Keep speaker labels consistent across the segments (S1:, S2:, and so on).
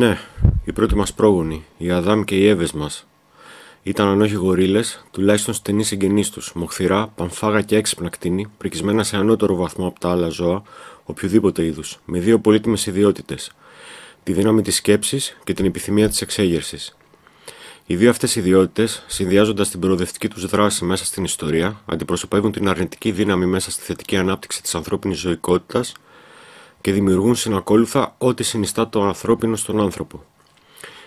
S1: Ναι, οι πρώτοι μας πρόγονοι, οι Αδάμ και οι Εύες μας, ήταν αν όχι γορίλες, τουλάχιστον στενοί συγγενείς τους, μοχθηρά, πανφάγα και έξυπνα κτίνη, πρικισμένα σε ανώτερο βαθμό από τα άλλα ζώα, οποιοδήποτε είδους, με δύο πολύτιμες ιδιότητες: τη δύναμη της σκέψης και την επιθυμία της εξέγερσης. Οι δύο αυτές ιδιότητες, συνδυάζοντας την προοδευτική τους δράση μέσα στην ιστορία, αντιπροσωπεύουν την αρνητική δύναμη μέσα στη θετική ανάπτυξη της ανθρώπινης ζωικότητας και δημιουργούν συνακόλουθα ό,τι συνιστά το ανθρώπινο στον άνθρωπο.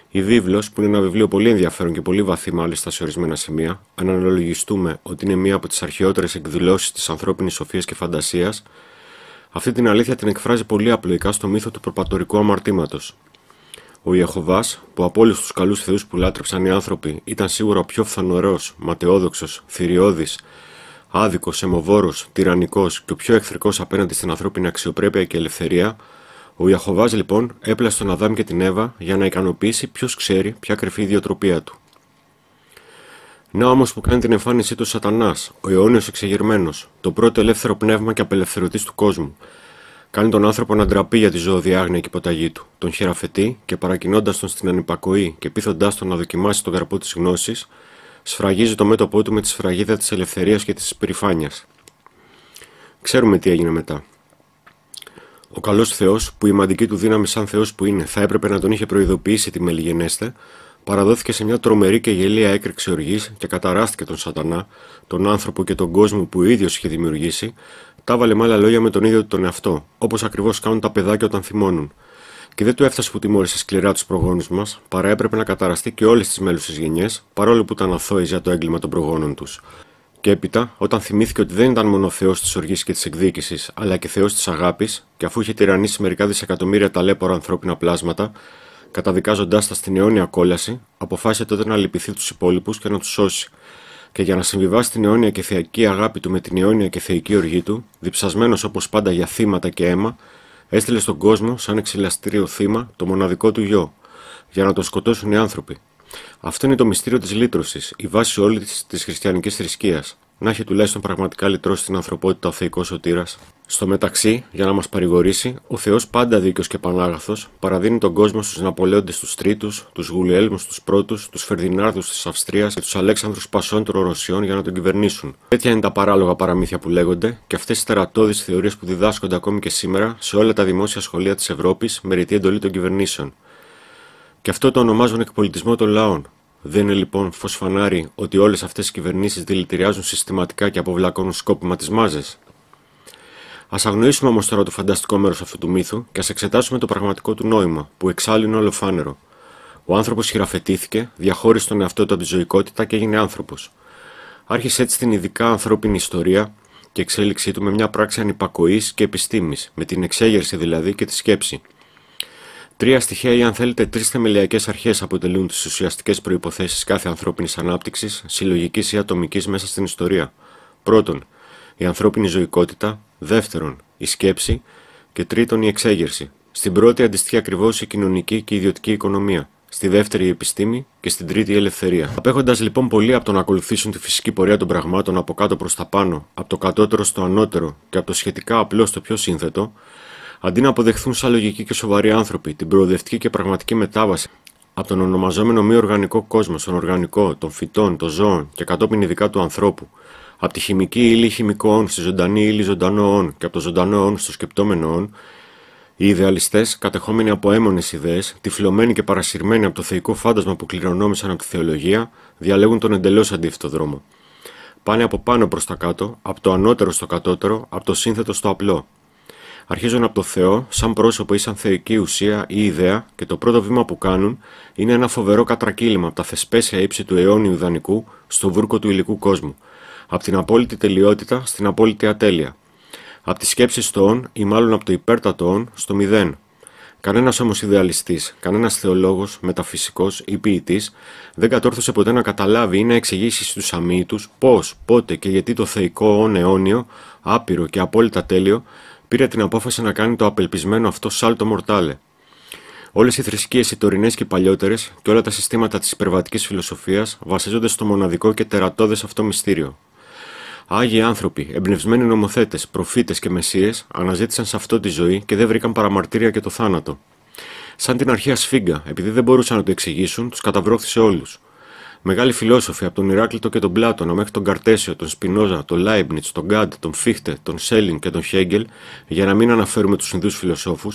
S1: Η Βίβλος, που είναι ένα βιβλίο πολύ ενδιαφέρον και πολύ βαθύ μάλιστα σε ορισμένα σημεία, αν αναλογιστούμε ότι είναι μία από τις αρχαιότερες εκδηλώσεις της ανθρώπινης σοφίας και φαντασίας, αυτή την αλήθεια την εκφράζει πολύ απλοϊκά στο μύθο του προπατορικού αμαρτήματος. Ο Ιεχοβά, που από όλους τους καλούς θεούς που λάτρεψαν οι άνθρωποι ήταν σίγουρα ο πιο φθανορό, ματαιόδοξος, θηριώδης άδικος, αιμοβόρος, τυραννικός και ο πιο εχθρικός απέναντι στην ανθρώπινη αξιοπρέπεια και ελευθερία, ο Ιαχοβά λοιπόν έπλασε τον Αδάμ και την Εύα για να ικανοποιήσει ποιος ξέρει ποια κρυφή ιδιοτροπία του. Να όμως που κάνει την εμφάνισή του Σατανάς, ο αιώνιος εξεγερμένος, το πρώτο ελεύθερο πνεύμα και απελευθερωτής του κόσμου. Κάνει τον άνθρωπο να ντραπεί για τη ζωοδιάγνια και υποταγή του, τον χειραφετεί και παρακινώντας τον στην ανυπακοή και πείθοντάς τον να δοκιμάσει τον καρπό της γνώσης, σφραγίζει το μέτωπό του με τη σφραγίδα της ελευθερίας και της περηφάνειας. Ξέρουμε τι έγινε μετά. Ο καλός Θεός, που η μαντική του δύναμη σαν Θεός που είναι, θα έπρεπε να τον είχε προειδοποιήσει τη μελιγενέστε, παραδόθηκε σε μια τρομερή και γελία έκρηξη οργής και καταράστηκε τον σατανά, τον άνθρωπο και τον κόσμο που ο ίδιος είχε δημιουργήσει, τα βάλε με άλλα λόγια με τον ίδιο τον εαυτό, όπως ακριβώς κάνουν τα παιδάκια όταν θυμώνουν και δεν του έφτασε που τιμώρησε σκληρά τους προγόνους μας, παρά έπρεπε να καταραστεί και όλες τις τη γενιές, παρόλο που ήταν αθώοι για το έγκλημα των προγόνων τους. Και έπειτα, όταν θυμήθηκε ότι δεν ήταν μόνο Θεός της οργής και της εκδίκησης, αλλά και Θεός της αγάπης, και αφού είχε τυρανίσει μερικά δισεκατομμύρια ταλέπορα ανθρώπινα πλάσματα, καταδικάζοντάς τα στην αιώνια κόλαση, αποφάσισε τότε να λυπηθεί τους υπόλοιπους και να τους σώσει. Και για να συμβιβάσει την αιώνια και θεακή αγάπη του με την αιώνια και θεϊκή οργή του, διψασμένος όπως πάντα για θύματα και αίμα, Έστειλε στον κόσμο, σαν εξηλαστήριο θύμα, το μοναδικό του γιο, για να τον σκοτώσουν οι άνθρωποι. Αυτό είναι το μυστήριο της λύτρωσης, η βάση όλης της χριστιανικής θρησκείας να έχει τουλάχιστον πραγματικά λυτρώσει την ανθρωπότητα ο Θεϊκός Σωτήρας. Στο μεταξύ, για να μας παρηγορήσει, ο Θεός πάντα δίκαιος και πανάγαθος παραδίνει τον κόσμο στους Ναπολέοντες τους Τρίτους, τους Γουλιέλμους τους Πρώτους, τους Φερδινάρδους της Αυστρίας και τους Αλέξανδρους Πασών των Ρωσιών για να τον κυβερνήσουν. Τέτοια είναι τα παράλογα παραμύθια που λέγονται και αυτές οι τερατώδεις θεωρίες που διδάσκονται ακόμη και σήμερα σε όλα τα δημόσια σχολεία της Ευρώπης με ρητή εντολή των κυβερνήσεων. Και αυτό το ονομάζουν εκπολιτισμό των λαών, δεν είναι λοιπόν φανάρι ότι όλες αυτές οι κυβερνήσεις δηλητηριάζουν συστηματικά και αποβλακώνουν σκόπιμα τις μάζες. Ας αγνοήσουμε όμως τώρα το φανταστικό μέρος αυτού του μύθου και ας εξετάσουμε το πραγματικό του νόημα, που εξάλλου είναι ολοφάνερο. Ο άνθρωπος χειραφετήθηκε, διαχώρισε τον εαυτό του από τη ζωικότητα και έγινε άνθρωπος. Άρχισε έτσι την ειδικά ανθρώπινη ιστορία και εξέλιξή του με μια πράξη ανυπακοής και επιστήμης, με την εξέγερση δηλαδή και τη σκέψη, Τρία στοιχεία ή αν θέλετε τρεις θεμελιακές αρχές αποτελούν τις ουσιαστικές προποθέσει κάθε ανθρώπινης ανάπτυξης, συλλογικής ή ατομικής μέσα στην ιστορία. Πρώτον, η αν θελετε τρεις θεμελιακες αρχες αποτελουν τις ουσιαστικε προυποθεσεις καθε ανθρωπινης αναπτυξη συλλογικης η σκέψη. Και τρίτον, η εξέγερση. Στην πρώτη αντιστοιχεί ακριβώς η κοινωνική και η ιδιωτική οικονομία. Στη δεύτερη, η επιστήμη. Και στην τρίτη, η ελευθερία. Απέχοντας λοιπόν πολύ από το να ακολουθήσουν τη φυσική πορεία των πραγμάτων από κάτω προς τα πάνω, από το κατώτερο στο ανώτερο και από το σχετικά απλό στο πιο σύνθετο, Αντί να αποδεχθούν σαν λογικοί και σοβαροί άνθρωποι την προοδευτική και πραγματική μετάβαση από τον ονομαζόμενο μη οργανικό κόσμο στον οργανικό των φυτών, των ζώων και κατόπιν ειδικά του ανθρώπου, από τη χημική ύλη χημικών στη ζωντανή ύλη ζωντανών και από το ζωντανό όν στο σκεπτόμενο όν, οι ιδεαλιστές, κατεχόμενοι από έμονε ιδέες, τυφλωμένοι και παρασυρμένοι από το θεϊκό φάντασμα που κληρονόμησαν από τη θεολογία, διαλέγουν τον εντελώς αντίθετο δρόμο. Πάνε από πάνω προς τα κάτω, από το ανώτερο στο κατώτερο, από το σύνθετο στο απλό, αρχίζουν από το Θεό, σαν πρόσωπο ή σαν θεϊκή ουσία ή ιδέα, και το πρώτο βήμα που κάνουν είναι ένα φοβερό κατρακύλημα από τα θεσπέσια ύψη του αιώνιου ιδανικού στο βούρκο του υλικού κόσμου. Από την απόλυτη τελειότητα στην απόλυτη ατέλεια. Από τις σκέψεις στο «ον» ή μάλλον από το υπέρτατο «ον» στο «μηδέν». Κανένας όμως ιδεαλιστής, κανένας θεολόγος, μεταφυσικός ή ποιητής δεν κατόρθωσε ποτέ να καταλάβει ή να εξηγήσει στους αμύητους πώς, πότε και γιατί το θεϊκό «ον» αιώνιο, άπειρο και απόλυτα τέλειο, πήρε την απόφαση να κάνει το απελπισμένο αυτό σάλτο μορτάλε. Όλες οι θρησκείες, οι τωρινές και οι παλιότερες, και όλα τα συστήματα της υπερβατικής φιλοσοφίας βασίζονται στο μοναδικό και τερατώδες αυτό μυστήριο. Άγιοι άνθρωποι, εμπνευσμένοι νομοθέτες, προφήτες και μεσίες αναζήτησαν σε αυτό τη ζωή και δεν βρήκαν παραμαρτύρια και το θάνατο. Σαν την αρχαία σφίγγα, επειδή δεν μπορούσαν να το εξηγήσουν, τους καταβρώχθησε όλου. Μεγάλοι φιλόσοφοι από τον Ηράκλειτο και τον Πλάτωνα μέχρι τον Καρτέσιο, τον Σπινόζα, τον Λάιμπνιτ, τον Γκάντ, τον Φίχτε, τον Σέλιν και τον Χέγγελ, για να μην αναφέρουμε τους Ινδούς φιλοσόφους,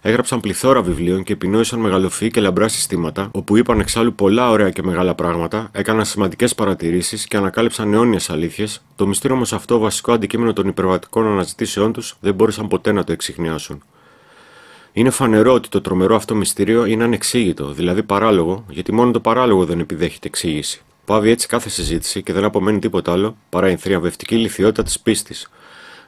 S1: έγραψαν πληθώρα βιβλίων και επινόησαν μεγαλοφυή και λαμπρά συστήματα, όπου είπαν εξάλλου πολλά ωραία και μεγάλα πράγματα, έκαναν σημαντικές παρατηρήσεις και ανακάλυψαν αιώνιες αλήθειες, το μυστήριο όμως αυτό βασικό αντικείμενο των υπερβατικών αναζητήσεών τους δεν μπόρεσαν ποτέ να το εξηχνιάσουν. Είναι φανερό ότι το τρομερό αυτό μυστήριο είναι ανεξήγητο, δηλαδή παράλογο, γιατί μόνο το παράλογο δεν επιδέχεται εξήγηση. Πάβει έτσι κάθε συζήτηση και δεν απομένει τίποτα άλλο παρά η θριαμβευτική λυθιότητα της πίστης.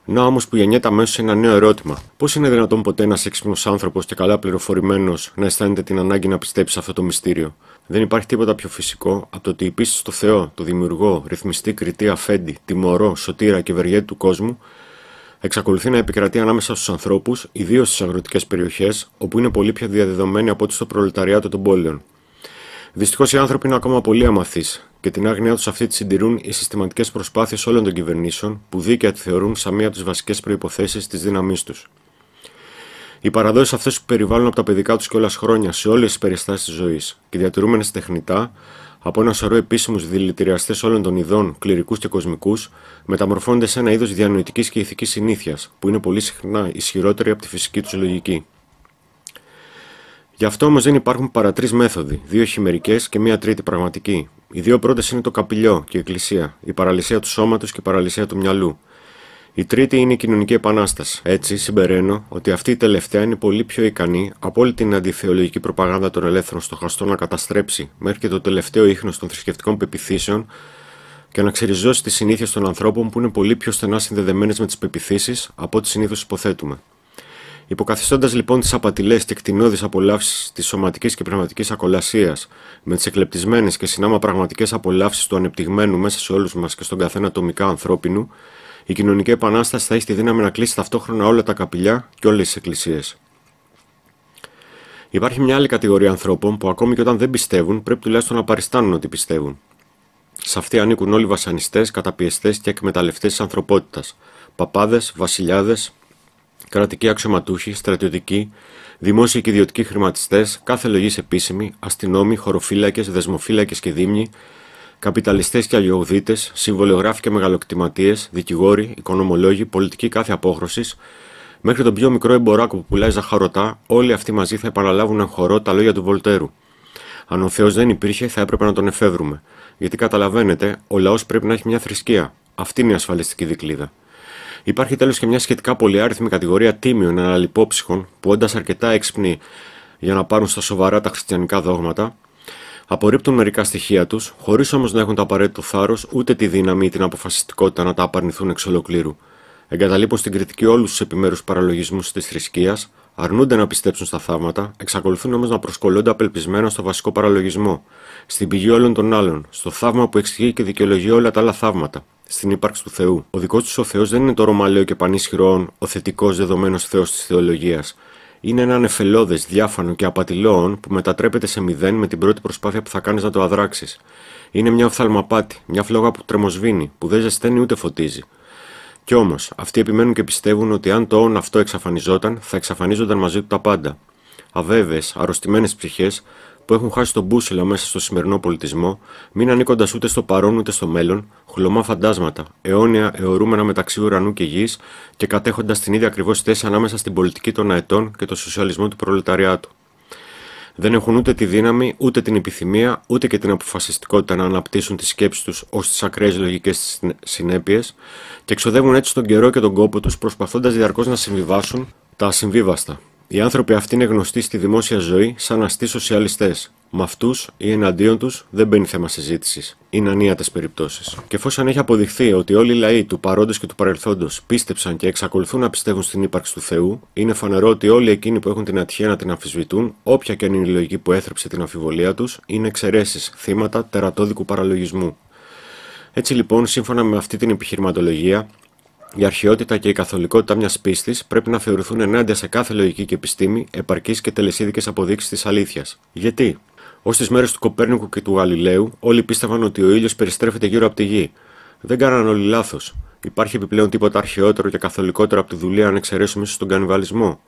S1: Να όμως που γεννιέται αμέσως ένα νέο ερώτημα. Πώς είναι δυνατόν ποτέ ένας έξυπνος άνθρωπος και καλά πληροφορημένος να αισθάνεται την ανάγκη να πιστέψει σε αυτό το μυστήριο. Δεν υπάρχει τίποτα πιο φυσικό από το ότι η πίστη στο Θεό, το δημιουργό, ρυθμιστή, κριτή, αφέντη, τιμωρό, σωτήρα και βεργέτη του κόσμου εξακολουθεί να επικρατεί ανάμεσα στους ανθρώπους, ιδίως στις αγροτικές περιοχές, όπου είναι πολύ πιο διαδεδομένη από ό,τι στο προλεταριάτο των πόλεων. Δυστυχώς οι άνθρωποι είναι ακόμα πολύ αμαθείς και την άγνοιά τους αυτή τη συντηρούν οι συστηματικές προσπάθειες όλων των κυβερνήσεων που δίκαια τη θεωρούν σαν μία από τις βασικές προποθέσει της δύναμή τους. Οι παραδόσεις αυτές που περιβάλλουν από τα παιδικά τους όλα χρόνια σε όλες τις περιστάσεις της ζωής και διατηρούμενες τεχνητά από ένα σωρό επίσημους δηλητηριαστές όλων των ειδών, κληρικούς και κοσμικούς, μεταμορφώνονται σε ένα είδος διανοητικής και ηθικής συνήθειας, που είναι πολύ συχνά ισχυρότερη από τη φυσική τους λογική. Γι' αυτό όμως δεν υπάρχουν παρά τρεις μέθοδοι, δύο χειμερικές και μία τρίτη πραγματική. Οι δύο πρώτες είναι το καπηλιό και η εκκλησία, η παραλυσία του σώματος και η παραλυσία του μυαλού. Η τρίτη είναι η κοινωνική επανάσταση. Έτσι, συμπεραίνω ότι αυτή η τελευταία είναι πολύ πιο ικανή από όλη την αντιθεολογική προπαγάνδα των ελεύθερων στοχαστών να καταστρέψει μέχρι και το τελευταίο ίχνος των θρησκευτικών πεπιθήσεων και να ξεριζώσει τις συνήθειες των ανθρώπων που είναι πολύ πιο στενά συνδεδεμένες με τις πεπιθήσεις από ό,τι συνήθως υποθέτουμε. Υποκαθιστώντας λοιπόν τις απατηλές και κτηνώδεις απολαύσεις της σωματικής και πνευματικής ακολασίας με τις εκλεπτισμένες και συνάμα πραγματικές απολαύσεις του ανεπτυγμένου μέσα σε όλους μας και στον καθένα ατομικά ανθρώπινου, η κοινωνική επανάσταση θα έχει τη δύναμη να κλείσει ταυτόχρονα όλα τα καπηλιά και όλες τις εκκλησίες. Υπάρχει μια άλλη κατηγορία ανθρώπων που ακόμη και όταν δεν πιστεύουν πρέπει τουλάχιστον να παριστάνουν ότι πιστεύουν. Σε αυτοί ανήκουν όλοι οι βασανιστές, καταπιεστές και εκμεταλλευτές της ανθρωπότητας. Παπάδες, βασιλιάδες, κρατικοί αξιωματούχοι, στρατιωτικοί, δημόσιοι και ιδιωτικοί χρηματιστές, κάθε λογής επίσημη, αστυνόμοι, χωροφύλακες, δεσμοφύλακες και δήμοι, Καπιταλιστές και αλλιωδίτες, συμβολιογράφοι και μεγαλοκτηματίες, δικηγόροι, οικονομολόγοι, πολιτικοί κάθε απόχρωσης, μέχρι τον πιο μικρό εμποράκο που πουλάει ζαχαρωτά, όλοι αυτοί μαζί θα επαναλάβουν εν χορό τα λόγια του Βολτέρου. Αν ο Θεός δεν υπήρχε, θα έπρεπε να τον εφεύρουμε. Γιατί καταλαβαίνετε, ο λαός πρέπει να έχει μια θρησκεία. Αυτή είναι η ασφαλιστική δικλίδα. Υπάρχει τέλος και μια σχετικά πολυάριθμη κατηγορία τίμιων αναλυπόψυχων, που όντας αρκετά έξυπνοι για να πάρουν στα σοβαρά τα χριστιανικά δόγματα, απορρίπτουν μερικά στοιχεία τους, χωρίς όμως να έχουν το απαραίτητο θάρρος ούτε τη δύναμη ή την αποφασιστικότητα να τα απαρνηθούν εξ ολοκλήρου. Εγκαταλείπουν στην κριτική όλους τους επιμέρους παραλογισμούς της θρησκείας, αρνούνται να πιστέψουν στα θαύματα, εξακολουθούν όμως να προσκολούνται απελπισμένα στο βασικό παραλογισμό, στην πηγή όλων των άλλων, στο θαύμα που εξηγεί και δικαιολογεί όλα τα άλλα θαύματα, στην ύπαρξη του Θεού. Ο δικός τους ο Θεός δεν είναι το ρωμαλαίο και πανίσχυρο ο θετικός δεδομένος Θεός της θεολογίας, είναι ένα εφελώδες, διάφανο και απατηλό όν που μετατρέπεται σε μηδέν με την πρώτη προσπάθεια που θα κάνεις να το αδράξεις. Είναι μια οφθαλμαπάτη, μια φλόγα που τρεμοσβήνει, που δεν ζεσταίνει ούτε φωτίζει. Κι όμως, αυτοί επιμένουν και πιστεύουν ότι αν το όν αυτό εξαφανιζόταν, θα εξαφανίζονταν μαζί του τα πάντα. Αβέβαιες, αρρωστημένες ψυχές που έχουν χάσει τον μπούσουλα μέσα στο σημερινό πολιτισμό, μην ανήκοντας ούτε στο παρόν ούτε στο μέλλον, χλωμά φαντάσματα, αιώνια αιωρούμενα μεταξύ ουρανού και γης και κατέχοντας την ίδια ακριβώς θέση ανάμεσα στην πολιτική των αετών και το σοσιαλισμό του προλεταριάτου. Δεν έχουν ούτε τη δύναμη, ούτε την επιθυμία, ούτε και την αποφασιστικότητα να αναπτύσσουν τις σκέψεις τους ως τις ακραίες λογικές συνέπειες και εξοδεύουν έτσι τον καιρό και τον κόπο τους προσπαθώντας διαρκώς να συμβιβάσουν τα ασυμβίβαστα. Οι άνθρωποι αυτοί είναι γνωστοί στη δημόσια ζωή σαν αστείς σοσιαλιστές. Με αυτούς ή εναντίον τους δεν μπαίνει θέμα συζήτησης. Είναι ανίατες περιπτώσεις. Και εφόσον έχει αποδειχθεί ότι όλοι οι λαοί του παρόντος και του παρελθόντος πίστεψαν και εξακολουθούν να πιστεύουν στην ύπαρξη του Θεού, είναι φανερό ότι όλοι εκείνοι που έχουν την ατυχία να την αμφισβητούν, όποια και αν είναι η λογική που έθρεψε την αμφιβολία τους, είναι εξαιρέσεις, θύματα τερατώδικου παραλογισμού. Έτσι λοιπόν, σύμφωνα με αυτή την επιχειρηματολογία, η αρχαιότητα και η καθολικότητα μιας πίστης πρέπει να θεωρηθούν ενάντια σε κάθε λογική και επιστήμη, επαρκή και τελεσίδικες αποδείξεις της αλήθειας. Γιατί? Ως τις μέρες του Κοπέρνικου και του Γαλιλαίου, όλοι πίστευαν ότι ο ήλιος περιστρέφεται γύρω από τη γη. Δεν κάναν όλοι λάθος. Υπάρχει επιπλέον τίποτα αρχαιότερο και καθολικότερο από τη δουλεία αν εξαιρέσουμε στον κανιβαλισμό.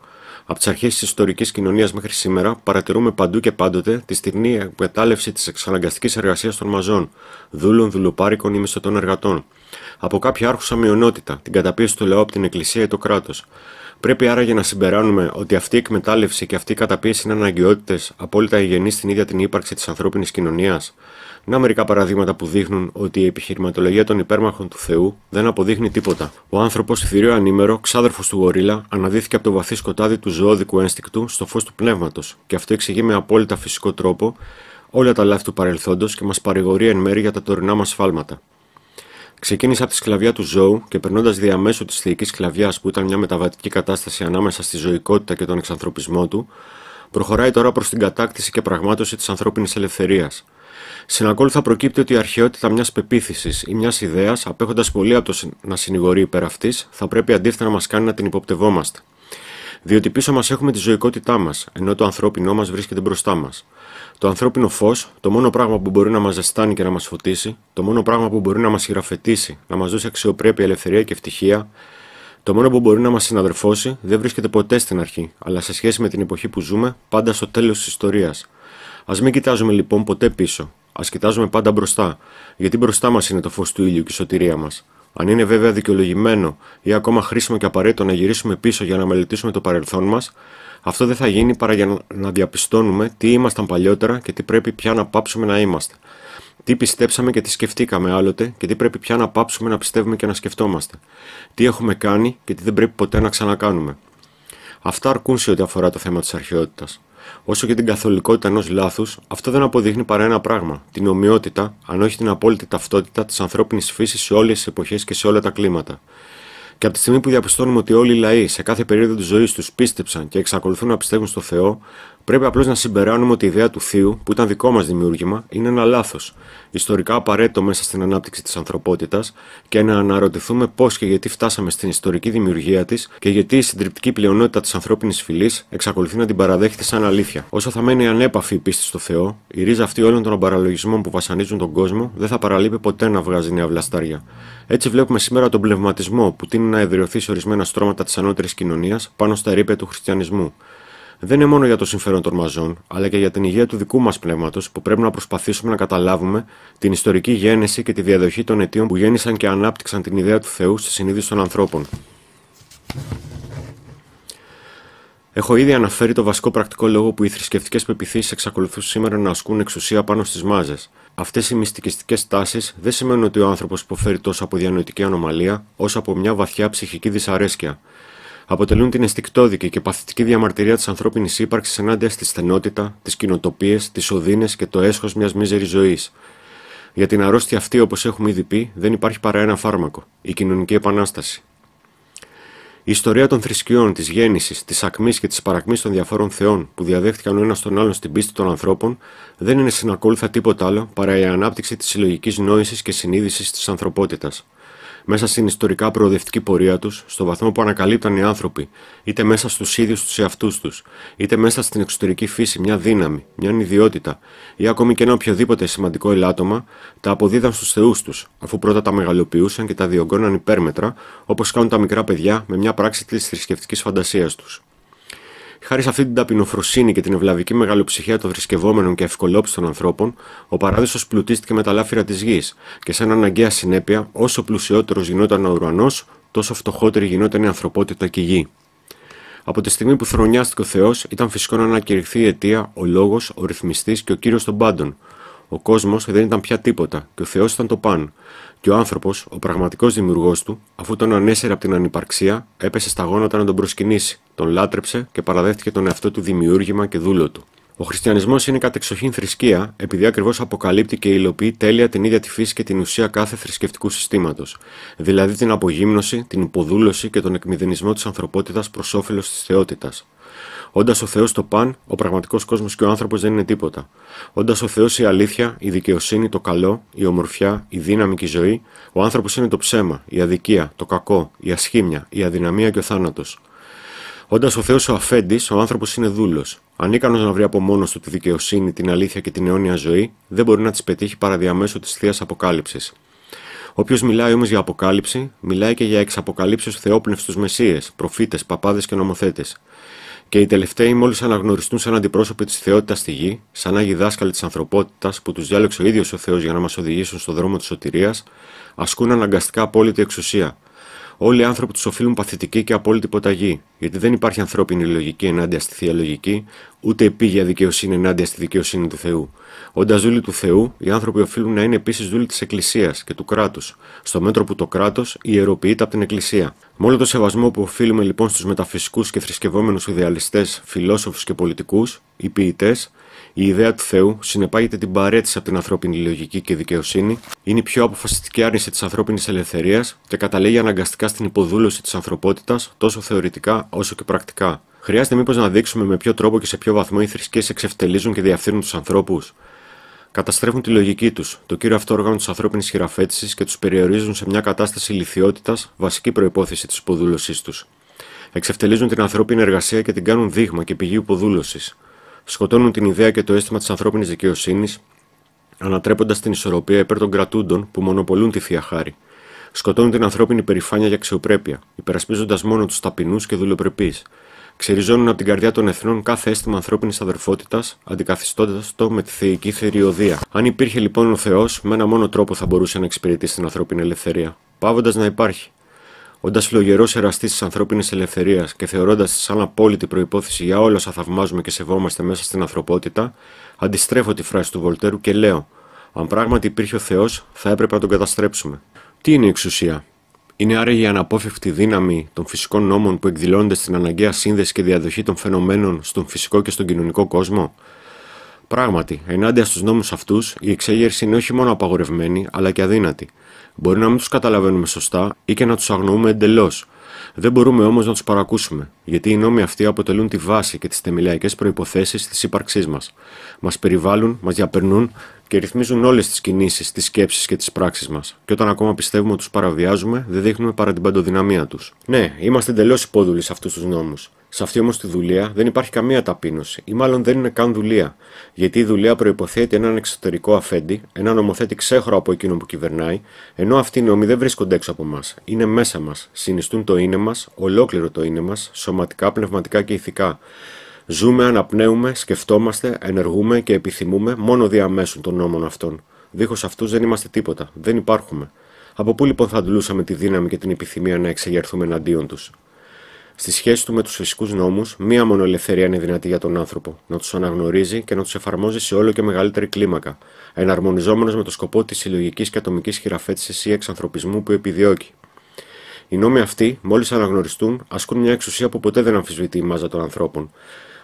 S1: Από τις αρχές της ιστορικής κοινωνίας μέχρι σήμερα, παρατηρούμε παντού και πάντοτε τη στιγμή εκμετάλλευση της εξαναγκαστικής εργασίας των μαζών, δούλων, δουλοπάρικων ή μισθωτών εργατών. Από κάποια άρχουσα μειονότητα, την καταπίεση του λαού από την Εκκλησία ή το κράτος. Πρέπει άραγε να συμπεράνουμε ότι αυτή η εκμετάλλευση και αυτή η καταπίεση είναι αναγκαιότητες απόλυτα υγιεινής στην ίδια την ύπαρξη της ανθρώπινης κοινωνίας. Να μερικά παραδείγματα που δείχνουν ότι η επιχειρηματολογία των υπέρμαχων του Θεού δεν αποδείχνει τίποτα. Ο άνθρωπος, θηρίο ανήμερο, ξάδερφος του γορίλα, αναδύθηκε από το βαθύ σκοτάδι του ζωώδικου ένστικτου στο φως του πνεύματος, και αυτό εξηγεί με απόλυτα φυσικό τρόπο όλα τα λάθη του παρελθόντος και μας παρηγορεί εν μέρη για τα τωρινά μας φάλματα. Ξεκίνησε από τη σκλαβιά του ζώου και περνώντας διαμέσου της θεϊκής σκλαβιάς που ήταν μια μεταβατική κατάσταση ανάμεσα στη ζωικότητα και τον εξανθρωπισμό του, προχωράει τώρα προς την κατάκτηση και πραγμάτωση της ανθρώπινης ελευθερίας Συνακόλουθα προκύπτει ότι η αρχαιότητα μιας πεποίθησης ή μιας ιδέας, απέχοντας πολύ από το να συνηγορεί υπέρ αυτής, θα πρέπει αντίθετα να μας κάνει να την υποπτευόμαστε. Διότι πίσω μας έχουμε τη ζωικότητά μας, ενώ το ανθρώπινό μας βρίσκεται μπροστά μας. Το ανθρώπινο φως, το μόνο πράγμα που μπορεί να μας ζεστάνει και να μας φωτίσει, το μόνο πράγμα που μπορεί να μας χειραφετήσει, να μας δώσει αξιοπρέπεια, ελευθερία και ευτυχία, το μόνο που μπορεί να μας συναδερφώσει, δεν βρίσκεται ποτέ στην αρχή, αλλά σε σχέση με την εποχή που ζούμε, πάντα στο τέλος της ιστορίας. Ας μην κοιτάζουμε λοιπόν ποτέ πίσω, ας κοιτάζουμε πάντα μπροστά, γιατί μπροστά μας είναι το φως του ήλιου και η σωτηρία μας. Αν είναι βέβαια δικαιολογημένο ή ακόμα χρήσιμο και απαραίτητο να γυρίσουμε πίσω για να μελετήσουμε το παρελθόν μας, αυτό δεν θα γίνει παρά για να διαπιστώνουμε τι ήμασταν παλιότερα και τι πρέπει πια να πάψουμε να είμαστε. Τι πιστέψαμε και τι σκεφτήκαμε άλλοτε και τι πρέπει πια να πάψουμε να πιστεύουμε και να σκεφτόμαστε. Τι έχουμε κάνει και τι δεν πρέπει ποτέ να ξανακάνουμε. Αυτά αρκούν σε ό,τι αφορά το θέμα της αρχαιότητας. Όσο και την καθολικότητα ενός λάθους, αυτό δεν αποδείχνει παρά ένα πράγμα: την ομοιότητα, αν όχι την απόλυτη ταυτότητα της ανθρώπινης φύσης σε όλες τις εποχές και σε όλα τα κλίματα. Και από τη στιγμή που διαπιστώνουμε ότι όλοι οι λαοί σε κάθε περίοδο της ζωής τους πίστεψαν και εξακολουθούν να πιστεύουν στο Θεό, Πρέπει απλώς να συμπεράνουμε ότι η ιδέα του Θείου, που ήταν δικό μας δημιούργημα, είναι ένα λάθος, ιστορικά απαραίτητο μέσα στην ανάπτυξη της ανθρωπότητας και να αναρωτηθούμε πώς και γιατί φτάσαμε στην ιστορική δημιουργία της και γιατί η συντριπτική πλειονότητα της ανθρώπινης φυλής εξακολουθεί να την παραδέχεται σαν αλήθεια. Όσο θα μένει ανέπαφη η πίστη στο Θεό, η ρίζα αυτή όλων των παραλογισμών που βασανίζουν τον κόσμο δεν θα παραλείπει ποτέ να βγάζει νέα βλαστάρια. Έτσι βλέπουμε σήμερα τον πνευματισμό που τίνει να εδραιωθεί σε ορισμένα στρώματα της ανώτερης κοινωνίας πάνω στα ρήπια του χριστιανισμού δεν είναι μόνο για το συμφέρον των μαζών, αλλά και για την υγεία του δικού μας πνεύματος που πρέπει να προσπαθήσουμε να καταλάβουμε την ιστορική γέννηση και τη διαδοχή των αιτίων που γέννησαν και ανάπτυξαν την ιδέα του Θεού στη συνείδηση των ανθρώπων. Έχω ήδη αναφέρει το βασικό πρακτικό λόγο που οι θρησκευτικές πεπιθήσεις εξακολουθούν σήμερα να ασκούν εξουσία πάνω στις μάζες. Αυτές οι μυστικιστικές τάσεις δεν σημαίνουν ότι ο άνθρωπος υποφέρει τόσο από διανοητική ανομαλία, όσο από μια βαθιά ψυχική δυσαρέσκεια αποτελούν την αισθηκτόδικη και παθητική διαμαρτυρία της ανθρώπινης ύπαρξης ενάντια στη στενότητα, τις κοινοτοπίες, τις οδύνες και το έσχος μιας μίζερης ζωής. Για την αρρώστια αυτή, όπως έχουμε ήδη πει, δεν υπάρχει παρά ένα φάρμακο, η κοινωνική επανάσταση. Η ιστορία των θρησκειών, της γέννησης, της ακμής και της παρακμής των διαφόρων θεών που διαδέχτηκαν ο ένας τον άλλον στην πίστη των ανθρώπων δεν είναι συνακόλουθα τίποτα άλλο παρά η ανάπτυξη της συλλογικής νόησης και συνείδησης της ανθρωπότητας μέσα στην ιστορικά προοδευτική πορεία τους, στο βαθμό που ανακαλύπταν οι άνθρωποι, είτε μέσα στους ίδιους τους εαυτούς τους, είτε μέσα στην εξωτερική φύση, μια δύναμη, μια ιδιότητα, ή ακόμη και ένα οποιοδήποτε σημαντικό ελάττωμα, τα αποδίδαν στους θεούς τους, αφού πρώτα τα μεγαλοποιούσαν και τα διωγγώναν υπέρμετρα, όπως κάνουν τα μικρά παιδιά με μια πράξη της θρησκευτικής φαντασίας τους. Χάρη σε αυτή την ταπεινοφροσύνη και την ευλαβική μεγαλοψυχία των θρησκευόμενων και ευκολόπιστων ανθρώπων, ο παράδεισος πλουτίστηκε με τα λάφυρα της γης και σαν αναγκαία συνέπεια, όσο πλουσιότερος γινόταν ο ουρανός, τόσο φτωχότερη γινόταν η ανθρωπότητα και η γη. Από τη στιγμή που θρονιάστηκε ο Θεός, ήταν φυσικό να ανακηρυχθεί η αιτία, ο λόγος, ο ρυθμιστής και ο κύριος των πάντων. Ο κόσμος δεν ήταν πια τίποτα και ο Θεός ήταν το παν. Και ο άνθρωπος, ο πραγματικός δημιουργός του, αφού τον ανέσαιρε από την ανυπαρξία, έπεσε στα γόνατα να τον προσκυνήσει, τον λάτρεψε και παραδέχτηκε τον εαυτό του δημιούργημα και δούλο του. Ο χριστιανισμός είναι κατεξοχήν θρησκεία, επειδή ακριβώς αποκαλύπτει και υλοποιεί τέλεια την ίδια τη φύση και την ουσία κάθε θρησκευτικού συστήματος, δηλαδή την απογύμνωση, την υποδούλωση και τον εκμηδενισμό της ανθρωπότητας προς όφελος της θεότητας. Όντας ο Θεός το παν, ο πραγματικός κόσμος και ο άνθρωπος δεν είναι τίποτα. Όντας ο Θεός η αλήθεια, η δικαιοσύνη, το καλό, η ομορφιά, η δύναμη και η ζωή, ο άνθρωπος είναι το ψέμα, η αδικία, το κακό, η ασχήμια, η αδυναμία και ο θάνατος. Όντας ο Θεός ο αφέντης, ο άνθρωπος είναι δούλος. Ανίκανο να βρει από μόνος του τη δικαιοσύνη, την αλήθεια και την αιώνια ζωή, δεν μπορεί να τι πετύχει παρά διαμέσου της θείας αποκάλυψης. Όποιος μιλάει όμως για αποκάλυψη, μιλάει και για εξαποκαλύψεις θεόπνευστους μεσίες, προφήτες, παπάδες και νομοθέτες και οι τελευταίοι μόλις αναγνωριστούν σαν αντιπρόσωποι της θεότητας στη γη, σαν άγιοι δάσκαλοι της ανθρωπότητας που τους διάλεξε ο ίδιος ο Θεός για να μας οδηγήσουν στον δρόμο της σωτηρίας, ασκούν αναγκαστικά απόλυτη εξουσία, Όλοι οι άνθρωποι τους οφείλουν παθητική και απόλυτη ποταγή, γιατί δεν υπάρχει ανθρώπινη λογική ενάντια στη θεία λογική, ούτε επίγεια δικαιοσύνη ενάντια στη δικαιοσύνη του Θεού. Όντα δούλοι του Θεού, οι άνθρωποι οφείλουν να είναι επίσης δούλοι της Εκκλησίας και του κράτους, στο μέτρο που το κράτος ιεροποιείται από την Εκκλησία. Με όλο το σεβασμό που οφείλουμε λοιπόν στους μεταφυσικούς και θρησκευόμενους ιδεαλιστές, φιλόσοφους και πολιτικούς, οι ποιητές, η ιδέα του Θεού συνεπάγεται την παρέτηση από την ανθρώπινη λογική και δικαιοσύνη, είναι η πιο αποφασιστική άρνηση της ανθρώπινης ελευθερίας και καταλήγει αναγκαστικά στην υποδούλωση της ανθρωπότητας τόσο θεωρητικά όσο και πρακτικά. Χρειάζεται μήπως να δείξουμε με ποιο τρόπο και σε ποιο βαθμό οι θρησκείες εξευτελίζουν και διαφθείρουν τους ανθρώπους. Καταστρέφουν τη λογική τους, το κύριο αυτό όργανο της ανθρώπινης χειραφέτησης και τους περιορίζουν σε μια κατάσταση ηλικιότητα, βασική προπόθεση της υποδούλωσής τους. Εξευτελίζουν την ανθρώπινη εργασία και την κάνουν δείγμα και πηγή υποδούλωσης σκοτώνουν την ιδέα και το αίσθημα της ανθρώπινης δικαιοσύνης, ανατρέποντας την ισορροπία υπέρ των κρατούντων που μονοπολούν τη θεία χάρη. Σκοτώνουν την ανθρώπινη περηφάνεια για αξιοπρέπεια, υπερασπίζοντας μόνο τους ταπεινούς και δουλεπρεπεί. Ξεριζώνουν από την καρδιά των εθνών κάθε αίσθημα ανθρώπινης αδερφότητας, αντικαθιστώντας το με τη θεϊκή θηριωδία. Αν υπήρχε λοιπόν ο Θεός, με ένα μόνο τρόπο θα μπορούσε να εξυπηρετήσει την ανθρώπινη ελευθερία. Πάβοντας να υπάρχει, όντας φλογερό εραστής της ανθρώπινης ελευθερίας και θεωρώντας τη σαν απόλυτη προπόθεση για όλα όσα θαυμάζουμε και σεβόμαστε μέσα στην ανθρωπότητα, αντιστρέφω τη φράση του Βολτέρου και λέω: Αν πράγματι υπήρχε ο Θεός, θα έπρεπε να τον καταστρέψουμε. Τι είναι η εξουσία, είναι άραγε η αναπόφευκτη δύναμη των φυσικών νόμων που εκδηλώνονται στην αναγκαία σύνδεση και διαδοχή των φαινομένων στον φυσικό και στον κοινωνικό κόσμο. Πράγματι, ενάντια στους νόμους αυτούς, η εξέγερση είναι όχι μόνο απαγορευμένη, αλλά και αδύνατη. Μπορεί να μην τους καταλαβαίνουμε σωστά ή και να τους αγνοούμε εντελώς. Δεν μπορούμε όμως να τους παρακούσουμε, γιατί οι νόμοι αυτοί αποτελούν τη βάση και τις θεμελιακές προποθέσει της ύπαρξής μας. Μας περιβάλλουν, μας διαπερνούν και ρυθμίζουν όλες τις κινήσεις, τις σκέψεις και τις πράξεις μας. Και όταν ακόμα πιστεύουμε ότι τους παραβιάζουμε, δεν δείχνουμε παρά την παντοδυναμία τους. Ναι, είμαστε εντελώς υπόδουλοι σε αυτούς τους νόμους. Σε αυτή όμως τη δουλεία δεν υπάρχει καμία ταπείνωση, ή μάλλον δεν είναι καν δουλεία. Γιατί η δουλεία προποθέτει έναν εξωτερικό αφέντη, έναν νομοθέτη ξέχωρο από εκείνο που κυβερνάει, ενώ αυτοί οι νόμοι δεν βρίσκονται έξω από εμά. Είναι μέσα μας. Συνιστούν το είναι μας, ολόκληρο το είναι μας, σωματικά, πνευματικά και ηθικά. Ζούμε, αναπνέουμε, σκεφτόμαστε, ενεργούμε και επιθυμούμε μόνο διαμέσου των νόμων αυτών. Δίχως αυτούς δεν είμαστε τίποτα. Δεν υπάρχουμε. Από πού λοιπόν θα αντλούσαμε τη δύναμη και την επιθυμία να εξεγερθούμε εναντίον τους. Στη σχέση του με τους φυσικούς νόμους, μία μόνο ελευθερία είναι δυνατή για τον άνθρωπο: να τους αναγνωρίζει και να τους εφαρμόζει σε όλο και μεγαλύτερη κλίμακα, εναρμονιζόμενος με το σκοπό της συλλογικής και ατομικής χειραφέτησης ή εξανθρωπισμού που επιδιώκει. Οι νόμοι αυτοί, μόλις αναγνωριστούν, ασκούν μια εξουσία που ποτέ δεν αμφισβητεί η μάζα των ανθρώπων.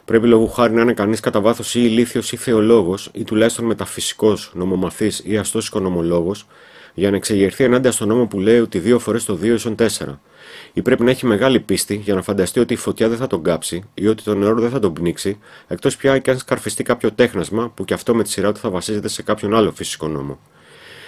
S1: Πρέπει λόγου χάρη να είναι κανείς κατά βάθος ή ηλίθιος ή θεολόγος ή τουλάχιστον μεταφυσικός, νομομαθής ή αστός οικονομολόγος, για να εξεγερθεί ενάντια στον νόμο που λέει ότι δύο φορές το δύο ίσον τέσσερα ή πρέπει να έχει μεγάλη πίστη για να φανταστεί ότι η φωτιά δεν θα τον κάψει ή ότι το νερό δεν θα τον πνίξει, εκτός πια και αν σκαρφιστεί κάποιο τέχνασμα που και αυτό με τη σειρά του θα βασίζεται σε κάποιον άλλο φυσικό νόμο.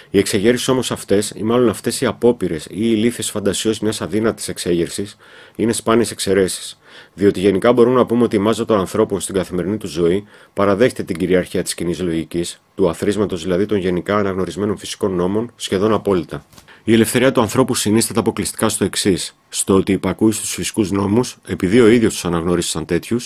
S1: Οι εξεγέρσεις όμως αυτές, ή μάλλον αυτές οι απόπειρες ή οι λύθε φαντασιώ μιας αδύνατης εξέγερσης, είναι σπάνιες εξαιρέσεις. Διότι γενικά μπορούμε να πούμε ότι η μάζα των ανθρώπων στην καθημερινή του ζωή παραδέχεται την κυριαρχία της κοινής λογικής, του αθρίσματο δηλαδή των γενικά αναγνωρισμένων φυσικών νόμων, σχεδόν απόλυτα. Η ελευθερία του ανθρώπου συνίσταται αποκλειστικά στο εξής: στο ότι υπακούει στου φυσικούς νόμους επειδή ο ίδιος τους αναγνώρισε σαν τέτοιους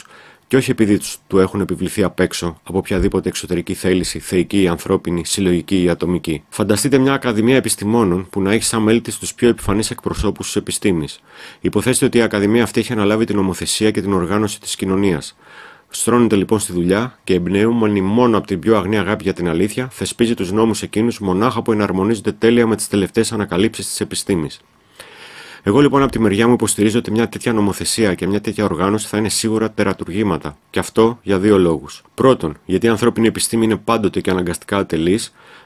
S1: και όχι επειδή τους έχουν επιβληθεί απ' έξω από οποιαδήποτε εξωτερική θέληση, θεϊκή ή ανθρώπινη, συλλογική ή ατομική. Φανταστείτε μια Ακαδημία Επιστημόνων που να έχει σαν μέλη τη τους πιο επιφανείς εκπροσώπους της επιστήμης. Υποθέστε ότι η Ακαδημία αυτή έχει αναλάβει την ομοθεσία και την οργάνωση της κοινωνίας. Στρώνεται λοιπόν στη δουλειά και εμπνεούμενη μόνο από την πιο αγνή αγάπη για την αλήθεια, θεσπίζει τους νόμους εκείνους μονάχα που εναρμονίζονται τέλεια με τις τελευταίες ανακαλύψεις της επιστήμης. Εγώ λοιπόν από τη μεριά μου υποστηρίζω ότι μια τέτοια νομοθεσία και μια τέτοια οργάνωση θα είναι σίγουρα τερατουργήματα. Και αυτό για δύο λόγους. Πρώτον, γιατί η ανθρώπινη επιστήμη είναι πάντοτε και αναγκαστικά ατελής,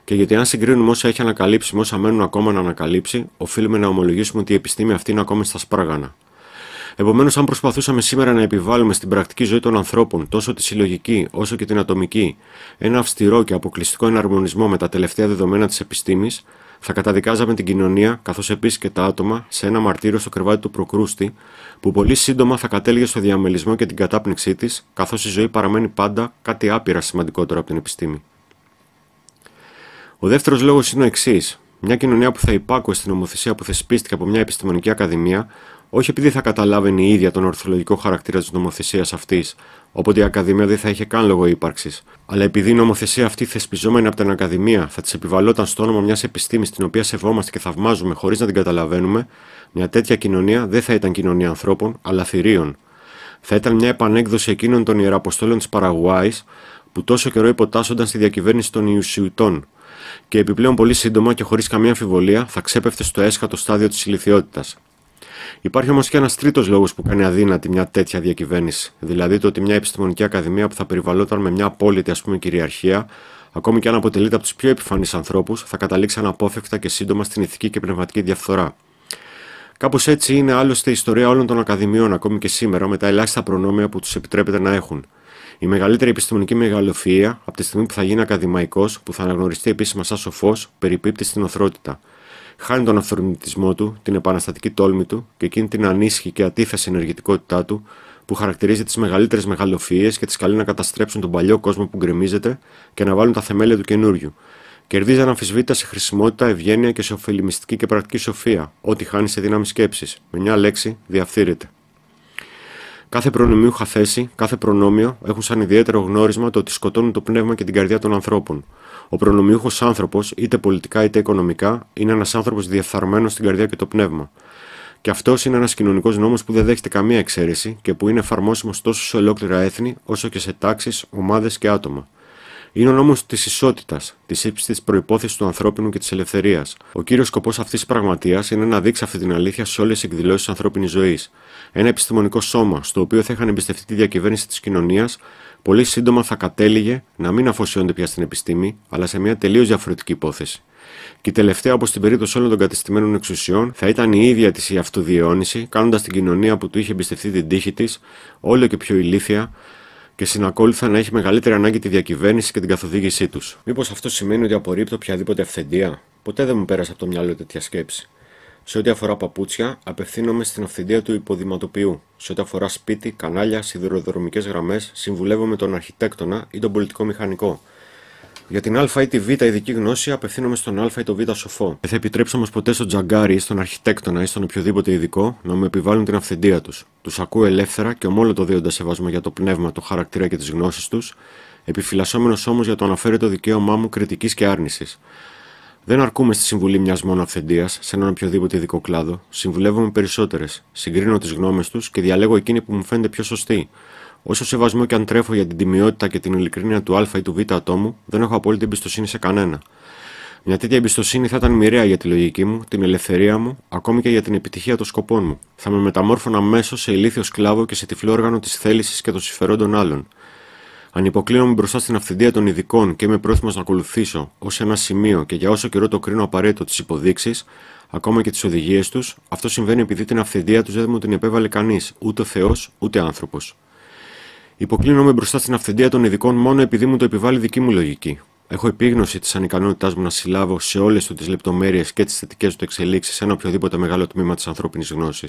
S1: και γιατί αν συγκρίνουμε όσα έχει ανακαλύψει με όσα μένουν ακόμα να ανακαλύψει, οφείλουμε να ομολογήσουμε ότι η επιστήμη αυτή είναι ακόμη στα σπράγανα. Επομένως, αν προσπαθούσαμε σήμερα να επιβάλλουμε στην πρακτική ζωή των ανθρώπων, τόσο τη συλλογική όσο και την ατομική, ένα αυστηρό και αποκλειστικό εναρμονισμό με τα τελευταία δεδομένα της επιστήμης, θα καταδικάζαμε την κοινωνία, καθώς επίσης και τα άτομα, σε ένα μαρτύριο στο κρεβάτι του προκρούστη, που πολύ σύντομα θα κατέληγε στο διαμελισμό και την κατάπνιξή της, καθώς η ζωή παραμένει πάντα κάτι άπειρα σημαντικότερο από την επιστήμη. Ο δεύτερος λόγος είναι ο εξής. Μια κοινωνία που θα υπάκουε στην ομοθεσία που θεσπίστηκε από μια επιστημονική ακαδημία, όχι επειδή θα καταλάβαινε η ίδια τον ορθολογικό χαρακτήρα της νομοθεσίας αυτής, οπότε η Ακαδημία δεν θα είχε καν λόγο ύπαρξης, αλλά επειδή η νομοθεσία αυτή θεσπιζόμενη από την Ακαδημία θα της επιβαλόταν στο όνομα μιας επιστήμης την οποία σεβόμαστε και θαυμάζουμε χωρίς να την καταλαβαίνουμε, μια τέτοια κοινωνία δεν θα ήταν κοινωνία ανθρώπων, αλλά θηρίων. Θα ήταν μια επανέκδοση εκείνων των ιεραποστόλων της Παραγουάης που τόσο καιρό υποτάσσονταν στη διακυβέρνηση των Ιουσιουτών, και επιπλέον πολύ σύντομα και χωρίς καμία αμφιβολία θα ξέπεφτε στο έσχατο στάδιο της ηλικιότητας. Υπάρχει όμως και ένας τρίτος λόγος που κάνει αδύνατη μια τέτοια διακυβέρνηση. Δηλαδή το ότι μια επιστημονική ακαδημία που θα περιβαλλόταν με μια απόλυτη ας πούμε, κυριαρχία, ακόμη και αν αποτελείται από τους πιο επιφανείς ανθρώπους, θα καταλήξει αναπόφευκτα και σύντομα στην ηθική και πνευματική διαφθορά. Κάπως έτσι είναι άλλωστε η ιστορία όλων των ακαδημιών ακόμη και σήμερα με τα ελάχιστα προνόμια που τους επιτρέπεται να έχουν. Η μεγαλύτερη επιστημονική μεγαλοφία, από τη στιγμή που θα γίνει ακαδημαϊκός, που θα αναγνωριστεί επίσημα σαν σοφός, περιπίπτει στην οθρότητα χάνει τον αυθορμητισμό του, την επαναστατική τόλμη του και εκείνη την ανίσχυη και ατίθεση ενεργητικότητά του που χαρακτηρίζει τις μεγαλύτερες μεγαλοφίε και τις καλεί να καταστρέψουν τον παλιό κόσμο που γκρεμίζεται και να βάλουν τα θεμέλια του καινούριου. Κερδίζει αναμφισβήτητα σε χρησιμότητα, ευγένεια και σε ωφελημιστική και πρακτική σοφία, ό,τι χάνει σε δύναμη σκέψης. Με μια λέξη, διαφθείρεται. Κάθε προνομιούχα θέση, κάθε προνόμιο έχουν σαν ιδιαίτερο γνώρισμα το ότι σκοτώνουν το πνεύμα και την καρδιά των ανθρώπων. Ο προνομιούχος άνθρωπος, είτε πολιτικά είτε οικονομικά, είναι ένας άνθρωπος διεφθαρμένος στην καρδιά και το πνεύμα. Και αυτός είναι ένας κοινωνικός νόμος που δεν δέχεται καμία εξαίρεση και που είναι εφαρμόσιμος τόσο σε ολόκληρα έθνη, όσο και σε τάξεις, ομάδες και άτομα. Είναι ο νόμος της ισότητας, της ύψης της προπόθεση του ανθρώπινου και της ελευθερίας. Ο κύριος σκοπός αυτής της πραγματείας είναι να δείξει αυτή την αλήθεια σε όλες τις εκδηλώσεις ανθρώπινης ζωής. Ένα επιστημονικό σώμα, στο οποίο θα είχαν εμπιστευτεί τη διακυβέρνηση της κοινωνίας πολύ σύντομα θα κατέληγε να μην αφοσιώνεται πια στην επιστήμη, αλλά σε μια τελείως διαφορετική υπόθεση. Και η τελευταία, όπως στην περίπτωση όλων των κατεστημένων εξουσιών, θα ήταν η ίδια της η αυτοδιαιώνιση, κάνοντας την κοινωνία που του είχε εμπιστευτεί την τύχη της, όλο και πιο ηλίθια, και συνακόλουθα να έχει μεγαλύτερη ανάγκη τη διακυβέρνηση και την καθοδήγησή τους. Μήπως αυτό σημαίνει ότι απορρίπτω οποιαδήποτε αυθεντία. Ποτέ δεν μου πέρασε από το μυαλό τέτοια σκέψη. Σε ό,τι αφορά παπούτσια, απευθύνομαι στην αυθεντία του υποδηματοποιού. Σε ό,τι αφορά σπίτι, κανάλια, σιδηροδρομικές γραμμές, συμβουλεύομαι τον αρχιτέκτονα ή τον πολιτικό μηχανικό. Για την Α ή τη Β ειδική γνώση απευθύνομαι στον Α ή το Β σοφό. Δεν θα επιτρέψω όμως ποτέ στον τζαγκάρι ή στον αρχιτέκτονα ή στον οποιοδήποτε ειδικό να μου επιβάλλουν την αυθεντία τους. Τους ακούω ελεύθερα και ομόλογο δίοντα σεβασμό για το πνεύμα, το χαρακτήρα και τις γνώσεις τους, επιφυλασσόμενος όμως για το αναφέρετο δικαίωμά μου κριτικής και άρνησης. Δεν αρκούμε στη συμβουλή μιας μόνο αυθεντίας σε έναν οποιοδήποτε ειδικό κλάδο. Συμβουλεύομαι περισσότερες, συγκρίνω τις γνώμες τους και διαλέγω εκείνη που μου φαίνεται πιο σωστή. Όσο σεβασμό και αν τρέφω για την τιμιότητα και την ειλικρίνεια του Α ή του Β ατόμου, δεν έχω απόλυτη εμπιστοσύνη σε κανένα. Μια τέτοια εμπιστοσύνη θα ήταν μοιραία για τη λογική μου, την ελευθερία μου, ακόμη και για την επιτυχία των σκοπών μου. Θα με μεταμόρφωνα αμέσως σε ηλίθιο σκλάβο και σε τυφλό όργανο της θέλησης και των συμφερόντων άλλων. Αν υποκλίνομαι μπροστά στην αυθεντία των ειδικών και είμαι πρόθυμος να ακολουθήσω ως ένα σημείο και για όσο καιρό το κρίνω απαραίτητο τις υποδείξεις, ακόμα και τις οδηγίες τους, αυτό συμβαίνει επειδή την αυθεντία τους δεν μου την επέβαλε κανείς, ούτε Θεός ούτε άνθρωπος. Υποκλίνομαι μπροστά στην αυθεντία των ειδικών μόνο επειδή μου το επιβάλλει δική μου λογική. Έχω επίγνωση της ανικανότητάς μου να συλλάβω σε όλες του τις λεπτομέρειες και τις θετικές του εξελίξεις ένα οποιοδήποτε μεγάλο τμήμα της ανθρώπινης γνώσης.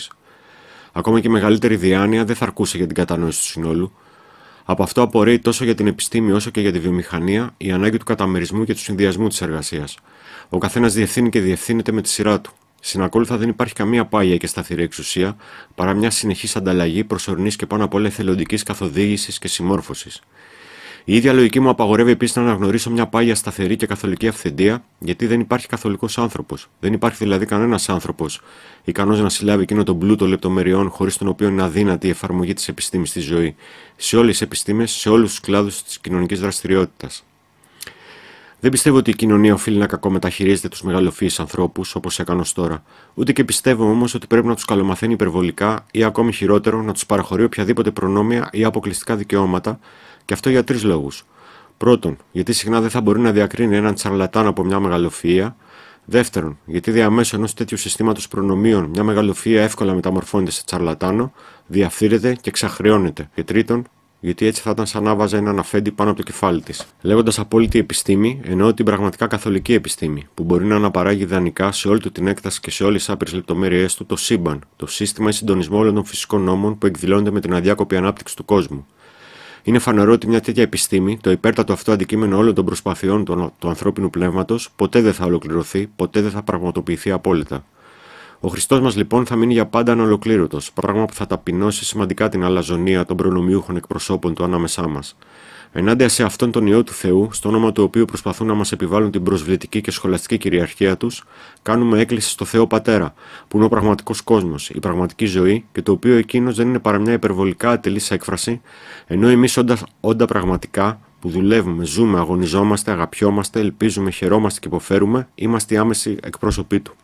S1: Ακόμα και η μεγαλύτερη διάνοια δεν θα αρκούσε για την κατανόηση του συνόλου, από αυτό απορρέει τόσο για την επιστήμη όσο και για τη βιομηχανία η ανάγκη του καταμερισμού και του συνδυασμού της εργασίας. Ο καθένας διευθύνει και διευθύνεται με τη σειρά του. Συνακόλουθα δεν υπάρχει καμία πάγια και σταθερή εξουσία παρά μια συνεχής ανταλλαγή προσωρινής και πάνω απ' όλα εθελοντικής καθοδήγησης και συμμόρφωσης. Η ίδια λογική μου απαγορεύει επίσης να αναγνωρίσω μια πάγια σταθερή και καθολική αυθεντία, γιατί δεν υπάρχει καθολικός άνθρωπος. Δεν υπάρχει δηλαδή κανένας άνθρωπος ικανός να συλλάβει εκείνο τον πλούτο λεπτομεριών χωρίς τον οποίο είναι αδύνατη η εφαρμογή της επιστήμης στη ζωή, σε όλες τις επιστήμες, σε όλους τους κλάδους της κοινωνικής δραστηριότητας. Δεν πιστεύω ότι η κοινωνία οφείλει να κακομεταχειρίζεται τους μεγαλοφύη ανθρώπους, όπως έκανε τώρα. Ούτε και πιστεύω όμως ότι πρέπει να τους καλομαθαίνει υπερβολικά ή ακόμη χειρότερο να τους παραχωρεί οποιαδήποτε προνόμια ή αποκλειστικά δικαιώματα, και αυτό για τρεις λόγους. Πρώτον, γιατί συχνά δεν θα μπορεί να διακρίνει έναν τσαρλατάν από μια μεγαλοφία, Δεύτερον, γιατί διαμέσω ενός τέτοιου συστήματος προνομίων μια μεγαλοφία εύκολα μεταμορφώνεται σε τσαρλατάνο, διαφθείρεται και ξαχρεώνεται. Και τρίτον, γιατί έτσι θα ήταν σαν να βάζα έναν αφέντη πάνω από το κεφάλι της. Λέγοντας απόλυτη επιστήμη, εννοώ την πραγματικά καθολική επιστήμη, που μπορεί να αναπαράγει ιδανικά σε όλη του την έκταση και σε όλες τις άπειρες λεπτομέρειές του το σύμπαν, το σύστημα ή συντονισμό όλων των φυσικών νόμων που εκδηλώνεται με την αδιάκοπη ανάπτυξη του κόσμου. Είναι φανερό ότι μια τέτοια επιστήμη, το υπέρτατο αυτό αντικείμενο όλων των προσπαθειών του, του ανθρώπινου πνεύματος, ποτέ δεν θα ολοκληρωθεί, ποτέ δεν θα πραγματοποιηθεί απόλυτα. Ο Χριστός μας λοιπόν θα μείνει για πάντα ανολοκλήρωτος, πράγμα που θα ταπεινώσει σημαντικά την αλαζονία των προνομιούχων εκπροσώπων του ανάμεσά μας ενάντια σε αυτόν τον ιό του Θεού, στο όνομα του οποίου προσπαθούν να μας επιβάλλουν την προσβλητική και σχολαστική κυριαρχία τους, κάνουμε έκκληση στο Θεό Πατέρα, που είναι ο πραγματικός κόσμος, η πραγματική ζωή και το οποίο εκείνος δεν είναι παρά μια υπερβολικά ατελής έκφραση, ενώ εμείς όντα, πραγματικά που δουλεύουμε, ζούμε, αγωνιζόμαστε, αγαπιόμαστε, ελπίζουμε, χαιρόμαστε και υποφέρουμε, είμαστε οι άμεση εκπρόσωποι του.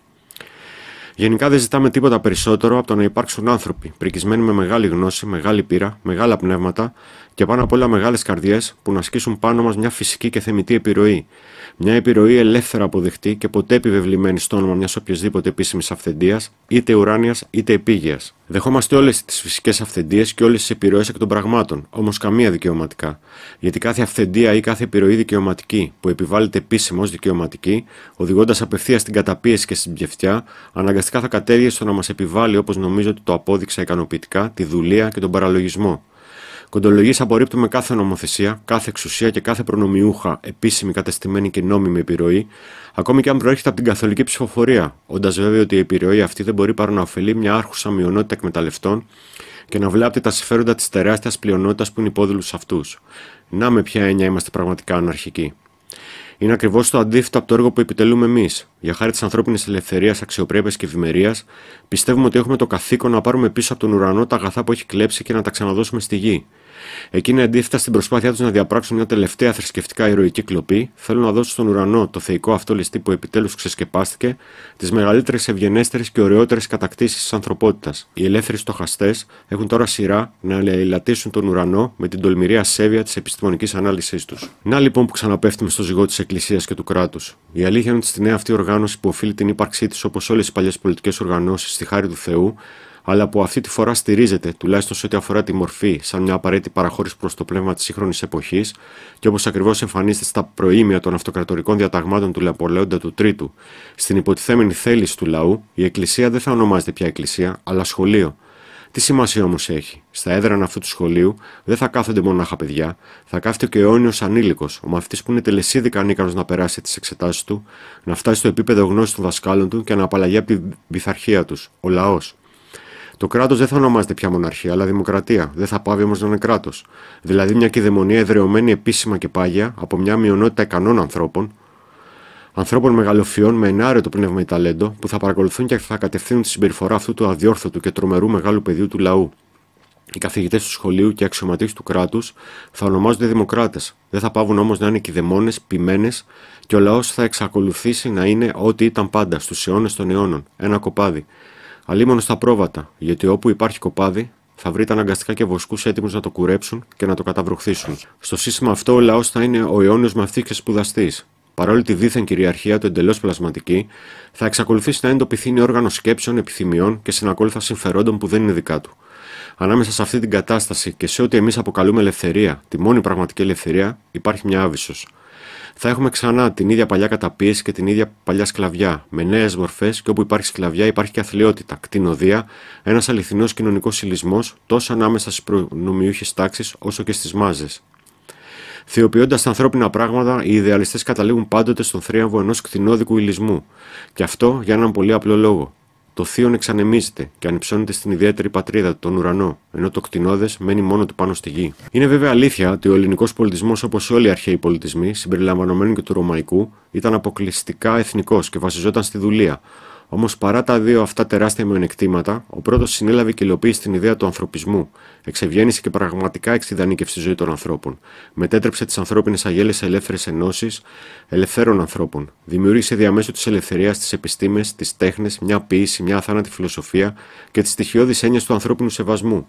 S1: Γενικά δεν ζητάμε τίποτα περισσότερο από το να υπάρξουν άνθρωποι, πρικισμένοι με μεγάλη γνώση, μεγάλη πείρα, μεγάλα πνεύματα και πάνω απ' όλα μεγάλες καρδιές που να ασκήσουν πάνω μας μια φυσική και θεμητή επιρροή, μια επιρροή ελεύθερα αποδεκτή και ποτέ επιβεβλημένη στο όνομα μιας οποιασδήποτε επίσημης αυθεντίας, είτε ουράνιας είτε επίγειας. Δεχόμαστε όλες τις φυσικές αυθεντίες και όλες τις επιρροές εκ των πραγμάτων, όμως καμία δικαιωματικά. Γιατί κάθε αυθεντία ή κάθε επιρροή δικαιωματική που επιβάλλεται ω δικαιωματική, οδηγώντας απευθείας στην καταπίεση και στην πιευτιά, αναγκαστικά θα κατέργει στο να μας επιβάλλει όπως νομίζω ότι το απόδειξα ικανοποιητικά τη δουλεία και τον παραλογισμό. Κοντολογίε απορρίπτουμε κάθε νομοθεσία, κάθε εξουσία και κάθε προνομιούχα, επίσημη, κατεστημένη και νόμιμη επιρροή, ακόμη και αν προέρχεται από την καθολική ψηφοφορία, όντας βέβαια ότι η επιρροή αυτή δεν μπορεί παρά να ωφελεί μια άρχουσα μειονότητα εκμεταλλευτών και να βλάπτει τα συμφέροντα της τεράστιας πλειονότητας που είναι υπόδουλους αυτούς. Να με ποια έννοια είμαστε πραγματικά αναρχικοί. Είναι ακριβώς το αντίθετο από το έργο που επιτελούμε εμείς. Για χάρη της ανθρώπινης ελευθερίας, αξιοπρέπειας και ευημερίας, πιστεύουμε ότι έχουμε το καθήκον να πάρουμε πίσω από τον ουρανό τα αγαθά που έχει κλέψει και να τα ξαναδώσουμε στη γη. Εκείνοι αντίθετα στην προσπάθειά τους να διαπράξουν μια τελευταία θρησκευτικά ηρωική κλοπή, θέλουν να δώσουν στον ουρανό το θεϊκό αυτό ληστή που επιτέλους ξεσκεπάστηκε, τις μεγαλύτερες, ευγενέστερες και ωραιότερες κατακτήσεις της ανθρωπότητας. Οι ελεύθεροι στοχαστές έχουν τώρα σειρά να ελαττήσουν τον ουρανό με την τολμηρή ασέβεια της επιστημονικής ανάλυσης τους. Να λοιπόν που ξαναπέφτουμε στο ζυγό της Εκκλησίας και του κράτους. Η αλήθεια είναι ότι στη νέα αυτή οργάνωση που οφείλει την ύπαρξή της όπως όλες τι παλιές πολιτικές οργανώσεις στη χάρη του Θεού, αλλά που αυτή τη φορά στηρίζεται, τουλάχιστον σε ό,τι αφορά τη μορφή, σαν μια απαραίτητη παραχώρηση προς το πνεύμα της σύγχρονης εποχής και όπως ακριβώς εμφανίζεται στα προήμια των αυτοκρατορικών διαταγμάτων του Λαπολέοντα του Τρίτου, στην υποτιθέμενη θέληση του λαού, η Εκκλησία δεν θα ονομάζεται πια Εκκλησία, αλλά σχολείο. Τι σημασία όμως έχει, στα έδρανα αυτού του σχολείου δεν θα κάθονται μονάχα παιδιά, θα κάθεται και ο αιώνιος ανήλικος, ο μαθητής που είναι τελεσίδικα ανίκανος να περάσει τις εξετάσεις του, να φτάσει στο επίπεδο γνώσης των δασκάλων του και να απαλλαγεί από την πειθαρχία τους, ο λαός. Το κράτος δεν θα ονομάζεται πια μοναρχία, αλλά δημοκρατία. Δεν θα πάβει όμως να είναι κράτος. Δηλαδή μια κυδαιμονία εδρεωμένη επίσημα και πάγια από μια μειονότητα ικανών ανθρώπων, ανθρώπων μεγαλοφιών με ενάρετο πνεύμα ή ταλέντο, που θα παρακολουθούν και θα κατευθύνουν τη συμπεριφορά αυτού του αδιόρθωτου και τρομερού μεγάλου πεδίου του λαού. Οι καθηγητές του σχολείου και αξιωματίε του κράτους θα ονομάζονται δημοκράτες. Δεν θα πάβουν όμως να είναι κυδαιμόνες, ποιμένες και ο λαός θα εξακολουθήσει να είναι ό,τι ήταν πάντα στους αιώνες των αιώνων. Ένα κοπάδι αλίμονο στα πρόβατα, γιατί όπου υπάρχει κοπάδι, θα βρείτε αναγκαστικά και βοσκούς έτοιμους να το κουρέψουν και να το καταβροχθήσουν. Στο σύστημα αυτό, ο λαός θα είναι ο αιώνιος μαθή και σπουδαστής. Παρόλη τη δίθεν κυριαρχία του εντελώς πλασματική, θα εξακολουθήσει να είναι όργανο σκέψεων, επιθυμιών και συνακόλουθα συμφερόντων που δεν είναι δικά του. Ανάμεσα σε αυτή την κατάσταση και σε ό,τι εμείς αποκαλούμε ελευθερία, τη μόνη πραγματική ελευθερία, υπάρχει μια άβυσος θα έχουμε ξανά την ίδια παλιά καταπίεση και την ίδια παλιά σκλαβιά, με νέες μορφές και όπου υπάρχει σκλαβιά υπάρχει και αθλειότητα, κτηνοδία, ένας αληθινός κοινωνικός συλλισμό τόσο ανάμεσα στις προνομιούχες τάξεις όσο και στις μάζες. Θεοποιώντας τα ανθρώπινα πράγματα, οι ιδεαλιστές καταλήγουν πάντοτε στον θρίαμβο ενός κτηνόδικου ηλισμού. Και αυτό για έναν πολύ απλό λόγο. Το θείο εξανεμίζεται και ανυψώνεται στην ιδιαίτερη πατρίδα, τον ουρανό, ενώ το κτηνόδες μένει μόνο του πάνω στη γη. Είναι βέβαια αλήθεια ότι ο ελληνικός πολιτισμός, όπως όλοι οι αρχαίοι πολιτισμοί, συμπεριλαμβανομένου και του ρωμαϊκού, ήταν αποκλειστικά εθνικός και βασιζόταν στη δουλεία, Όμως παρά τα δύο αυτά τεράστια μειονεκτήματα, ο πρώτος συνέλαβε και υλοποίησε την ιδέα του ανθρωπισμού, εξευγέννησε και πραγματικά εξειδανίκευσε τη ζωή των ανθρώπων, μετέτρεψε τις ανθρώπινες αγέλες σε ελεύθερες ενώσεις ελευθέρων ανθρώπων, δημιούργησε διαμέσου της ελευθερίας τις επιστήμες, τις τέχνες, μια ποιήση, μια αθάνατη φιλοσοφία και τις στοιχειώδεις έννοιες του ανθρώπινου σεβασμού.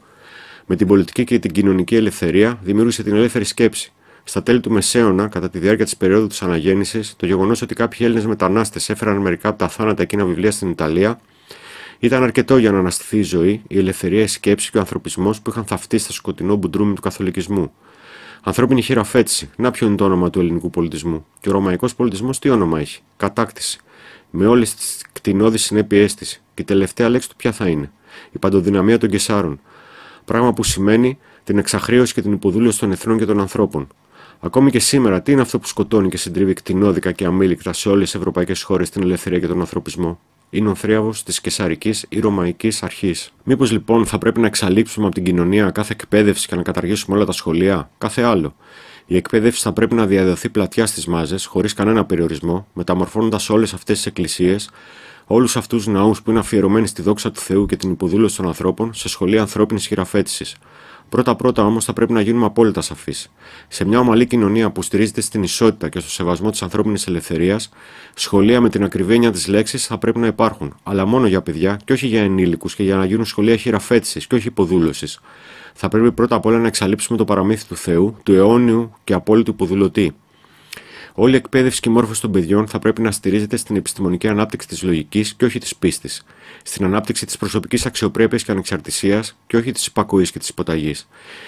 S1: Με την πολιτική και την κοινωνική ελευθερία δημιούργησε την ελεύθερη σκέψη, στα τέλη του Μεσαίωνα, κατά τη διάρκεια της περίοδου της Αναγέννησης, το γεγονός ότι κάποιοι Έλληνες μετανάστες έφεραν μερικά από τα θάνατα εκείνα βιβλία στην Ιταλία ήταν αρκετό για να αναστηθεί η ζωή, η ελευθερία, η σκέψη και ο ανθρωπισμός που είχαν θαυτεί στα σκοτεινό μπουντρούμι του καθολικισμού. Ανθρώπινη χειραφέτηση. Να ποιο είναι το όνομα του ελληνικού πολιτισμού. Και ο ρωμαϊκός πολιτισμός τι όνομα έχει. Κατάκτηση. Με όλες τις κτηνώδεις συνέπειές της. Και η τελευταία λέξη του ποια θα είναι. Η παντοδυναμία των κεσάρων. Πράγμα που σημαίνει την εξαχρέωση και την υποδούλωση των εθνών και των ανθρώπων. Ακόμη και σήμερα, τι είναι αυτό που σκοτώνει και συντρίβει κτηνόδικα και αμήλικτα σε όλες τις ευρωπαϊκές χώρες την ελευθερία και τον ανθρωπισμό. Είναι ο θρίαβο της κεσαρικής ή ρωμαϊκής αρχής. Μήπως λοιπόν θα πρέπει να εξαλείψουμε από την κοινωνία κάθε εκπαίδευση και να καταργήσουμε όλα τα σχολεία, κάθε άλλο. Η εκπαίδευση θα πρέπει να διαδοθεί πλατιά στις μάζες, χωρίς κανένα περιορισμό, μεταμορφώνοντας όλες αυτές τις εκκλησίες, όλους αυτούς του ναούς που είναι αφιερωμένοι στη δόξα του Θεού και την υποδούλωση των ανθρώπων σε σχολεία ανθρώπινης χειραφέτησης. Πρώτα-πρώτα όμως θα πρέπει να γίνουμε απόλυτα σαφείς. Σε μια ομαλή κοινωνία που στηρίζεται στην ισότητα και στο σεβασμό της ανθρώπινης ελευθερίας, σχολεία με την ακριβένεια της λέξης θα πρέπει να υπάρχουν, αλλά μόνο για παιδιά και όχι για ενήλικους και για να γίνουν σχολεία χειραφέτησης και όχι υποδούλωσης. Θα πρέπει πρώτα απ' όλα να εξαλείψουμε το παραμύθι του Θεού, του αιώνιου και απόλυτου υποδουλωτή. Όλη η εκπαίδευση και μόρφωση των παιδιών θα πρέπει να στηρίζεται στην επιστημονική ανάπτυξη της λογικής και όχι της πίστης στην ανάπτυξη της προσωπικής αξιοπρέπειας και ανεξαρτησίας και όχι της υπακοής και της υποταγής,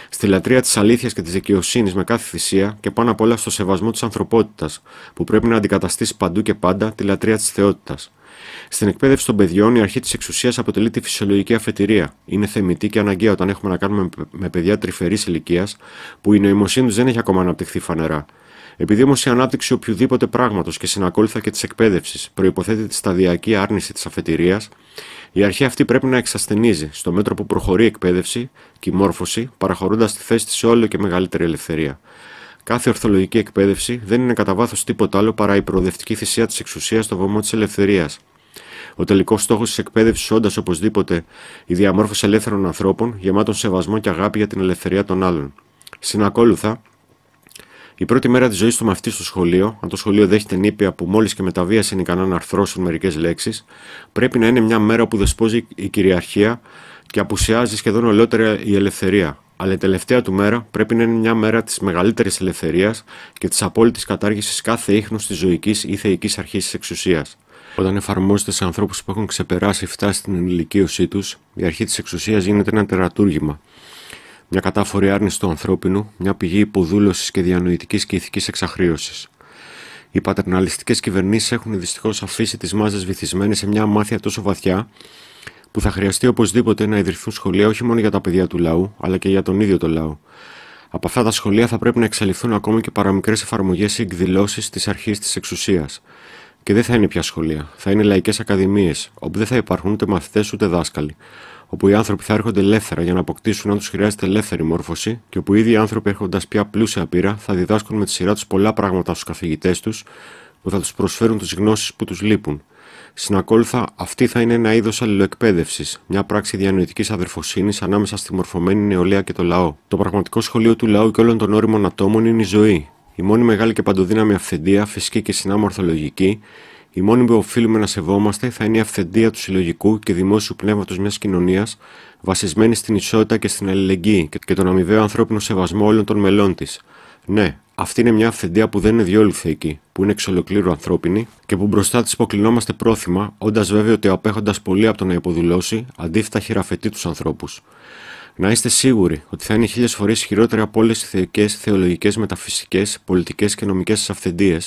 S1: στη λατρεία της αλήθειας και της δικαιοσύνης με κάθε θυσία και πάνω απ' όλα στο σεβασμό της ανθρωπότητας, που πρέπει να αντικαταστήσει παντού και πάντα τη λατρεία της θεότητας. Στην εκπαίδευση των παιδιών, η αρχή της εξουσίας αποτελεί τη φυσιολογική αφετηρία. Είναι θεμητή και αναγκαία όταν έχουμε να κάνουμε με παιδιά τρυφερής ηλικίας, που η νοημοσύνη τους δεν έχει ακόμα αναπτυχθεί φανερά. Επειδή όμως η ανάπτυξη οποιοδήποτε πράγματος και συνακόλουθα και της εκπαίδευσης προποθέτει τη σταδιακή άρνηση της αφετηρίας, η αρχή αυτή πρέπει να εξασθενίζει στο μέτρο που προχωρεί η εκπαίδευση και η μόρφωση, παραχωρώντας τη θέση της σε όλο και μεγαλύτερη ελευθερία. Κάθε ορθολογική εκπαίδευση δεν είναι κατά βάθος τίποτα άλλο παρά η προοδευτική θυσία της εξουσίας στο βωμό της ελευθερίας. Ο τελικός στόχος της εκπαίδευσης όντας οπωσδήποτε η διαμόρφωση ελεύθερων ανθρώπων γεμάτων σεβασμό και αγάπη για την ελευθερία των άλλων. Συνακόλουθα, η πρώτη μέρα της ζωής του μαθητή στο σχολείο, αν το σχολείο δέχεται νήπια που μόλις και μεταβίασε είναι ικανό να αρθρώσουν μερικές λέξεις, πρέπει να είναι μια μέρα που δεσπόζει η κυριαρχία και απουσιάζει σχεδόν ολότερα η ελευθερία. Αλλά η τελευταία του μέρα πρέπει να είναι μια μέρα της μεγαλύτερης ελευθερίας και της απόλυτης κατάργησης κάθε ίχνου της ζωικής ή θεϊκής αρχής της εξουσίας. Όταν εφαρμόζεται σε ανθρώπους που έχουν ξεπεράσει ή φτάσει στην ηλικίωσή τους, η αρχή της εξουσίας γίνεται ένα τερατούργημα μια κατάφορη άρνηση του ανθρώπινου, μια πηγή υποδούλωσης και διανοητικής και ηθικής εξαχρίωσης. Οι πατερναλιστικές κυβερνήσεις έχουν δυστυχώς αφήσει τις μάζες βυθισμένες σε μια μάθεια τόσο βαθιά που θα χρειαστεί οπωσδήποτε να ιδρυθούν σχολεία όχι μόνο για τα παιδιά του λαού, αλλά και για τον ίδιο το λαό. Από αυτά τα σχολεία θα πρέπει να εξαλειφθούν ακόμη και παραμικρές εφαρμογές ή εκδηλώσεις της αρχής της εξουσίας. Και δεν θα είναι πια σχολεία, θα είναι λαϊκές ακαδημίες, όπου δεν θα υπάρχουν ούτε μαθητές ούτε δάσκαλοι όπου οι άνθρωποι θα έρχονται ελεύθερα για να αποκτήσουν, αν τους χρειάζεται, ελεύθερη μόρφωση και όπου οι ίδιοι άνθρωποι, έχοντας πια πλούσια πείρα, θα διδάσκουν με τη σειρά τους πολλά πράγματα στους καθηγητές τους που θα τους προσφέρουν τις γνώσεις που τους λείπουν. Συνακόλουθα, αυτή θα είναι ένα είδος αλληλοεκπαίδευσης, μια πράξη διανοητικής αδερφοσύνης ανάμεσα στη μορφωμένη νεολαία και το λαό. Το πραγματικό σχολείο του λαού και όλων των όριμων ατόμων είναι η ζωή. Η μόνη μεγάλη και παντοδύναμη αυθεντία, φυσική και συνάμορθολογική, η μόνη που οφείλουμε να σεβόμαστε θα είναι η αυθεντία του συλλογικού και δημόσιου πνεύματος μιας κοινωνίας βασισμένη στην ισότητα και στην αλληλεγγύη και τον αμοιβαίο ανθρώπινο σεβασμό όλων των μελών της. Ναι, αυτή είναι μια αυθεντία που δεν είναι διόλου θεϊκή, που είναι εξ ολοκλήρου ανθρώπινη και που μπροστά της υποκλεινόμαστε πρόθυμα, όντας βέβαιο ότι απέχοντας πολύ από το να υποδηλώσει, αντίθετα χειραφετεί τους ανθρώπους. Να είστε σίγουροι ότι θα είναι χίλιες φορές χειρότερα από όλες τις θεϊκές, θεολογικές, μεταφυσικές, πολιτικές και νομικές σα αυθεντίε,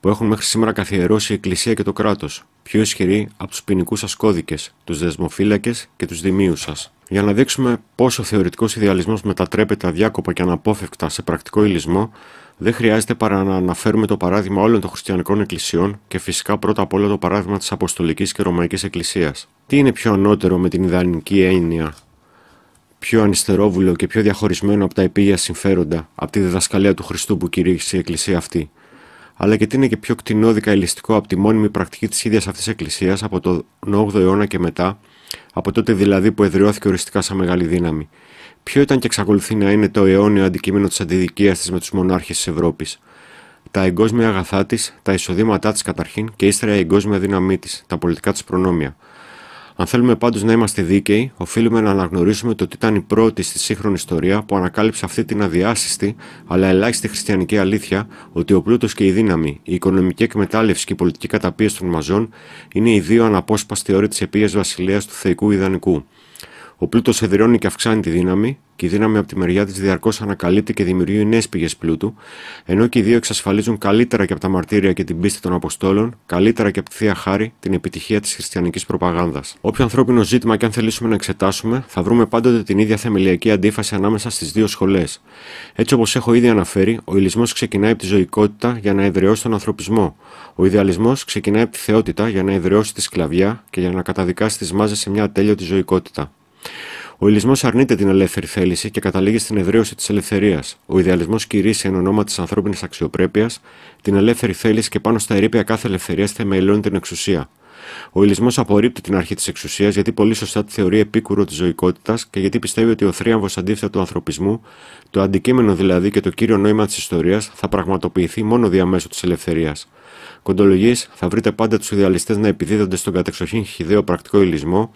S1: που έχουν μέχρι σήμερα καθιερώσει η Εκκλησία και το κράτος, πιο ισχυροί από τους ποινικούς σας κώδικες, τους δεσμοφύλακες και τους δημίους σας. Για να δείξουμε πόσο ο θεωρητικός ιδεαλισμός μετατρέπεται αδιάκοπα και αναπόφευκτα σε πρακτικό υλισμό, δεν χρειάζεται παρά να αναφέρουμε το παράδειγμα όλων των χριστιανικών εκκλησιών και φυσικά πρώτα απ' όλα το παράδειγμα της Αποστολικής και Ρωμαϊκής Εκκλησίας. Τι είναι πιο ανώτερο με την ιδανική έννοια πιο ανιστερόβουλο και πιο διαχωρισμένο από τα επίγεια συμφέροντα, από τη διδασκαλία του Χριστού που κηρύχει η Εκκλησία αυτή αλλά και τι είναι και πιο κτηνώδικα ελιστικό από τη μόνιμη πρακτική της ίδιας αυτής Εκκλησίας από τον 8ο αιώνα και μετά, από τότε δηλαδή που εδραιώθηκε οριστικά σαν μεγάλη δύναμη. Ποιο ήταν και εξακολουθεί να είναι το αιώνιο αντικείμενο της αντιδικίας της με τους μονάρχες της Ευρώπης. Τα εγκόσμια αγαθά της, τα εισοδήματά της καταρχήν και ύστερα η εγκόσμια δύναμή της, τα πολιτικά της προνόμια. Αν θέλουμε πάντως να είμαστε δίκαιοι, οφείλουμε να αναγνωρίσουμε το ότι ήταν η πρώτη στη σύγχρονη ιστορία που ανακάλυψε αυτή την αδιάσυστη αλλά ελάχιστη χριστιανική αλήθεια ότι ο πλούτος και η δύναμη, η οικονομική εκμετάλλευση και η πολιτική καταπίεση των μαζών είναι οι δύο αναπόσπαστοι όροι της επίγεια βασιλείας του θεϊκού ιδανικού. Ο πλούτος εδραιώνει και αυξάνει τη δύναμη και η δύναμη από τη μεριά της διαρκώς ανακαλύπτει και δημιουργεί νέες πηγές πλούτου, ενώ και οι δύο εξασφαλίζουν καλύτερα και από τα μαρτύρια και την πίστη των Αποστόλων, καλύτερα και από τη θεία χάρη, την επιτυχία της χριστιανικής προπαγάνδας. Όποιο ανθρώπινο ζήτημα και αν θελήσουμε να εξετάσουμε, θα βρούμε πάντοτε την ίδια θεμελιακή αντίφαση ανάμεσα στις δύο σχολές. Έτσι, όπως έχω ήδη αναφέρει, ο ηλισμό ξεκινάει από τη ζωικότητα για να εδραιώσει τον ανθρωπισμό. Ο ιδεαλισμός ξεκινάει από τη θεότητα για να εδραιώσει τη σκλαβιά και για να καταδικάσει τις μάζες σε μια ατέλειωτη ζωικότητα. Ο ηλισμός αρνείται την ελεύθερη θέληση και καταλήγει στην εδραίωση της ελευθερίας. Ο ιδεαλισμός κηρύσσει εν ονόμα της ανθρώπινης αξιοπρέπειας, την ελεύθερη θέληση και πάνω στα ερήπια κάθε ελευθερίας θεμελιώνει την εξουσία. Ο ηλισμός απορρίπτει την αρχή της εξουσίας γιατί πολύ σωστά τη θεωρεί επίκουρο της ζωικότητας και γιατί πιστεύει ότι ο θρίαμβος αντίθετα του ανθρωπισμού, το αντικείμενο δηλαδή και το κύριο νόημα της ιστορίας, θα πραγματοποιηθεί μόνο διαμέσου της ελευθερίας. Κοντολογής, θα βρείτε πάντα τους ιδεαλιστές να επιδίδονται στον κατεξοχήν χιδαίο πρακτικό ηλισμό,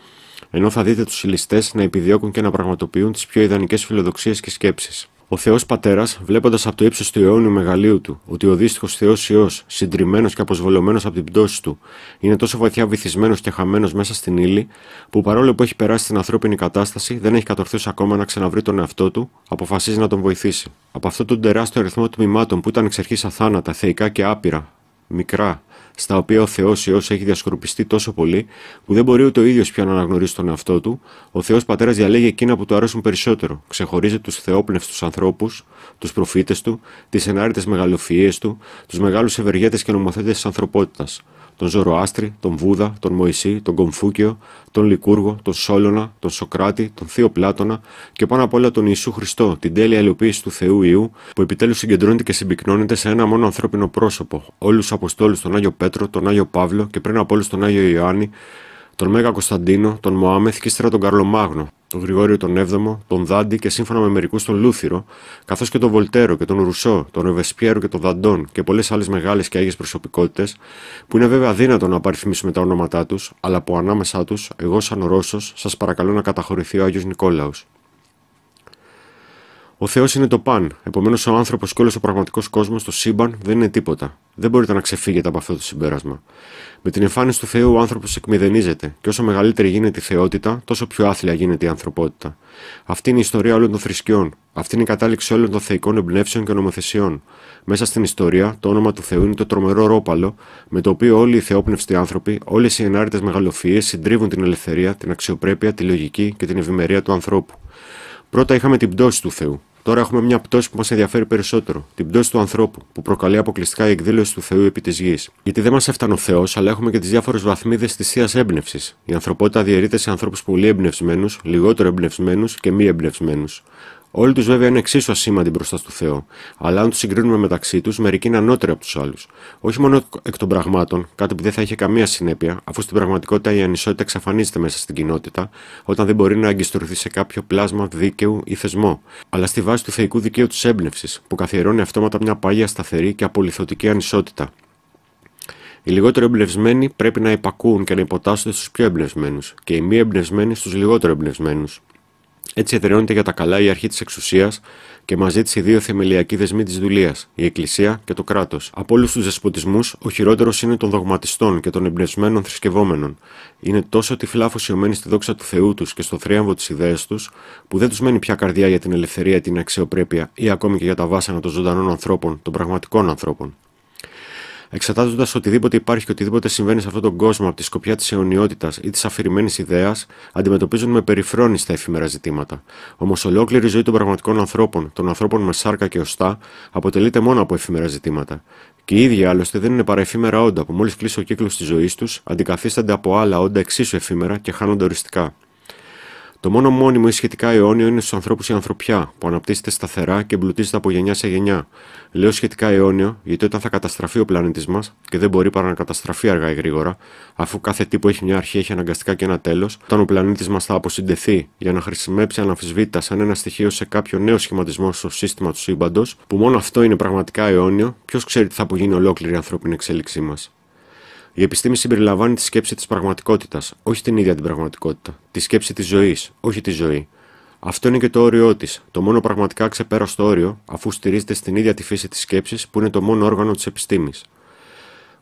S1: ενώ θα δείτε τους συλληστέ να επιδιώκουν και να πραγματοποιούν τις πιο ιδανικές φιλοδοξίες και σκέψεις. Ο Θεός Πατέρας, βλέποντας από το ύψος του αιώνιου μεγαλείου του ότι ο δύστιχος Θεός Ιω, συντριμμένος και αποσβολωμένος από την πτώση του, είναι τόσο βαθιά βυθισμένος και χαμένος μέσα στην ύλη, που παρόλο που έχει περάσει την ανθρώπινη κατάσταση, δεν έχει κατορθώσει ακόμα να ξαναβρει τον εαυτό του, αποφασίζει να τον βοηθήσει. Από αυτόν τον τεράστιο αριθμό τμήματων που ήταν εξ αρχής αθάνατα, θεϊκά και άπειρα, μικρά, στα οποία ο Θεός ιό έχει διασκορπιστεί τόσο πολύ, που δεν μπορεί ούτε ο ίδιος πια να αναγνωρίσει τον εαυτό του, ο Θεός Πατέρας διαλέγει εκείνα που του αρέσουν περισσότερο, ξεχωρίζει τους θεόπνευστους ανθρώπους, τους προφήτες του, τις ενάρετες μεγαλοφυίε του, τους μεγάλους ευεργέτες και νομοθέτες της ανθρωπότητας, τον Ζωροάστρη, τον Βούδα, τον Μωυσή, τον Κομφούκιο, τον Λικούργο, τον Σόλωνα, τον Σοκράτη, τον Θείο Πλάτωνα και πάνω απ' όλα τον Ιησού Χριστό, την τέλεια ελοποίηση του Θεού Ιού, που επιτέλους συγκεντρώνεται και συμπυκνώνεται σε ένα μόνο ανθρώπινο πρόσωπο, όλους τους Αποστόλους, τον Άγιο Πέτρο, τον Άγιο Παύλο και πριν από όλους τον Άγιο Ιωάννη, τον Μέγα Κωνσταντίνο, τον Μωάμεθ και ύστερα τον Καρλομάγνο, τον Γρηγόριο τον 7ο, τον Δάντι και σύμφωνα με μερικούς τον Λούθυρο, καθώς και τον Βολτέρο και τον Ρουσό, τον Ευεσπιέρο και τον Δαντών και πολλές άλλες μεγάλες και άγιες προσωπικότητες, που είναι βέβαια αδύνατο να απαριθμίσουμε τα ονόματά τους, αλλά που ανάμεσά τους, εγώ σαν Ρώσος, σας παρακαλώ να καταχωρηθεί ο Άγιος Νικόλαος. Ο Θεός είναι το παν. Επομένως, ο άνθρωπος και όλος ο πραγματικός κόσμος, το σύμπαν, δεν είναι τίποτα. Δεν μπορείτε να ξεφύγετε από αυτό το συμπέρασμα. Με την εμφάνιση του Θεού, ο άνθρωπος εκμηδενίζεται, και όσο μεγαλύτερη γίνεται η θεότητα, τόσο πιο άθλια γίνεται η ανθρωπότητα. Αυτή είναι η ιστορία όλων των θρησκειών. Αυτή είναι η κατάληξη όλων των θεϊκών εμπνεύσεων και νομοθεσιών. Μέσα στην ιστορία, το όνομα του Θεού είναι το τρομερό ρόπαλο, με το οποίο όλοι οι θεόπνευστοι άνθρωποι, όλες οι ενάρετε μεγαλοφίε συντρίβουν την ελευθερία, την αξιοπρέπεια, τη λογική και την ευημερία του ανθρώπου. Πρώτα είχαμε την πτώση του Θεού. Τώρα έχουμε μια πτώση που μας ενδιαφέρει περισσότερο, την πτώση του ανθρώπου, που προκαλεί αποκλειστικά η εκδήλωση του Θεού επί της γης. Γιατί δεν μας έφτανε ο Θεός, αλλά έχουμε και τις διάφορες βαθμίδες της θείας έμπνευσης. Η ανθρωπότητα διαιρείται σε ανθρώπους πολύ εμπνευσμένους, λιγότερο εμπνευσμένους και μη εμπνευσμένους. Όλοι τους βέβαια είναι εξίσου ασήμαντοι μπροστά στο Θεό, αλλά αν τους συγκρίνουμε μεταξύ τους, μερικοί είναι ανώτεροι από τους άλλους. Όχι μόνο εκ των πραγμάτων, κάτι που δεν θα είχε καμία συνέπεια, αφού στην πραγματικότητα η ανισότητα εξαφανίζεται μέσα στην κοινότητα, όταν δεν μπορεί να αγκιστρωθεί σε κάποιο πλάσμα δίκαιου ή θεσμό, αλλά στη βάση του θεϊκού δικαίου της έμπνευσης, που καθιερώνει αυτόματα μια πάγια σταθερή και απολυθωτική ανισότητα. Οι λιγότερο εμπνευσμένοι πρέπει να υπακούουν και να υποτάσσονται στους πιο εμπνευσμένους, και οι μη εμπνευσμένοι στους λιγότερο εμπνευσμένους. Έτσι εδραιώνεται για τα καλά η αρχή της εξουσίας και μαζί της οι δύο θεμελιακοί δεσμοί της δουλείας, η Εκκλησία και το κράτος. Από όλους τους δεσποτισμούς, ο χειρότερος είναι των δογματιστών και των εμπνευσμένων θρησκευόμενων. Είναι τόσο τυφλά αφοσιωμένοι στη δόξα του Θεού τους και στο θρίαμβο της ιδέα τους, που δεν τους μένει πια καρδιά για την ελευθερία, την αξιοπρέπεια ή ακόμη και για τα βάσανα των ζωντανών ανθρώπων, των πραγματικών ανθρώπων εξετάζοντας οτιδήποτε υπάρχει και οτιδήποτε συμβαίνει σε αυτόν τον κόσμο από τη σκοπιά της αιωνιότητας ή της αφηρημένης ιδέας, αντιμετωπίζουν με περιφρόνηση τα εφήμερα ζητήματα. Όμως ολόκληρη η ζωή των πραγματικών ανθρώπων, των ανθρώπων με σάρκα και οστά, αποτελείται μόνο από εφήμερα ζητήματα. Και οι ίδιοι άλλωστε δεν είναι παρά εφήμερα όντα που μόλις κλείσει ο κύκλος της ζωής τους, αντικαθίστανται από άλλα όντα εξίσου εφήμερα και χάνονται οριστικά. Το μόνο μόνιμο ή σχετικά αιώνιο είναι στους ανθρώπους η ανθρωπιά, που αναπτύσσεται σταθερά και εμπλουτίζεται από γενιά σε γενιά. Λέω σχετικά αιώνιο, γιατί όταν θα καταστραφεί ο πλανήτης μας, και δεν μπορεί παρά να καταστραφεί αργά ή γρήγορα, αφού κάθε τύπο έχει μια αρχή έχει αναγκαστικά και ένα τέλος, όταν ο πλανήτης μας θα αποσυντεθεί για να χρησιμεύσει αναμφισβήτητα σαν ένα στοιχείο σε κάποιο νέο σχηματισμό στο σύστημα του σύμπαντος, που μόνο αυτό είναι πραγματικά αιώνιο, ποιος ξέρει τι θα απογίνει ολόκληρη η ανθρώπινη εξέλιξή μας. Η επιστήμη συμπεριλαμβάνει τη σκέψη της πραγματικότητας, όχι την ίδια την πραγματικότητα. Τη σκέψη της ζωής, όχι τη ζωή. Αυτό είναι και το όριό της, το μόνο πραγματικά ξεπέραστο όριο, αφού στηρίζεται στην ίδια τη φύση της σκέψης που είναι το μόνο όργανο της επιστήμης.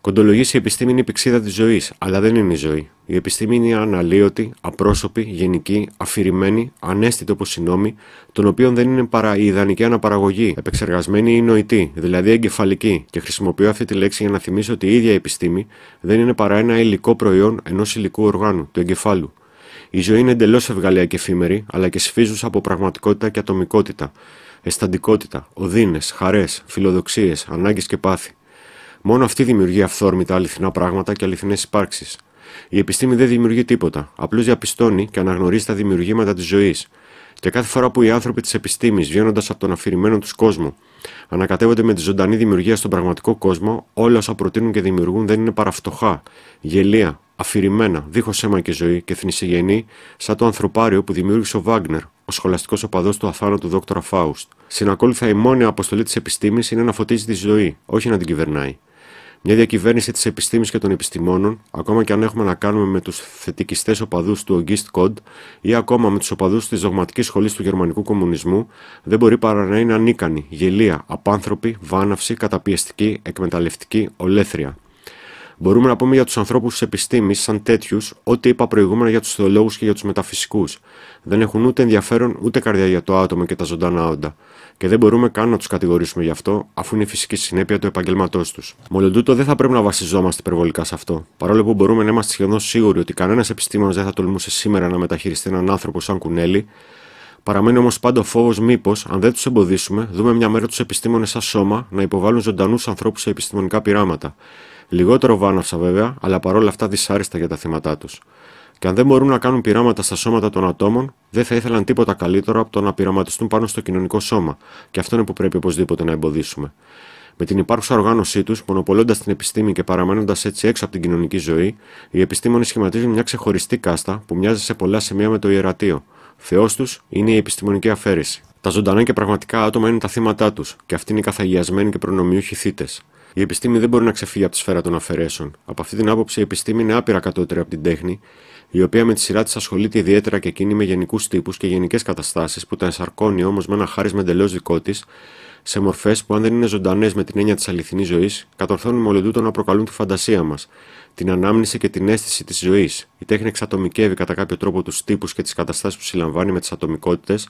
S1: Κοντολογεί η επιστήμη είναι η πηξίδα της ζωής, αλλά δεν είναι η ζωή. Η επιστήμη είναι αναλύωτη, απρόσωπη, γενική, αφηρημένη, ανέστητο από συνόμη, των οποίων δεν είναι παρά η ιδανική αναπαραγωγή, επεξεργασμένη ή νοητή, δηλαδή εγκεφαλική, και χρησιμοποιώ αυτή τη λέξη για να θυμίσω ότι η ίδια η επιστήμη δεν είναι παρά ένα υλικό προϊόν ενός υλικού οργάνου, του εγκεφάλου. Η ζωή είναι εντελώς ευγαλία και εφήμερη, αλλά και σφίζουσα από πραγματικότητα και ατομικότητα, αισθαντικότητα, οδύνες, χαρές, φιλοδοξίες, ανάγκες και πάθη. Μόνο αυτή δημιουργεί αυθόρμητα αληθινά πράγματα και αληθινές υπάρξεις. Η επιστήμη δεν δημιουργεί τίποτα. Απλώς διαπιστώνει και αναγνωρίζει τα δημιουργήματα της ζωής. Και κάθε φορά που οι άνθρωποι της επιστήμης, βγαίνοντας από τον αφηρημένο τους κόσμο, ανακατεύονται με τη ζωντανή δημιουργία στον πραγματικό κόσμο, όλα όσα προτείνουν και δημιουργούν δεν είναι παρά φτωχά, γελία, αφηρημένα, δίχως αίμα και ζωή και θνησιγενή, σαν το ανθρωπάριο που δημιούργησε ο Βάγκνερ, ο σχολαστικός οπαδός του αθάνατου δόκτωρα Φάουστ. Συνακόλουθα, η μόνη αποστολή της επιστήμης είναι να φωτίζει τη ζωή, όχι να την κυβερνάει. Μια διακυβέρνηση της επιστήμης και των επιστημόνων, ακόμα και αν έχουμε να κάνουμε με τους θετικιστές οπαδούς του Ογκίστ Κοντ ή ακόμα με τους οπαδούς της δογματικής σχολής του γερμανικού κομμουνισμού, δεν μπορεί παρά να είναι ανίκανη, γελία, απάνθρωπη, βάναυση, καταπιεστική, εκμεταλλευτική, ολέθρια. Μπορούμε να πούμε για τους ανθρώπους της επιστήμης, σαν τέτοιους, ό,τι είπα προηγούμενα για τους θεολόγους και για τους μεταφυσικούς. Δεν έχουν ούτε ενδιαφέρον ούτε καρδιά για το άτομο και τα ζωντανά όντα. Και δεν μπορούμε καν να τους κατηγορήσουμε γι' αυτό, αφού είναι η φυσική συνέπεια του επαγγελματός τους. Μολοντούτο δεν θα πρέπει να βασιζόμαστε υπερβολικά σε αυτό. Παρόλο που μπορούμε να είμαστε σχεδόν σίγουροι ότι κανένας επιστήμονας δεν θα τολμούσε σήμερα να μεταχειριστεί έναν άνθρωπο σαν κουνέλι, Παραμένει όμως πάντα ο φόβος μήπως, αν δεν τους εμποδίσουμε, δούμε μια μέρα τους επιστήμονες σαν σώμα να υποβάλουν ζωντανούς ανθρώπους σε επιστημονικά πειράματα. Λιγότερο βάναυσα βέβαια, αλλά παρόλα αυτά δυσάρεστα για τα θύματά τους. Και αν δεν μπορούν να κάνουν πειράματα στα σώματα των ατόμων, δεν θα ήθελαν τίποτα καλύτερο από το να πειραματιστούν πάνω στο κοινωνικό σώμα, και αυτό είναι που πρέπει οπωσδήποτε να εμποδίσουμε. Με την υπάρχουσα οργάνωσή τους, μονοπολώντας την επιστήμη και παραμένοντας έτσι έξω από την κοινωνική ζωή, οι επιστήμονες σχηματίζουν μια ξεχωριστή κάστα που μοιάζει σε πολλά σημεία με το ιερατείο. Θεός τους είναι η επιστημονική αφαίρεση. Τα ζωντανά και πραγματικά άτομα είναι τα θύματά τους, και αυτοί είναι οι καθαγιασμένοι και προνομιούχοι θύτες. Η επιστήμη δεν μπορεί να ξεφύγει από τη σφαίρα των αφαιρέσεων. Από αυτή την άποψη, η επιστήμη είναι άπειρα κατώτερη από την τέχνη, η οποία με τη σειρά της ασχολείται ιδιαίτερα και εκείνη με γενικούς τύπους και γενικές καταστάσεις που τα ενσαρκώνει όμως με ένα χάρισμα εντελώς δικό της, σε μορφές που, αν δεν είναι ζωντανές με την έννοια της αληθινής ζωής, κατορθώνουν μολυντούτο να προκαλούν τη φαντασία μας, την ανάμνηση και την αίσθηση της ζωής. Η τέχνη εξατομικεύει κατά κάποιο τρόπο τους τύπους και τις καταστάσεις που συλλαμβάνει με τις ατομικότητες,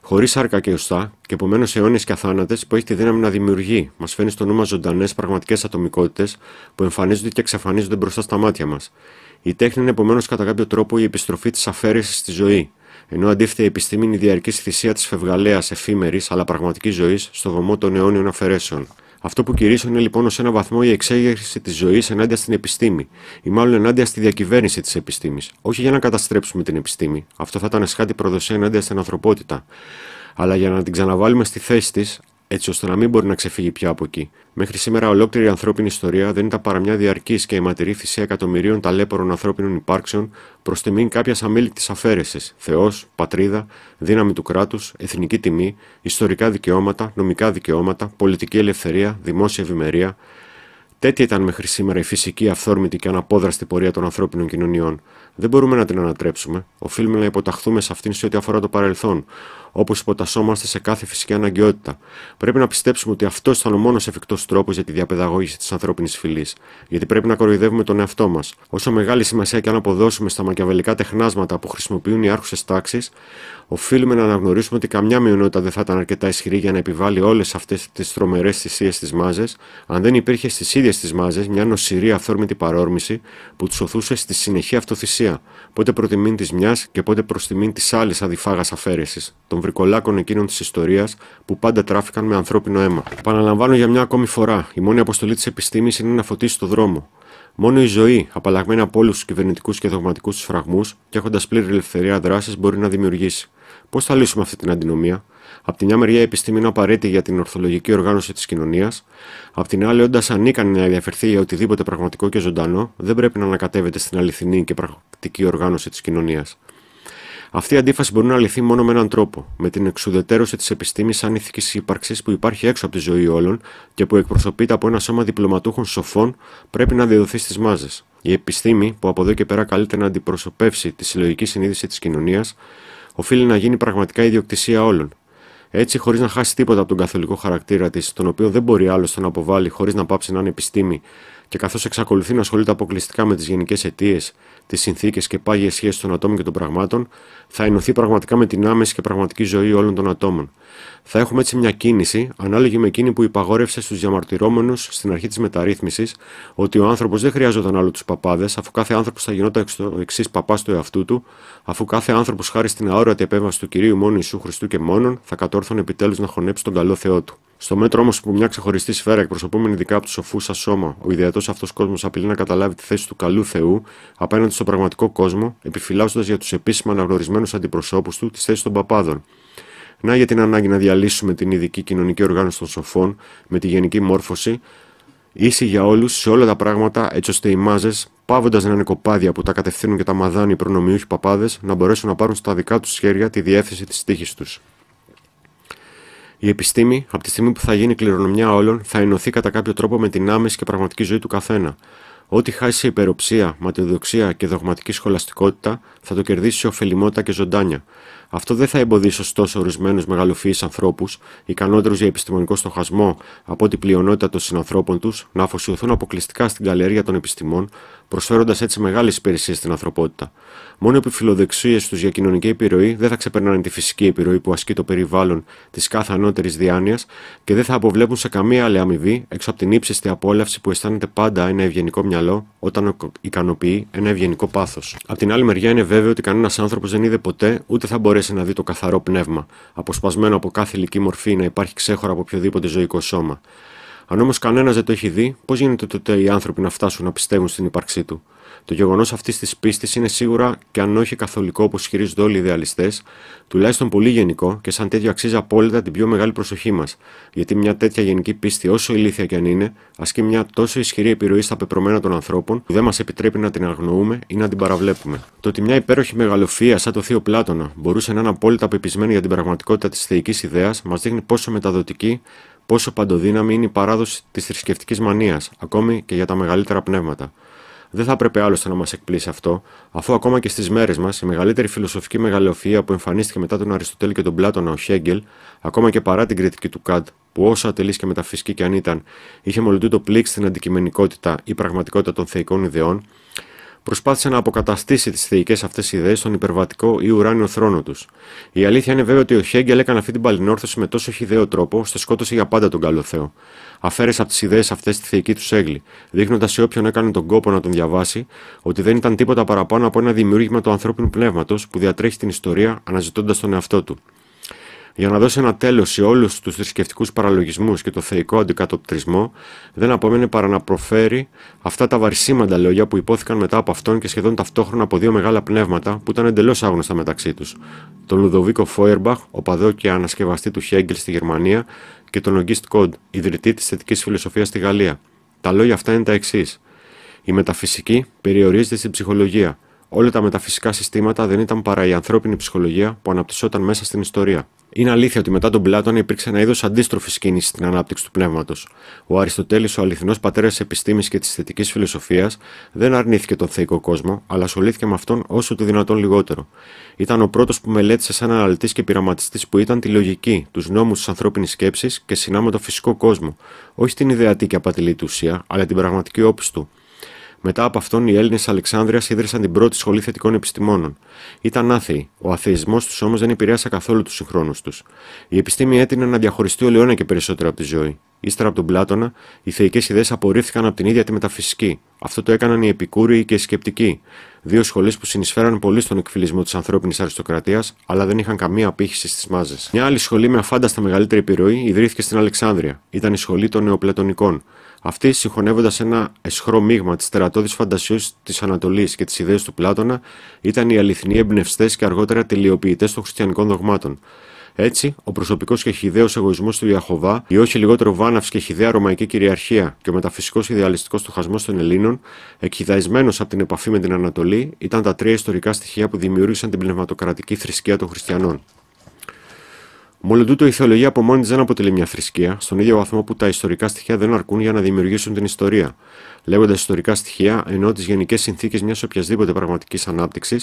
S1: χωρίς άρκα και οστά, και επομένως αιώνε και αθάνατες που έχει τη δύναμη να δημιουργεί. Μας φαίνει στο νου μας ζωντανές πραγματικές ατομικότητες που εμφανίζονται και εξαφανίζονται μπροστά στα μάτια μας. Η τέχνη είναι επομένως κατά κάποιο τρόπο η επιστροφή της αφαίρεσης στη ζωή. Ενώ αντίθετα η επιστήμη είναι η διαρκής θυσία της φευγαλαίας, εφήμερης αλλά πραγματικής ζωής στο βωμό των αιώνιων αφαιρέσεων. Αυτό που κηρύσσω είναι λοιπόν ως ένα βαθμό η εξέγερση της ζωής ενάντια στην επιστήμη, ή μάλλον ενάντια στη διακυβέρνηση της επιστήμης. Όχι για να καταστρέψουμε την επιστήμη, αυτό θα ήταν ασχάτη προδοσία ενάντια στην ανθρωπότητα, αλλά για να την ξαναβάλουμε στη θέση της έτσι ώστε να μην μπορεί να ξεφύγει πια από εκεί. Μέχρι σήμερα, ολόκληρη η ανθρώπινη ιστορία δεν ήταν παρά μια διαρκής και αιματηρή θυσία εκατομμυρίων ταλέπορων ανθρώπινων υπάρξεων προς τιμήν κάποιας αμήλικτης αφαίρεσης, Θεός, πατρίδα, δύναμη του κράτους, εθνική τιμή, ιστορικά δικαιώματα, νομικά δικαιώματα, πολιτική ελευθερία, δημόσια ευημερία. Τέτοια ήταν μέχρι σήμερα η φυσική, αυθόρμητη και αναπόδραστη πορεία των ανθρώπινων κοινωνιών. Δεν μπορούμε να την ανατρέψουμε. Οφείλουμε να υποταχθούμε σε αυτήν σε ό,τι αφορά το παρελθόν, όπως υποτασσόμαστε σε κάθε φυσική αναγκαιότητα. Πρέπει να πιστέψουμε ότι αυτός ήταν ο μόνος εφικτός τρόπος για τη διαπαιδαγώγηση της ανθρώπινης φυλής. Γιατί πρέπει να κοροϊδεύουμε τον εαυτό μας. Όσο μεγάλη σημασία και αν αποδώσουμε στα μακιαβελικά τεχνάσματα που χρησιμοποιούν οι άρχουσες τάξεις, οφείλουμε να αναγνωρίσουμε ότι καμιά μειονότητα δεν θα ήταν αρκετά ισχυρή για να επιβάλλει όλες αυτές τις τρομερές θυσίες στι μάζες, αν δεν υπήρχε στις ίδιες τις μάζες μια νοσηρή αυθόρμητη παρόρμηση που τους οθούσε στη συνεχή αυτοθυσία, πότε προ της μιας και πότε προ της άλλης αδιφάγας αφαίρεσης, βρικολάκων εκείνων της ιστορίας που πάντα τράφηκαν με ανθρώπινο αίμα. Παναλαμβάνω για μια ακόμη φορά: η μόνη αποστολή της επιστήμης είναι να φωτίσει το δρόμο. Μόνο η ζωή, απαλλαγμένη από όλους τους κυβερνητικούς και δογματικούς τους φραγμούς και έχοντας πλήρη ελευθερία δράσης, μπορεί να δημιουργήσει. Πώς θα λύσουμε αυτή την αντινομία. Απ' τη μια μεριά, η επιστήμη είναι απαραίτητη για την ορθολογική οργάνωση της κοινωνίας. Απ' την άλλη, όντας ανίκανη να ενδιαφερθεί για οτιδήποτε πραγματικό και ζωντανό, δεν πρέπει να ανακατεύεται στην αληθινή και πρακτική οργάνωση της κοινωνίας. Αυτή η αντίφαση μπορεί να λυθεί μόνο με έναν τρόπο, με την εξουδετερώση της επιστήμης σαν ηθική ύπαρξης που υπάρχει έξω από τη ζωή όλων και που εκπροσωπείται από ένα σώμα διπλωματούχων σοφών, πρέπει να διαδοθεί στις μάζες. Η επιστήμη, που από εδώ και πέρα καλείται να αντιπροσωπεύσει τη συλλογική συνείδηση της κοινωνίας, οφείλει να γίνει πραγματικά ιδιοκτησία όλων. Έτσι, χωρίς να χάσει τίποτα από τον καθολικό χαρακτήρα της, τον οποίο δεν μπορεί άλλωστε να αποβάλει χωρίς να πάψει να είναι επιστήμη και καθώς εξακολουθεί να ασχολείται αποκλειστικά με τις γενικές αιτίες, τις συνθήκες και πάγιες σχέσεις των ατόμων και των πραγμάτων, θα ενωθεί πραγματικά με την άμεση και πραγματική ζωή όλων των ατόμων. Θα έχουμε έτσι μια κίνηση, ανάλογη με εκείνη που υπαγόρευσε στους διαμαρτυρόμενους στην αρχή της μεταρρύθμισης, ότι ο άνθρωπος δεν χρειάζονταν άλλο τους παπάδες, αφού κάθε άνθρωπος θα γινόταν ο εξής παπάς του εαυτού του, αφού κάθε άνθρωπος χάρη στην αόρατη επέμβαση του κυρίου μόνο Ισου Χριστού και μόνον θα κατόρθωνε επιτέλους να χωνέψει τον καλό Θεό του. Στο μέτρο όμως που μια ξεχωριστή σφαίρα εκπροσωπούμενη ειδικά από τους σοφούς σα σώμα, ο ιδιαίτερος αυτός κόσμος απειλεί να καταλάβει τη θέση του καλού Θεού απέναντι στον πραγματικό κόσμο, επιφυλάσσοντας για τους επίσημα αναγνωρισμένους αντιπροσώπους του τι θέσει των παπάδων. Να για την ανάγκη να διαλύσουμε την ειδική κοινωνική οργάνωση των σοφών με τη γενική μόρφωση, ίση για όλους σε όλα τα πράγματα, έτσι ώστε οι μάζες, πάβοντας να είναι κοπάδια που τα κατευθύνουν και τα μαδάνει οι προνομιούχοι παπάδες, να μπορέσουν να πάρουν στα δικά τους χέρια τη διεύθυνση της τύχης τους. Η επιστήμη, από τη στιγμή που θα γίνει κληρονομιά όλων, θα ενωθεί κατά κάποιο τρόπο με την άμεση και πραγματική ζωή του καθένα. Ό,τι χάσει σε υπεροψία, ματιοδοξία και δογματική σχολαστικότητα θα το κερδίσει σε ωφελημότητα και ζωντάνια. Αυτό δεν θα εμποδίσει ωστόσο ορισμένους μεγαλοφυείς ανθρώπους, ικανότερους για επιστημονικό στοχασμό από την πλειονότητα των συνανθρώπων τους, να αφοσιωθούν αποκλειστικά στην καλλιέργεια των επιστημών, προσφέροντας έτσι μεγάλες υπηρεσίες στην ανθρωπότητα. Μόνο οι επιφιλοδεξίε τους για κοινωνική επιρροή δεν θα ξεπερνάνε τη φυσική επιρροή που ασκεί το περιβάλλον της κάθε ανώτερης διάνοιας και δεν θα αποβλέπουν σε καμία άλλη αμοιβή έξω από την ύψιστη απόλαυση που αισθάνεται πάντα ένα ευγενικό μυαλό όταν ικανοποιεί ένα ευγενικό πάθος. Απ' την άλλη μεριά είναι βέβαιο ότι κανένας άνθρωπος δεν είδε ποτέ ούτε θα μπορέσει να δει το καθαρό πνεύμα, αποσπασμένο από κάθε ηλική μορφή να υπάρχει ξέχωρα από οποιοδήποτε ζωικό σώμα. Αν όμως κανένας δεν το έχει δει, πώς γίνεται τότε οι άνθρωποι να φτάσουν να πιστεύουν στην ύπαρξή του. Το γεγονός αυτής της πίστης είναι σίγουρα και αν όχι καθολικό όπως χειρίζονται όλοι οι ιδεαλιστές, τουλάχιστον πολύ γενικό και σαν τέτοιο αξίζει απόλυτα την πιο μεγάλη προσοχή μας. Γιατί μια τέτοια γενική πίστη, όσο ηλίθια και αν είναι, ασκεί μια τόσο ισχυρή επιρροή στα πεπρωμένα των ανθρώπων που δεν μας επιτρέπει να την αγνοούμε ή να την παραβλέπουμε. Το ότι μια υπέροχη μεγαλοφία σαν το Θείο Πλάτωνα μπορούσε να είναι απόλυτα πεπισμένη για την πραγματικότητα της θεϊκής ιδέας μας δείχνει πόσο μεταδοτική πόσο παντοδύναμη είναι η παράδοση της θρησκευτικής μανίας, ακόμη και για τα μεγαλύτερα πνεύματα. Δεν θα έπρεπε άλλωστε να μας εκπλήσει αυτό, αφού ακόμα και στις μέρες μας η μεγαλύτερη φιλοσοφική μεγαλοφία που εμφανίστηκε μετά τον Αριστοτέλη και τον Πλάτωνα, ο Χέγγελ, ακόμα και παρά την κριτική του Καντ, που όσο ατελή και μεταφυσική κι αν ήταν, είχε μολυντού το πλήξ στην αντικειμενικότητα ή πραγματικότητα των θεϊκών ιδεών, προσπάθησε να αποκαταστήσει τις θεϊκές αυτές ιδέες στον υπερβατικό ή ουράνιο θρόνο τους. Η αλήθεια είναι βέβαια ότι ο Χέγκελ έκανε αυτή την παλινόρθωση με τόσο χιδαίο τρόπο, ώστε σκότωσε για πάντα τον καλό Θεό. Αφαίρεσε από τις ιδέες αυτές τη θεϊκή του έγκλη, δείχνοντας σε όποιον έκανε τον κόπο να τον διαβάσει ότι δεν ήταν τίποτα παραπάνω από ένα δημιούργημα του ανθρώπινου πνεύματος που διατρέχει την ιστορία αναζητώντας τον εαυτό του για να δώσει ένα τέλος σε όλους τους θρησκευτικούς παραλογισμούς και το θεϊκό αντικατοπτρισμό, δεν απομένει παρά να προφέρει αυτά τα βαρισίμαντα λόγια που υπόθηκαν μετά από αυτόν και σχεδόν ταυτόχρονα από δύο μεγάλα πνεύματα που ήταν εντελώς άγνωστα μεταξύ τους. Τον Λουδοβίκο Φόιερμπαχ, παδό και ανασκευαστή του Χέγγελ στη Γερμανία, και τον Ογκίστ Κοντ, ιδρυτή της θετικής φιλοσοφίας στη Γαλλία. Τα λόγια αυτά είναι τα εξής. Η μεταφυσική περιορίζεται στην ψυχολογία, όλα τα μεταφυσικά συστήματα δεν ήταν παρά η ανθρώπινη ψυχολογία που αναπτυσσόταν μέσα στην ιστορία. Είναι αλήθεια ότι μετά τον Πλάτωνα υπήρξε ένα είδος αντίστροφης κίνησης στην ανάπτυξη του πνεύματος. Ο Αριστοτέλης, ο αληθινός πατέρας τη επιστήμης και της θετικής φιλοσοφίας, δεν αρνήθηκε τον θεϊκό κόσμο, αλλά ασχολήθηκε με αυτόν όσο το δυνατόν λιγότερο. Ήταν ο πρώτος που μελέτησε σαν αναλυτής και πειραματιστής που ήταν τη λογική, τους νόμους της ανθρώπινης σκέψης και συνάμα το φυσικό κόσμο, όχι την ιδεατή και αλλά την πραγματική όψη του. Μετά από αυτόν, οι Έλληνες Αλεξάνδρεια ίδρυσαν την πρώτη σχολή θετικών επιστημόνων. Ήταν άθεοι. Ο αθεισμό τους όμως δεν επηρέασε καθόλου τους συγχρόνους τους. Η επιστήμη έτεινε να διαχωριστεί ολαιόνα και περισσότερο από τη ζωή. Ύστερα από τον Πλάτωνα, οι θεϊκές ιδέες απορρίφθηκαν από την ίδια τη μεταφυσική. Αυτό το έκαναν οι Επικούριοι και οι Σκεπτικοί. Δύο σχολές που συνεισφέραν πολύ στον εκφυλισμό της ανθρώπινης αριστοκρατίας, αλλά δεν είχαν καμία απήχηση στις μάζες. Μια άλλη σχολή με αφάνταστα μεγαλύτερη επιρροή ιδρύθηκε στην Αλεξάνδρεια. Ήταν η σχολή των Νεοπλατωνικών. Αυτοί, συγχωνεύοντας ένα εσχρό μείγμα της τερατώδη φαντασιού της Ανατολής και τις ιδέες του Πλάτωνα, ήταν οι αληθινοί εμπνευστές και αργότερα τελειοποιητές των χριστιανικών δογμάτων. Έτσι, ο προσωπικός και χιδαίος εγωισμός του Ιαχοβά, η όχι λιγότερο βάναυση και χιδαία ρωμαϊκή κυριαρχία και ο μεταφυσικός ιδεαλιστικός στοχασμό των Ελλήνων, εκχυδαισμένο από την επαφή με την Ανατολή, ήταν τα τρία ιστορικά στοιχεία που δημιούργησαν την πνευματοκρατική θρησκεία των χριστιανών. Μόλι τούτο, η θεολογία από μόνη της δεν αποτελεί μια θρησκεία, στον ίδιο βαθμό που τα ιστορικά στοιχεία δεν αρκούν για να δημιουργήσουν την ιστορία. Λέγοντας ιστορικά στοιχεία, εννοώ τις γενικές συνθήκες μιας οποιασδήποτε πραγματικής ανάπτυξης,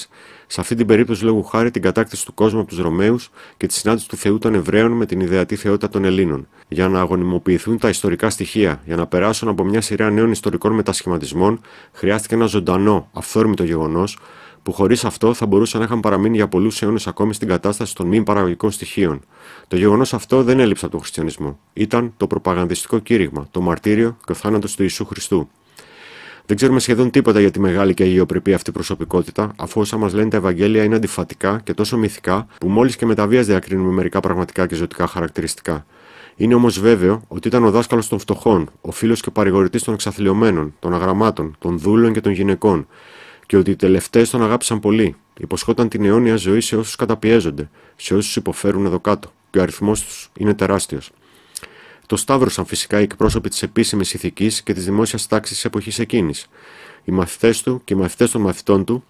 S1: σε αυτή την περίπτωση λόγου χάρη την κατάκτηση του κόσμου από τους Ρωμαίους και τη συνάντηση του Θεού των Εβραίων με την ιδεατή θεότητα των Ελλήνων. Για να αγωνιμοποιηθούν τα ιστορικά στοιχεία, για να περάσουν από μια σειρά νέων ιστορικών μετασχηματισμών, χρειάστηκε ένα ζωντανό, αυθόρμητο γεγονός, που χωρίς αυτό θα μπορούσαν να είχαν παραμείνει για πολλούς αιώνες ακόμη στην κατάσταση των μη παραγωγικών στοιχείων. Το γεγονός αυτό δεν έλειψε από τον χριστιανισμό. Ήταν το προπαγανδιστικό κήρυγμα, το μαρτύριο και ο θάνατος του Ιησού Χριστού. Δεν ξέρουμε σχεδόν τίποτα για τη μεγάλη και αγιοπρεπή αυτή προσωπικότητα, αφού όσα μας λένε τα Ευαγγέλια είναι αντιφατικά και τόσο μυθικά, που μόλις και βίας διακρίνουμε μερικά πραγματικά και ζωτικά χαρακτηριστικά. Είναι όμως βέβαιο ότι ήταν ο δάσκαλος των φτωχών, ο φίλος και παρηγορητής των εξαθλειωμένων, των αγραμμάτων, των δούλων και των γυναικών, και ότι οι τελευταίες τον αγάπησαν πολύ. Υποσχόταν την αιώνια ζωή σε όσους καταπιέζονται, σε όσους υποφέρουν εδώ κάτω, και ο αριθμός τους είναι τεράστιος. Το σταύρωσαν φυσικά οι εκπρόσωποι της επίσημης ηθικής και της δημόσιας τάξης της εποχής εκείνης. Οι μαθητές του και οι μαθητές των μαθητών του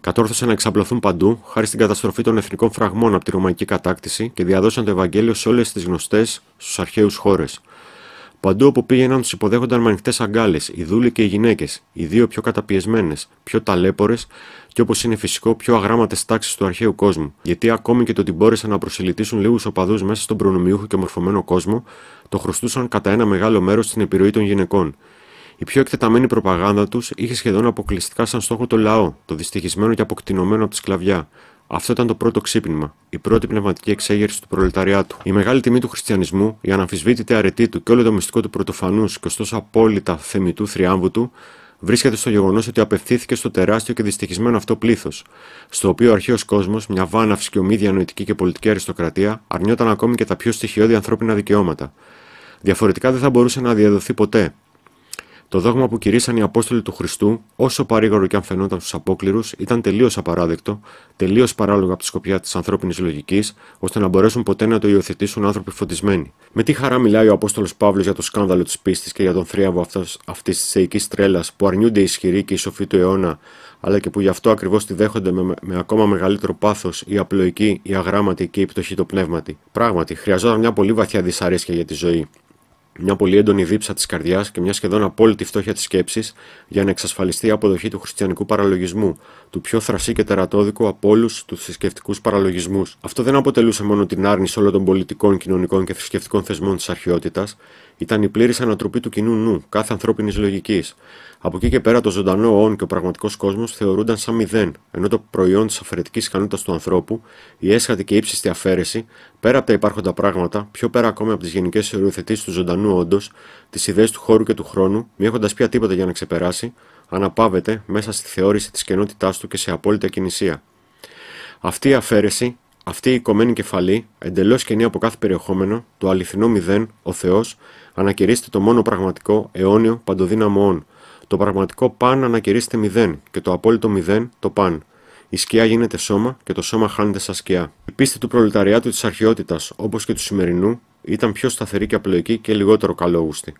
S1: κατόρθωσαν να εξαπλωθούν παντού χάρη στην καταστροφή των εθνικών φραγμών από τη ρωμαϊκή κατάκτηση και διαδώσαν το Ευαγγέλιο σε όλες τις γνωστές στους αρχαίους χώρες. Παντού όπου πήγαιναν τους υποδέχονταν με ανοιχτές αγκάλες, οι δούλοι και οι γυναίκες, οι δύο πιο καταπιεσμένες, πιο ταλέπορες και όπως είναι φυσικό πιο αγράμματες τάξεις του αρχαίου κόσμου. Γιατί ακόμη και το ότι μπόρεσαν να προσελητήσουν λίγους οπαδούς μέσα στον προνομιούχο και μορφωμένο κόσμο, το χρωστούσαν κατά ένα μεγάλο μέρος στην επιρροή των γυναικών. Η πιο εκτεταμένη προπαγάνδα τους είχε σχεδόν αποκλειστικά σαν στόχο το λαό, το δυστυχισμένο και αποκτηνωμένο από τη σκλαβιά. Αυτό ήταν το πρώτο ξύπνημα, η πρώτη πνευματική εξέγερση του προλεταριάτου. Η μεγάλη τιμή του χριστιανισμού, η αναμφισβήτητη αρετή του και όλο το μυστικό του πρωτοφανούς και ωστόσο απόλυτα θεμητού θριάμβου του, βρίσκεται στο γεγονός ότι απευθύνθηκε στο τεράστιο και δυστυχισμένο αυτό πλήθος, στο οποίο ο αρχαίος κόσμος, μια βάναυση και ομίδια νοητική και πολιτική αριστοκρατία, αρνιόταν ακόμη και τα πιο στοιχειώδη ανθρώπινα δικαιώματα. Διαφορετικά δεν θα μπορούσε να διαδοθεί ποτέ, το δόγμα που κηρύσαν οι Απόστολοι του Χριστού, όσο παρήγορο και αν φαινόταν στους απόκληρους, ήταν τελείως απαράδεκτο, τελείως παράλογο από τη σκοπιά της ανθρώπινης λογικής, ώστε να μπορέσουν ποτέ να το υιοθετήσουν άνθρωποι φωτισμένοι. Με τι χαρά μιλάει ο Απόστολος Παύλος για το σκάνδαλο της πίστης και για τον θρίαμβο αυτής της θεϊκής τρέλας που αρνιούνται οι ισχυροί και οι σοφοί του αιώνα, αλλά και που γι' αυτό ακριβώς τη δέχονται με, ακόμα μεγαλύτερο πάθος οι απλοϊκοί, οι αγράμματοι και οι πτωχοί το πνεύματι. Πράγματι, χρειαζόταν μια πολύ βαθιά δυσαρέσκεια για τη ζωή μια πολύ έντονη δίψα της καρδιάς και μια σχεδόν απόλυτη φτώχεια της σκέψης για να εξασφαλιστεί η αποδοχή του χριστιανικού παραλογισμού, του πιο θρασί και τερατώδικου από όλους τους θρησκευτικούς παραλογισμούς. Αυτό δεν αποτελούσε μόνο την άρνηση όλων των πολιτικών, κοινωνικών και θρησκευτικών θεσμών της αρχαιότητας, ήταν η πλήρης ανατροπή του κοινού νου, κάθε ανθρώπινης λογικής, από εκεί και πέρα το ζωντανό όν και ο πραγματικός κόσμος θεωρούνταν σαν μηδέν, ενώ το προϊόν της αφαιρετικής ικανότητας του ανθρώπου, η έσχατη και ύψιστη αφαίρεση, πέρα από τα υπάρχοντα πράγματα, πιο πέρα ακόμη από τις γενικές οριοθετήσεις του ζωντανού όντως, τις ιδέες του χώρου και του χρόνου, μη έχοντας πια τίποτα για να ξεπεράσει, αναπαύεται μέσα στη θεώρηση της κενότητά του και σε απόλυτη ακινησία. Αυτή η αφαίρεση, αυτή η κομμένη κεφαλή, εντελώς κενή από κάθε περιεχόμενο, το αληθινό μηδέν, ο Θεός, ανακηρύσσεται το μόνο πραγματικό, αιώνιο, παντοδύναμο όν, το πραγματικό παν ανακηρύσσεται μηδέν και το απόλυτο μηδέν το παν. Η σκιά γίνεται σώμα και το σώμα χάνεται σαν σκιά. Η πίστη του προλεταριάτου της αρχαιότητας, όπως και του σημερινού, ήταν πιο σταθερή και απλοϊκή και λιγότερο καλόγουστη.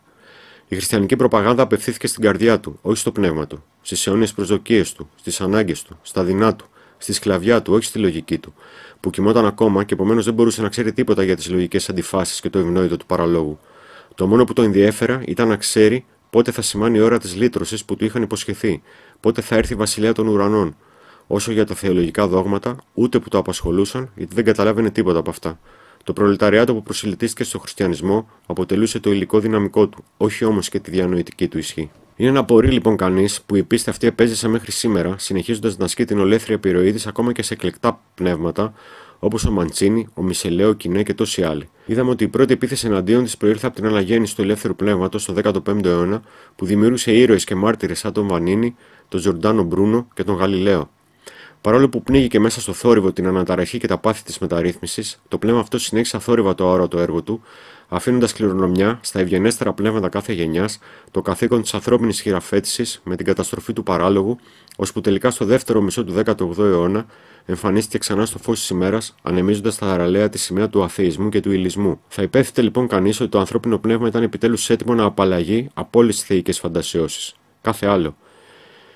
S1: Η χριστιανική προπαγάνδα απευθύνθηκε στην καρδιά του, όχι στο πνεύμα του, στις αιώνιες προσδοκίες του, στις ανάγκες του, στα δεινά του, στη σκλαβιά του, όχι στη λογική του, που κοιμόταν ακόμα και επομένως δεν μπορούσε να ξέρει τίποτα για τις λογικές αντιφάσεις και το ευνόητο του παραλόγου. Το μόνο που το ενδιέφερα ήταν να ξέρει Πότε θα σημάνει η ώρα της λύτρωσης που του είχαν υποσχεθεί, πότε θα έρθει η βασιλεία των ουρανών. Όσο για τα θεολογικά δόγματα, ούτε που το απασχολούσαν, γιατί δεν καταλάβαινε τίποτα από αυτά. Το προλεταριάτο που προσελητίστηκε στο χριστιανισμό αποτελούσε το υλικό δυναμικό του, όχι όμως και τη διανοητική του ισχύ. Είναι να μπορεί λοιπόν κανείς που η πίστη αυτή επέζησε μέχρι σήμερα, συνεχίζοντας να ασκεί την ολέθρια επιρροή της ακόμα και σε εκλεκτά πνεύματα, όπως ο Μαντσίνη, ο Μισελέο, ο Κινέ και τόσοι άλλοι. Είδαμε ότι η πρώτη επίθεση εναντίον της προήλθε από την αναγέννηση του ελεύθερου πνεύματος στο 15ο αιώνα, που δημιούργησε ήρωες και μάρτυρες σαν τον Βανίνη, τον Ζορντάνο Μπρούνο και τον Γαλιλαίο. Παρόλο που πνίγηκε μέσα στο θόρυβο την αναταραχή και τα πάθη της μεταρρύθμισης, το πνεύμα αυτό συνέχισε αθόρυβα το αόρατο έργο του, αφήνοντας κληρονομιά στα ευγενέστερα πνεύματα κάθε γενιάς το καθήκον της ανθρώπινης χειραφέτησης με την καταστροφή του παράλογου ώσπου τελικά στο δεύτερο μισό του 18ου αιώνα εμφανίστηκε ξανά στο φως της ημέρας, ανεμίζοντας τα αραλέα της σημαία του αθεισμού και του ηλισμού. Θα υπέφθηκε λοιπόν κανείς ότι το ανθρώπινο πνεύμα ήταν επιτέλους έτοιμο να απαλλαγεί από όλες τις θεϊκές φαντασιώσεις. Κάθε άλλο.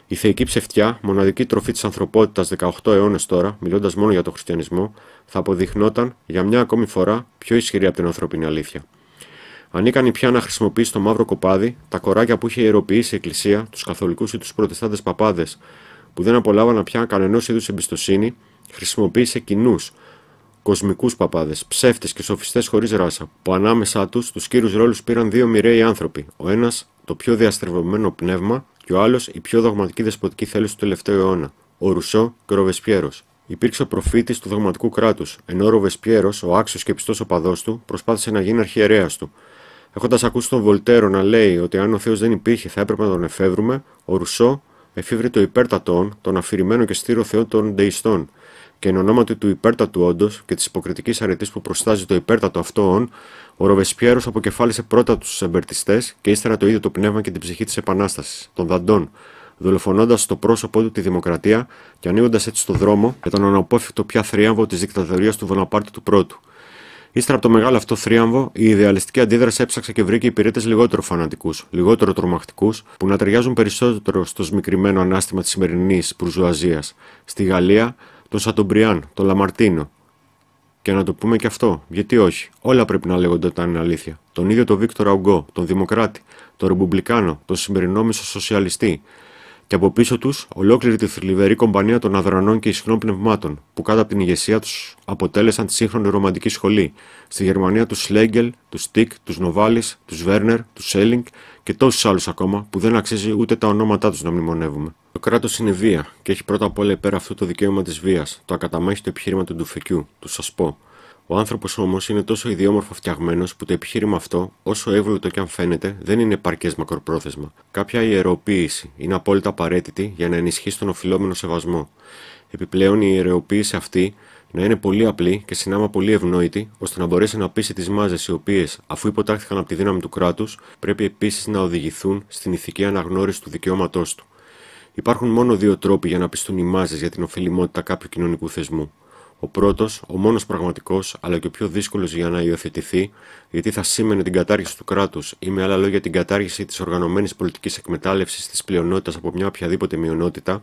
S1: Η θεϊκή ψευτιά, μοναδική τροφή της ανθρωπότητας 18 αιώνες τώρα, μιλώντας μόνο για τον χριστιανισμό, θα αποδειχνόταν για μια ακόμη φορά πιο ισχυρή από την ανθρώπινη αλήθεια ανήκαν πια να χρησιμοποιήσει το μαύρο κοπάδι, τα κοράκια που είχε ιεροποιήσει η Εκκλησία, τους καθολικούς ή τους προτεστάντες παπάδες, που δεν απολάβαναν πια κανένα είδους εμπιστοσύνη, χρησιμοποίησε κοινούς, κοσμικούς παπάδες, ψεύτες και σοφιστές χωρίς ράσα, που ανάμεσά τους τους κύριου ρόλους πήραν δύο μοιραίοι άνθρωποι, ο ένας το πιο διαστρεβωμένο πνεύμα και ο άλλος η πιο δογματική δεσποτική θέληση του τελευταίου αιώνα, ο Ρουσό και ο Ροβεσπιέρο. Υπήρξε ο προφήτης του δογματικού κράτους, ενώ ο Ροβεσπιέρος, ο άξιος και πιστός οπαδός του, προσπάθησε να γίνει αρχιερέας του Έχοντας ακούσει τον Βολτέρο να λέει ότι αν ο Θεός δεν υπήρχε θα έπρεπε να τον εφεύρουμε, ο Ρουσό εφήβρε το υπέρτατο τον αφηρημένο και στήρο Θεό των Ντεϊστών, και εν ονόματι του υπέρτατου όντως και της υποκριτικής αρετής που προστάζει το υπέρτατο αυτό όν, ο Ροβεσπιέρος αποκεφάλισε πρώτα τους εμπερτιστές και ύστερα το ίδιο το πνεύμα και την ψυχή της Επανάστασης, των δαντών, δολοφονώντας στο πρόσωπό του τη δημοκρατία και ανοίγοντας έτσι το δρόμο για τον αναπόφευκτο πια θρίαμβο της δικτατορίας του Βοναπάρτη του Πρώτου. Ύστερα από το μεγάλο αυτό θρίαμβο, η ιδεαλιστική αντίδραση έψαξε και βρήκε υπηρέτες λιγότερο φανατικούς, λιγότερο τρομακτικούς, που να ταιριάζουν περισσότερο στο σμικριμένο ανάστημα της σημερινής μπουρζουαζία. Στη Γαλλία, τον Σατομπριάν, τον Λαμαρτίνο. Και να το πούμε και αυτό, γιατί όχι, όλα πρέπει να λέγονται όταν είναι αλήθεια. Τον ίδιο τον Βίκτορα Ογκό, τον Δημοκράτη, τον Ρεπουμπλικάνο, τον σημερινό μισοσοσιαλιστή, και από πίσω τους ολόκληρη τη θλιβερή κομπανία των αδρανών και ισχυρών πνευμάτων, που κάτω από την ηγεσία τους αποτέλεσαν τη σύγχρονη ρομαντική σχολή, στη Γερμανία τους Σλέγγελ, τους Στικ, τους Νοβάλης, τους Βέρνερ, τους Σέλινγκ και τόσους άλλους ακόμα που δεν αξίζει ούτε τα ονόματά τους να μνημονεύουμε. Το κράτος είναι βία και έχει πρώτα απ' όλα υπέρ αυτού το δικαίωμα της βίας, το ακαταμάχητο επιχείρημα του ντουφεκιού, του σας πω. Ο άνθρωπος όμως είναι τόσο ιδιόμορφα φτιαγμένος που το επιχείρημα αυτό, όσο εύλογο και αν φαίνεται, δεν είναι επαρκές μακροπρόθεσμα. Κάποια ιεροποίηση είναι απόλυτα απαραίτητη για να ενισχύσει τον οφειλόμενο σεβασμό. Επιπλέον, η ιεροποίηση αυτή να είναι πολύ απλή και συνάμα πολύ ευνόητη, ώστε να μπορέσει να πείσει τις μάζες οι οποίες, αφού υποτάχθηκαν από τη δύναμη του κράτους, πρέπει επίσης να οδηγηθούν στην ηθική αναγνώριση του δικαιώματός του. Υπάρχουν μόνο δύο τρόποι για να πιστούν οι μάζες για την ωφελημότητα κάποιου κοινωνικού θεσμού. Ο πρώτος, ο μόνος πραγματικός, αλλά και ο πιο δύσκολος για να υιοθετηθεί, γιατί θα σήμαινε την κατάργηση του κράτους ή με άλλα λόγια την κατάργηση της οργανωμένης πολιτικής εκμετάλλευσης της πλειονότητας από μια οποιαδήποτε μειονότητα,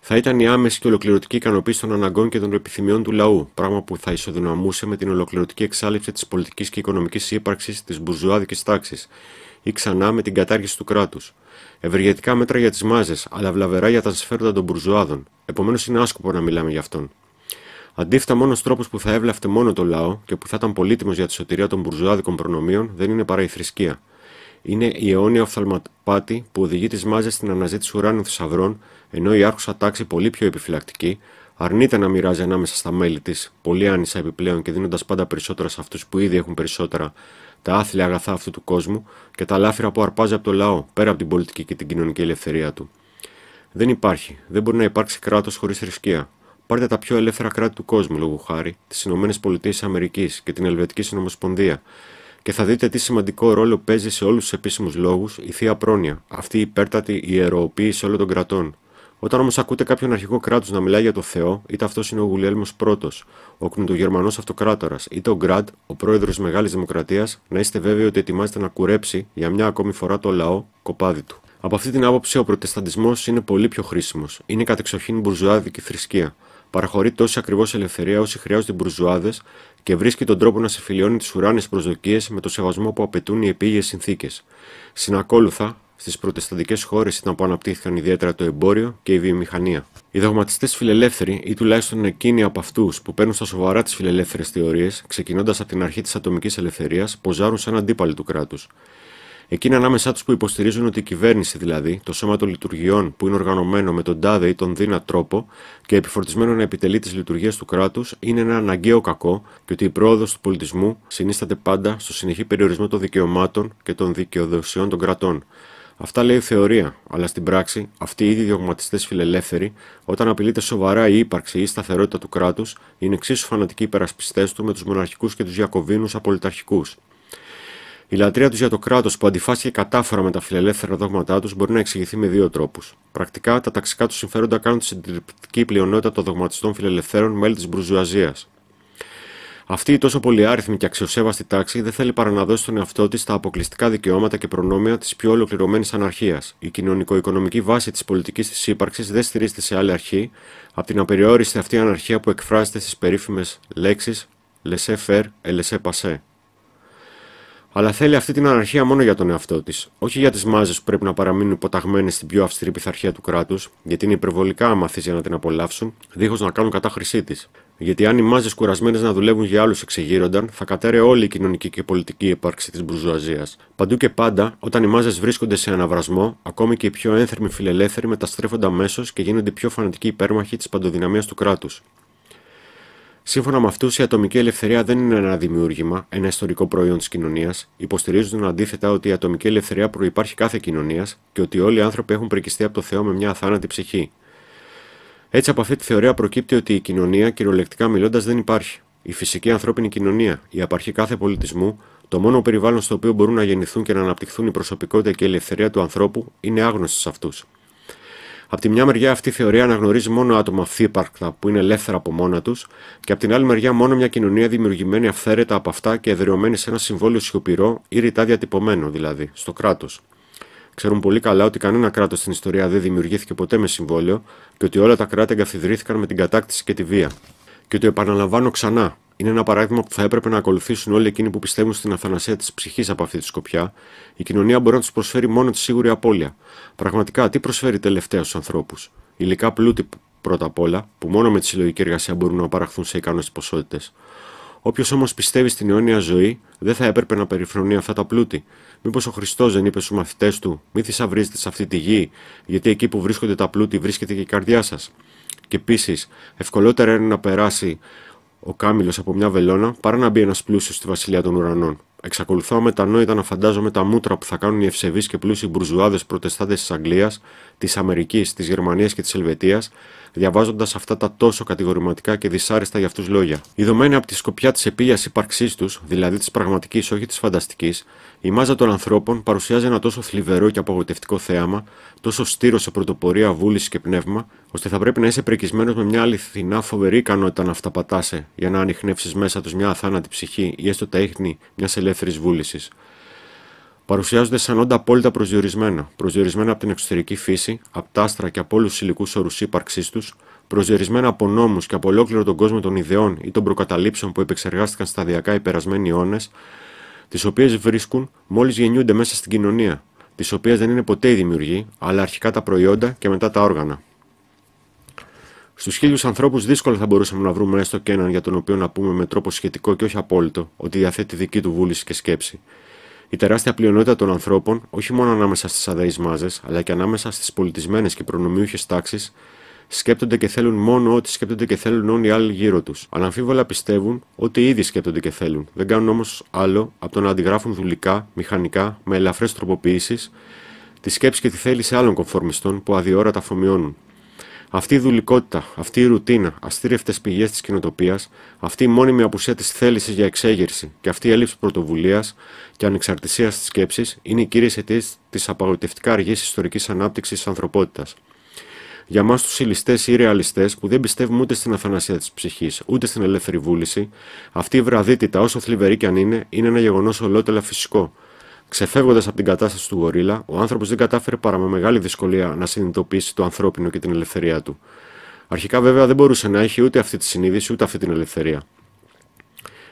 S1: θα ήταν η άμεση και ολοκληρωτική ικανοποίηση των αναγκών και των επιθυμιών του λαού, πράγμα που θα ισοδυναμούσε με την ολοκληρωτική εξάλληψη της πολιτικής και οικονομικής ύπαρξης της μπουρζουάδικης τάξης ή ξανά με την κατάργηση του κράτους. Ευεργετικά μέτρα για τις μάζες, αλλά βλαβερά για τα συμφέροντα των μπουρζουάδων. Επομένως είναι άσκοπο να μιλάμε γι' αυτόν. Αντίθετα, μόνος τρόπος που θα έβλαφτε μόνο το λαό και που θα ήταν πολύτιμος για τη σωτηρία των μπουρζουάδικων προνομίων δεν είναι παρά η θρησκεία. Είναι η αιώνια οφθαλμαπάτη που οδηγεί τις μάζες στην αναζήτηση ουράνιου θησαυρών, ενώ η άρχουσα τάξη πολύ πιο επιφυλακτική αρνείται να μοιράζει ανάμεσα στα μέλη της, πολύ άνισα επιπλέον και δίνοντας πάντα περισσότερα σε αυτούς που ήδη έχουν περισσότερα, τα άθλια αγαθά αυτού του κόσμου και τα λάφυρα που αρπάζει από το λαό, πέρα από την πολιτική και την κοινωνική ελευθερία του. Δεν υπάρχει, δεν μπορεί να υπάρξει κράτος χωρίς θρησκεία. Πάρτε τα πιο ελεύθερα κράτη του κόσμου, λόγου χάρη, τις Αμερικής και την Ελβετική Συνομοσπονδία, και θα δείτε τι σημαντικό ρόλο παίζει σε όλους τους επίσημους λόγους η θεία πρόνοια, αυτή η υπέρτατη ιεροποίηση όλων των κρατών. Όταν όμως ακούτε κάποιον αρχικό κράτος να μιλάει για το Θεό, είτε αυτός είναι ο Γουλιέλμος Πρώτος, ο κνουτογερμανό αυτοκράτορας, είτε ο Γκραντ, ο πρόεδρος της Μεγάλης Δημοκρατίας, να είστε βέβαιοι ότι ετοιμάζεται να κουρέψει για μια ακόμη φορά το λαό κοπάδι του. Από αυτή την άποψη, ο προτεσταντισμός είναι πολύ πιο χρήσιμος. Είναι κατεξοχήν μπουρζουάδικη θρησκεία παραχωρεί τόση ακριβώς ελευθερία όσοι χρειάζονται οι μπουρζουάδες και βρίσκει τον τρόπο να συμφιλιώνει τις ουράνιες προσδοκίες με το σεβασμό που απαιτούν οι επίγειες συνθήκες. Συνακόλουθα, στις προτεσταντικέ χώρες ήταν που αναπτύχθηκαν ιδιαίτερα το εμπόριο και η βιομηχανία. Οι δογματιστές φιλελεύθεροι, ή τουλάχιστον εκείνοι από αυτούς που παίρνουν στα σοβαρά τις φιλελεύθερες θεωρίες, ξεκινώντας από την αρχή της ατομικής ελευθερίας, ποζάρουν σαν αντίπαλοι του κράτους. Εκείνοι ανάμεσά τους που υποστηρίζουν ότι η κυβέρνηση, δηλαδή το σώμα των λειτουργιών που είναι οργανωμένο με τον τάδε ή τον δίνα τρόπο και επιφορτισμένο να επιτελεί τις λειτουργίες του κράτους, είναι ένα αναγκαίο κακό και ότι η πρόοδος του πολιτισμού συνίσταται πάντα στο συνεχή περιορισμό των δικαιωμάτων και των δικαιοδοσιών των κρατών. Αυτά λέει η θεωρία, αλλά στην πράξη αυτοί οι ίδιοι διωγματιστές φιλελεύθεροι, όταν απειλείται σοβαρά η ύπαρξη ή η σταθερότητα του κράτους, είναι εξίσου φανατικοί υπερασπιστές του με τους μοναρχικούς και τους διακοβίνου απολυταρχικούς. Η λατρεία τους για το κράτος που αντιφάσκει κατάφορα με τα φιλελεύθερα δόγματά τους μπορεί να εξηγηθεί με δύο τρόπους. Πρακτικά, τα ταξικά τους συμφέροντα κάνουν τη συντριπτική πλειονότητα των δογματιστών φιλελευθέρων μέλη της Μπρουζουαζία. Αυτή η τόσο πολυάριθμη και αξιοσέβαστη τάξη δεν θέλει παρά να δώσει στον εαυτό της τα αποκλειστικά δικαιώματα και προνόμια της πιο ολοκληρωμένης αναρχίας. Η κοινωνικο-οικονομική βάση της πολιτικής της ύπαρξης δεν στηρίζεται σε άλλη αρχή από την απεριόριστη αυτή αναρχία που εκφράζεται στις περίφημες λέξεις laissez faire et laissez passer αλλά θέλει αυτή την αναρχία μόνο για τον εαυτό της, όχι για τις μάζες που πρέπει να παραμείνουν υποταγμένες στην πιο αυστηρή πειθαρχία του κράτους, γιατί είναι υπερβολικά αμαθεί για να την απολαύσουν, δίχως να κάνουν κατάχρησή της. Γιατί αν οι μάζες κουρασμένες να δουλεύουν για άλλους εξεγείρονταν, θα κατέρε όλη η κοινωνική και πολιτική ύπαρξη της μπουρζουαζίας. Παντού και πάντα, όταν οι μάζες βρίσκονται σε αναβρασμό, ακόμη και οι πιο ένθερμοι φιλελεύθεροι μεταστρέφονται αμέσως και γίνονται πιο φανατικοί υπέρμαχοι της παντοδυναμίας του κράτους. Σύμφωνα με αυτούς, η ατομική ελευθερία δεν είναι ένα δημιούργημα, ένα ιστορικό προϊόν της κοινωνίας. Υποστηρίζουν αντίθετα ότι η ατομική ελευθερία προπάρχει κάθε κοινωνίας και ότι όλοι οι άνθρωποι έχουν πρικιστεί από το Θεό με μια αθάνατη ψυχή. Έτσι, από αυτή τη θεωρία προκύπτει ότι η κοινωνία, κυριολεκτικά μιλώντας, δεν υπάρχει. Η φυσική ανθρώπινη κοινωνία, η απαρχή κάθε πολιτισμού, το μόνο περιβάλλον στο οποίο μπορούν να γεννηθούν και να αναπτυχθούν η προσωπικότητα και η ελευθερία του ανθρώπου, είναι άγνωστος σε αυτούς. Από τη μια μεριά αυτή η θεωρία αναγνωρίζει μόνο άτομα αυθύπαρκτα που είναι ελεύθερα από μόνα τους, και από την άλλη μεριά μόνο μια κοινωνία δημιουργημένη αυθαίρετα από αυτά και εδρεωμένη σε ένα συμβόλαιο σιωπηρό ή ρητά διατυπωμένο δηλαδή, στο κράτος. Ξέρουν πολύ καλά ότι κανένα κράτος στην ιστορία δεν δημιουργήθηκε ποτέ με συμβόλαιο και ότι όλα τα κράτη εγκαθιδρύθηκαν με την κατάκτηση και τη βία. Και το επαναλαμβάνω ξανά, είναι ένα παράδειγμα που θα έπρεπε να ακολουθήσουν όλοι εκείνοι που πιστεύουν στην αθανασία της ψυχής από αυτή τη σκοπιά, η κοινωνία μπορεί να τους προσφέρει μόνο τη σίγουρη απώλεια. Πραγματικά, τι προσφέρει τελευταία στους ανθρώπους. Υλικά πλούτη πρώτα απ' όλα, που μόνο με τη συλλογική εργασία μπορούν να παραχθούν σε ικανές ποσότητες. Όποιος όμως πιστεύει στην αιώνια ζωή, δεν θα έπρεπε να περιφρονεί αυτά τα πλούτη. Μήπως ο Χριστός δεν είπε στους μαθητές του: Μη θησαυρίζετε σε αυτή τη γη, γιατί εκεί που βρίσκονται τα πλούτη βρίσκεται και η καρδιά σας. Και επίσης, ευκολότερα είναι να περάσει ο Κάμιλος από μια βελόνα παρά να μπει ένας πλούσιος στη βασιλεία των ουρανών. Εξακολουθώ αμετανόητα να φαντάζομαι τα μούτρα που θα κάνουν οι ευσεβείς και πλούσιοι μπουρζουάδες προτεστάτε της Αγγλίας, της Αμερικής, της Γερμανίας και της Ελβετίας διαβάζοντας αυτά τα τόσο κατηγορηματικά και δυσάρεστα για αυτούς λόγια. Ιδωμένοι από τη σκοπιά της επίγειας ύπαρξής τους, δηλαδή της πραγματικής όχι της φανταστικής, η μάζα των ανθρώπων παρουσιάζει ένα τόσο θλιβερό και απογοητευτικό θέαμα, τόσο στήρο σε πρωτοπορία, βούληση και πνεύμα, ώστε θα πρέπει να είσαι πρικισμένος με μια αληθινά φοβερή ικανότητα να αυταπατάσαι για να ανοιχνεύσεις μέσα τους μια αθάνατη ψυχή ή έστω τα ίχνη μιας ελεύθερης βούλησης παρουσιάζονται σαν όντα απόλυτα προσδιορισμένα, προσδιορισμένα από την εξωτερική φύση, από τα άστρα και από όλους τους υλικούς όρους ύπαρξής τους, προσδιορισμένα από νόμους και από ολόκληρο τον κόσμο των ιδεών ή των προκαταλήψεων που επεξεργάστηκαν σταδιακά οι περασμένοι αιώνες, τις οποίες βρίσκουν μόλις γεννιούνται μέσα στην κοινωνία, τις οποίες δεν είναι ποτέ οι δημιουργοί, αλλά αρχικά τα προϊόντα και μετά τα όργανα. Στους χίλιους ανθρώπους δύσκολα θα μπορούσαμε να βρούμε έστω και έναν για τον οποίο να πούμε με τρόπο σχετικό και όχι απόλυτο ότι διαθέτει δική του βούληση και σκέψη. Η τεράστια πλειονότητα των ανθρώπων, όχι μόνο ανάμεσα στις αδαεί μάζες, αλλά και ανάμεσα στις πολιτισμένες και προνομιούχες τάξεις, σκέπτονται και θέλουν μόνο ό,τι σκέπτονται και θέλουν όλοι οι άλλοι γύρω τους. Αναμφίβολα πιστεύουν ότι ήδη σκέπτονται και θέλουν. Δεν κάνουν όμως άλλο από το να αντιγράφουν δουλικά, μηχανικά, με ελαφρές τροποποιήσεις, τη σκέψη και τη θέληση άλλων κομφορμιστών που αδιόρατα αφομοιώνουν. Αυτή η δουλειότητα, αυτή η ρουτίνα, αστήρευτε πηγές της κοινοτοπίας, αυτή η μόνιμη απουσία της θέλησης για εξέγερση και αυτή η έλλειψη πρωτοβουλίας και ανεξαρτησίας της σκέψης είναι οι κύριες αιτίες της απαγοητευτικά αργής ιστορικής ανάπτυξης της ανθρωπότητας. Για εμά του ηλιστέ ή ρεαλιστές που δεν πιστεύουμε ούτε στην αθανασία της ψυχής ούτε στην ελεύθερη βούληση, αυτή η βραδύτητα, όσο θλιβερή κι αν είναι, είναι ένα γεγονός ολότελα φυσικό, Ξεφεύγοντας από την κατάσταση του γορίλα, ο άνθρωπος δεν κατάφερε παρά με μεγάλη δυσκολία να συνειδητοποιήσει το ανθρώπινο και την ελευθερία του. Αρχικά, βέβαια, δεν μπορούσε να έχει ούτε αυτή τη συνείδηση ούτε αυτή την ελευθερία.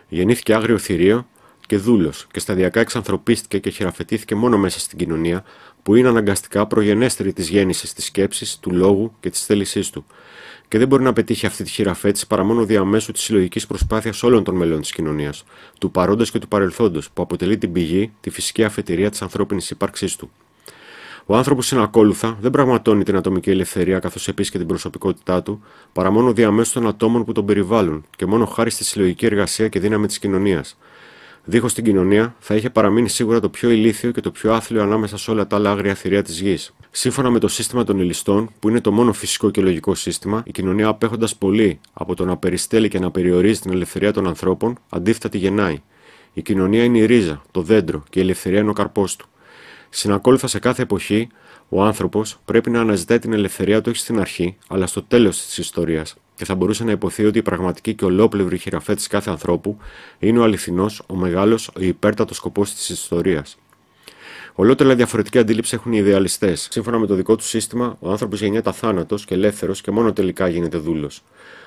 S1: Γεννήθηκε άγριο θηρίο και δούλος και σταδιακά εξανθρωπίστηκε και χειραφετήθηκε μόνο μέσα στην κοινωνία που είναι αναγκαστικά προγενέστερη της γέννησης της σκέψης, του λόγου και της θέλησής του και δεν μπορεί να πετύχει αυτή τη χειραφέτηση παρά μόνο διαμέσου της συλλογικής προσπάθειας όλων των μελών της κοινωνίας, του παρόντο και του παρελθόντος, που αποτελεί την πηγή, τη φυσική αφετηρία της ανθρώπινης ύπαρξής του. Ο άνθρωπος συνακόλουθα δεν πραγματώνει την ατομική ελευθερία καθώς επίσης και την προσωπικότητά του, παρά μόνο διαμέσου των ατόμων που τον περιβάλλουν και μόνο χάρη στη συλλογική εργασία και δύναμη της κοινωνίας, Δίχως την κοινωνία, θα είχε παραμείνει σίγουρα το πιο ηλίθιο και το πιο άθλιο ανάμεσα σε όλα τα άλλα άγρια θηρία της γης. Σύμφωνα με το σύστημα των ελιστών, που είναι το μόνο φυσικό και λογικό σύστημα, η κοινωνία απέχοντας πολύ από το να περιστέλει και να περιορίζει την ελευθερία των ανθρώπων, αντίθετα τη γεννάει. Η κοινωνία είναι η ρίζα, το δέντρο και η ελευθερία είναι ο καρπός του. Συνακόλουθα σε κάθε εποχή, ο άνθρωπος πρέπει να αναζητάει την ελευθερία του όχι στην αρχή, αλλά στο τέλος της ιστορίας, και θα μπορούσε να υποθεί ότι η πραγματική και ολόπλευρη χειραφέτηση κάθε ανθρώπου είναι ο αληθινός, ο μεγάλος, ο υπέρτατος σκοπός της ιστορίας. Ολότερα διαφορετική αντίληψη έχουν οι ιδεαλιστές. Σύμφωνα με το δικό τους σύστημα, ο άνθρωπος γεννιέται θάνατο και ελεύθερος και μόνο τελικά γίνεται δούλος.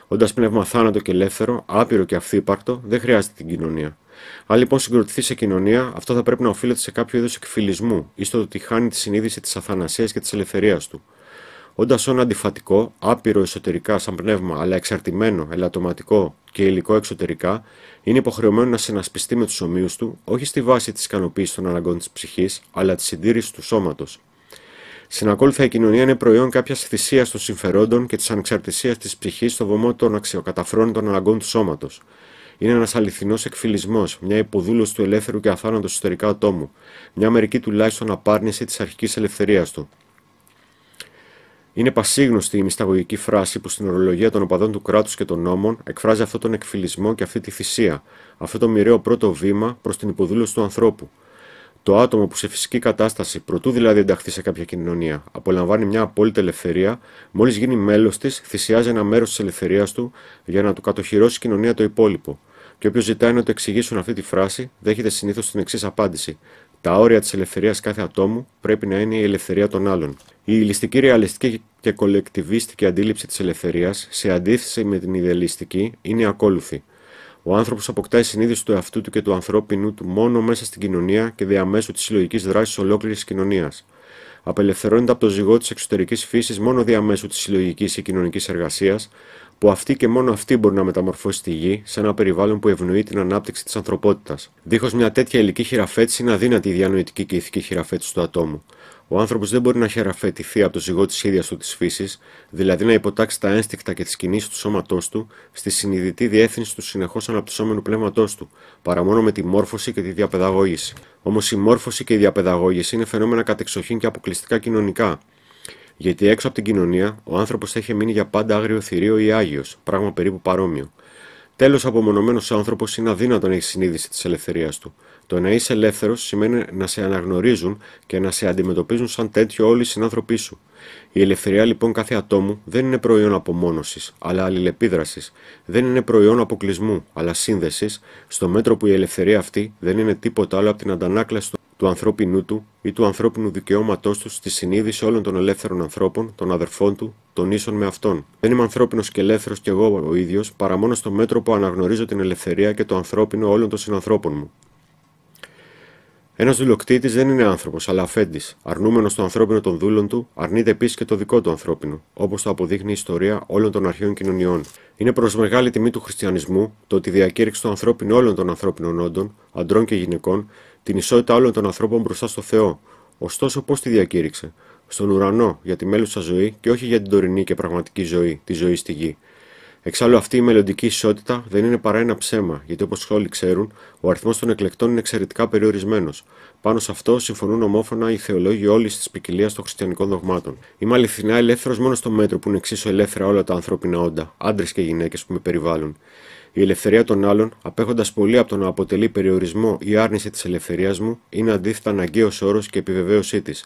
S1: Όντας πνεύμα θάνατο και ελεύθερο, άπειρο και αυθύπαρκτο, δεν χρειάζεται την κοινωνία. Αν λοιπόν συγκροτηθεί σε κοινωνία, αυτό θα πρέπει να οφείλεται σε κάποιο είδος εκφυλισμού ή στο ότι χάνει τη συνείδηση της αθανασίας και της ελευθερίας του. Όντας όν αντιφατικό, άπειρο εσωτερικά σαν πνεύμα, αλλά εξαρτημένο, ελαττωματικό και υλικό εξωτερικά, είναι υποχρεωμένο να συνασπιστεί με τους ομοίους του, όχι στη βάση της ικανοποίησης των αναγκών της ψυχής, αλλά της συντήρησης του σώματος. Συνακόλουθα, η κοινωνία είναι προϊόν κάποιας θυσίας των συμφερόντων και της ανεξαρτησίας της ψυχής στο βωμό των αξιοκαταφρών των αναγκών του σώματος. Είναι ένας αληθινός εκφυλισμός, μια υποδούλωση του ελεύθερου και αθάνατος εσωτερικά ατόμου, μια μερική τουλάχιστον απάρνηση της αρχικής ελευθερίας του. Είναι πασίγνωστη η μυσταγωγική φράση που στην ορολογία των οπαδών του κράτους και των νόμων εκφράζει αυτόν τον εκφυλισμό και αυτή τη θυσία, αυτό το μοιραίο πρώτο βήμα προς την υποδούλωση του ανθρώπου. Το άτομο που σε φυσική κατάσταση, προτού δηλαδή ενταχθεί σε κάποια κοινωνία, απολαμβάνει μια απόλυτη ελευθερία, μόλις γίνει μέλος της, θυσιάζει ένα μέρος της ελευθερίας του για να του κατοχυρώσει η κοινωνία το υπόλοιπο. Και όποιος ζητάει να το εξηγήσουν αυτή τη φράση, δέχεται συνήθως την εξής απάντηση: τα όρια της ελευθερίας κάθε ατόμου πρέπει να είναι η ελευθερία των άλλων. Η ηλιστική, ρεαλιστική και κολεκτιβίστικη αντίληψη της ελευθερίας, σε αντίθεση με την ιδεαλιστική, είναι ακόλουθη. Ο άνθρωπος αποκτάει συνείδηση του εαυτού του και του ανθρώπινου του μόνο μέσα στην κοινωνία και διαμέσου της συλλογικής δράσης ολόκληρης κοινωνίας. Απελευθερώνεται από το ζυγό της εξωτερικής φύσης μόνο διαμέσου της συλλογικής ή κοινωνικής εργασίας, που αυτή και μόνο αυτή μπορεί να μεταμορφώσει τη γη σε ένα περιβάλλον που ευνοεί την ανάπτυξη της ανθρωπότητας. Δίχως μια τέτοια υλική χειραφέτηση είναι αδύνατη η διανοητική και ηθική χειραφέτηση του ατόμου. Ο άνθρωπος δεν μπορεί να χειραφετηθεί από το ζυγό της ίδιας του της φύσης, δηλαδή να υποτάξει τα ένστικτα και τις κινήσεις του σώματός του στη συνειδητή διεύθυνση του συνεχώς αναπτυσσόμενου πνεύματός του, παρά μόνο με τη μόρφωση και τη διαπαιδαγώγηση. Όμως η μόρφωση και η διαπαιδαγώγηση είναι φαινόμενα κατεξοχήν και αποκλειστικά κοινωνικά. Γιατί έξω από την κοινωνία, ο άνθρωπος έχει μείνει για πάντα άγριο θηρίο ή άγιος, πράγμα περίπου παρόμοιο. Τέλος, απομονωμένος άνθρωπος είναι αδύνατο να έχει συνείδηση της ελευθερίας του. Το να είσαι ελεύθερος σημαίνει να σε αναγνωρίζουν και να σε αντιμετωπίζουν σαν τέτοιο όλοι οι συνάνθρωποι σου. Η ελευθερία λοιπόν κάθε ατόμου δεν είναι προϊόν απομόνωσης, αλλά αλληλεπίδρασης, δεν είναι προϊόν αποκλεισμού, αλλά σύνδεσης, στο μέτρο που η ελευθερία αυτή δεν είναι τίποτα άλλο από την αντανάκλαση του ανθρώπινού του ή του ανθρώπινου δικαιώματός του στη συνείδηση όλων των ελεύθερων ανθρώπων, των αδερφών του, των ίσων με αυτόν. Δεν είμαι ανθρώπινος και ελεύθερος κι εγώ ο ίδιος παρά μόνο στο μέτρο που αναγνωρίζω την ελευθερία και το ανθρώπινο όλων των συνανθρώπων μου. Ένας δουλοκτήτη δεν είναι άνθρωπος, αλλά αφέντης. Αρνούμενος το ανθρώπινο των δούλων του, αρνείται επίσης και το δικό του ανθρώπινο, όπως το αποδείχνει η ιστορία όλων των αρχαίων κοινωνιών. Είναι προς μεγάλη τιμή του χριστιανισμού το ότι διακήρυξε το ανθρώπινο όλων των ανθρώπινων όντων, αντρών και γυναικών, την ισότητα όλων των ανθρώπων μπροστά στο Θεό. Ωστόσο, πώς τη διακήρυξε, στον ουρανό για τη μέλουσα ζωή και όχι για την τωρινή και πραγματική ζωή, τη ζωή στη γη. Εξάλλου, αυτή η μελλοντική ισότητα δεν είναι παρά ένα ψέμα, γιατί όπως όλοι ξέρουν, ο αριθμός των εκλεκτών είναι εξαιρετικά περιορισμένος. Πάνω σε αυτό συμφωνούν ομόφωνα οι θεολόγοι όλης της ποικιλίας των χριστιανικών δογμάτων. Είμαι αληθινά ελεύθερος μόνο στο μέτρο που είναι εξίσου ελεύθερα όλα τα ανθρώπινα όντα, άντρες και γυναίκες που με περιβάλλουν. Η ελευθερία των άλλων, απέχοντας πολύ από το να αποτελεί περιορισμό ή άρνηση της ελευθερίας μου, είναι αντίθετα αναγκαίος όρος και επιβεβαίωσή της.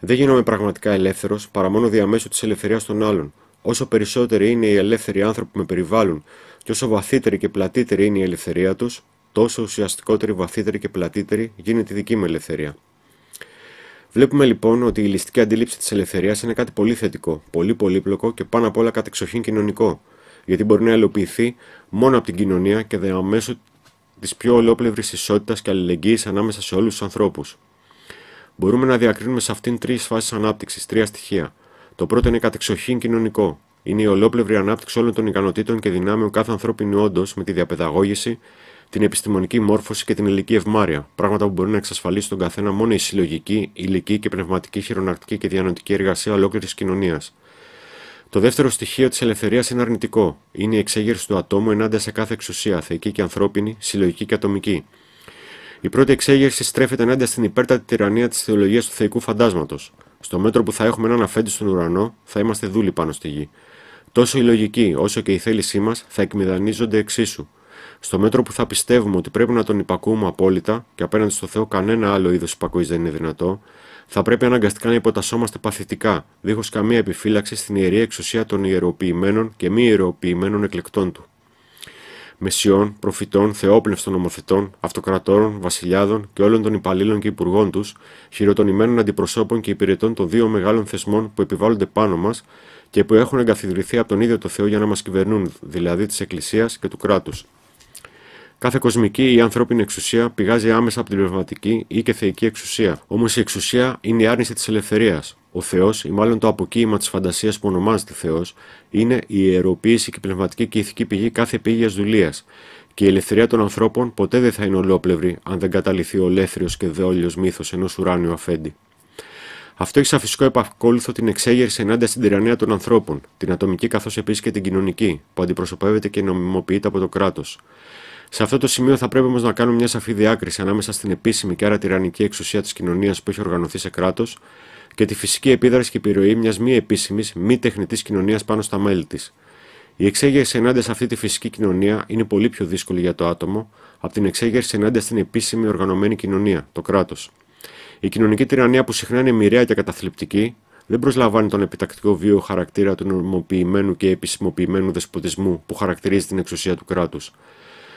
S1: Δεν γίνομαι πραγματικά ελεύθερος παρά μόνο διαμέσου της ελευθερίας των άλλων. Όσο περισσότεροι είναι οι ελεύθεροι άνθρωποι με περιβάλλουν και όσο βαθύτερη και πλατύτερη είναι η ελευθερία τους, τόσο ουσιαστικότερη, βαθύτερη και πλατύτερη γίνεται η δική μου ελευθερία. Βλέπουμε λοιπόν ότι η ληστική αντίληψη της ελευθερίας είναι κάτι πολύ θετικό, πολύ πολύπλοκο και πάνω απ' όλα κάτι κοινωνικό, γιατί μπορεί να ελοποιηθεί μόνο από την κοινωνία και δε αμέσως της πιο ολόπλευρης ισότητας και αλληλεγγύης ανάμεσα σε όλους τους ανθρώπους. Μπορούμε να διακρίνουμε σε αυτήν τρεις φάσεις ανάπτυξης, τρία στοιχεία. Το πρώτο είναι κατεξοχήν κοινωνικό. Είναι η ολόπλευρη ανάπτυξη όλων των ικανοτήτων και δυνάμεων κάθε ανθρώπινου όντως με τη διαπαιδαγώγηση, την επιστημονική μόρφωση και την ηλική ευμάρεια. Πράγματα που μπορεί να εξασφαλίσει τον καθένα μόνο η συλλογική, ηλική και πνευματική χειρονακτική και διανοτική εργασία ολόκληρης κοινωνίας. Το δεύτερο στοιχείο της ελευθερίας είναι αρνητικό. Είναι η εξέγερση του ατόμου ενάντια σε κάθε εξουσία, θεϊκή και ανθρώπινη, συλλογική και ατομική. Η πρώτη εξέγερση στρέφεται ενάντια στην υπέρτατη τυραννία της θεολογίας του θεϊκού φαντάσματος. Στο μέτρο που θα έχουμε έναν αφέντη στον ουρανό, θα είμαστε δούλοι πάνω στη γη. Τόσο η λογική όσο και η θέλησή μας θα εκμηδανίζονται εξίσου. Στο μέτρο που θα πιστεύουμε ότι πρέπει να τον υπακούμε απόλυτα και απέναντι στο Θεό κανένα άλλο είδος υπακοής δεν είναι δυνατό, θα πρέπει αναγκαστικά να υποτασσόμαστε παθητικά, δίχως καμία επιφύλαξη στην ιερή εξουσία των ιεροποιημένων και μη ιεροποιημένων εκλεκτών του μεσιών, προφητών, θεόπνευστων ομοθετών, αυτοκρατόρων, βασιλιάδων και όλων των υπαλλήλων και υπουργών τους, χειροτονημένων αντιπροσώπων και υπηρετών των δύο μεγάλων θεσμών που επιβάλλονται πάνω μας και που έχουν εγκαθιδρυθεί από τον ίδιο το Θεό για να μας κυβερνούν, δηλαδή της Εκκλησίας και του κράτους. Κάθε κοσμική ή ανθρώπινη εξουσία πηγάζει άμεσα από την πνευματική ή και θεϊκή εξουσία. Όμως η εξουσία είναι η άρνηση της ελευθερίας, ο Θεός, ή μάλλον το αποκοίημα της φαντασίας που ονομάζεται Θεός, είναι η ιεροποίηση και πνευματική και ηθική πηγή κάθε επίγεια δουλείας. Και η ελευθερία των ανθρώπων ποτέ δεν θα είναι ολόπλευρη αν δεν καταληθεί ο ελεύθερος και δεόλιος μύθος ενός ουράνιου αφέντη. Αυτό έχει σαν φυσικό επακόλουθο την εξέγερση ενάντια στην τυραννία των ανθρώπων, την ατομική καθώς επίσης και την κοινωνική, που αντιπροσωπεύεται και νομιμοποιείται από το κράτος. Σε αυτό το σημείο θα πρέπει όμως να κάνουμε μια σαφή διάκριση ανάμεσα στην επίσημη και άρα τυραννική εξουσία της κοινωνίας που έχει οργανωθεί σε κράτος και τη φυσική επίδραση και επιρροή μιας μη επίσημης, μη τεχνητής κοινωνίας πάνω στα μέλη της. Η εξέγερση ενάντια σε αυτή τη φυσική κοινωνία είναι πολύ πιο δύσκολη για το άτομο από την εξέγερση ενάντια στην επίσημη οργανωμένη κοινωνία, το κράτος. Η κοινωνική τυραννία που συχνά είναι μοιραία και καταθλιπτική δεν προσλαμβάνει τον επιτακτικό βίο χαρακτήρα του νομοποιημένου και επισημοποιημένου δεσποτισμού που χαρακτηρίζει την εξουσία του κράτους.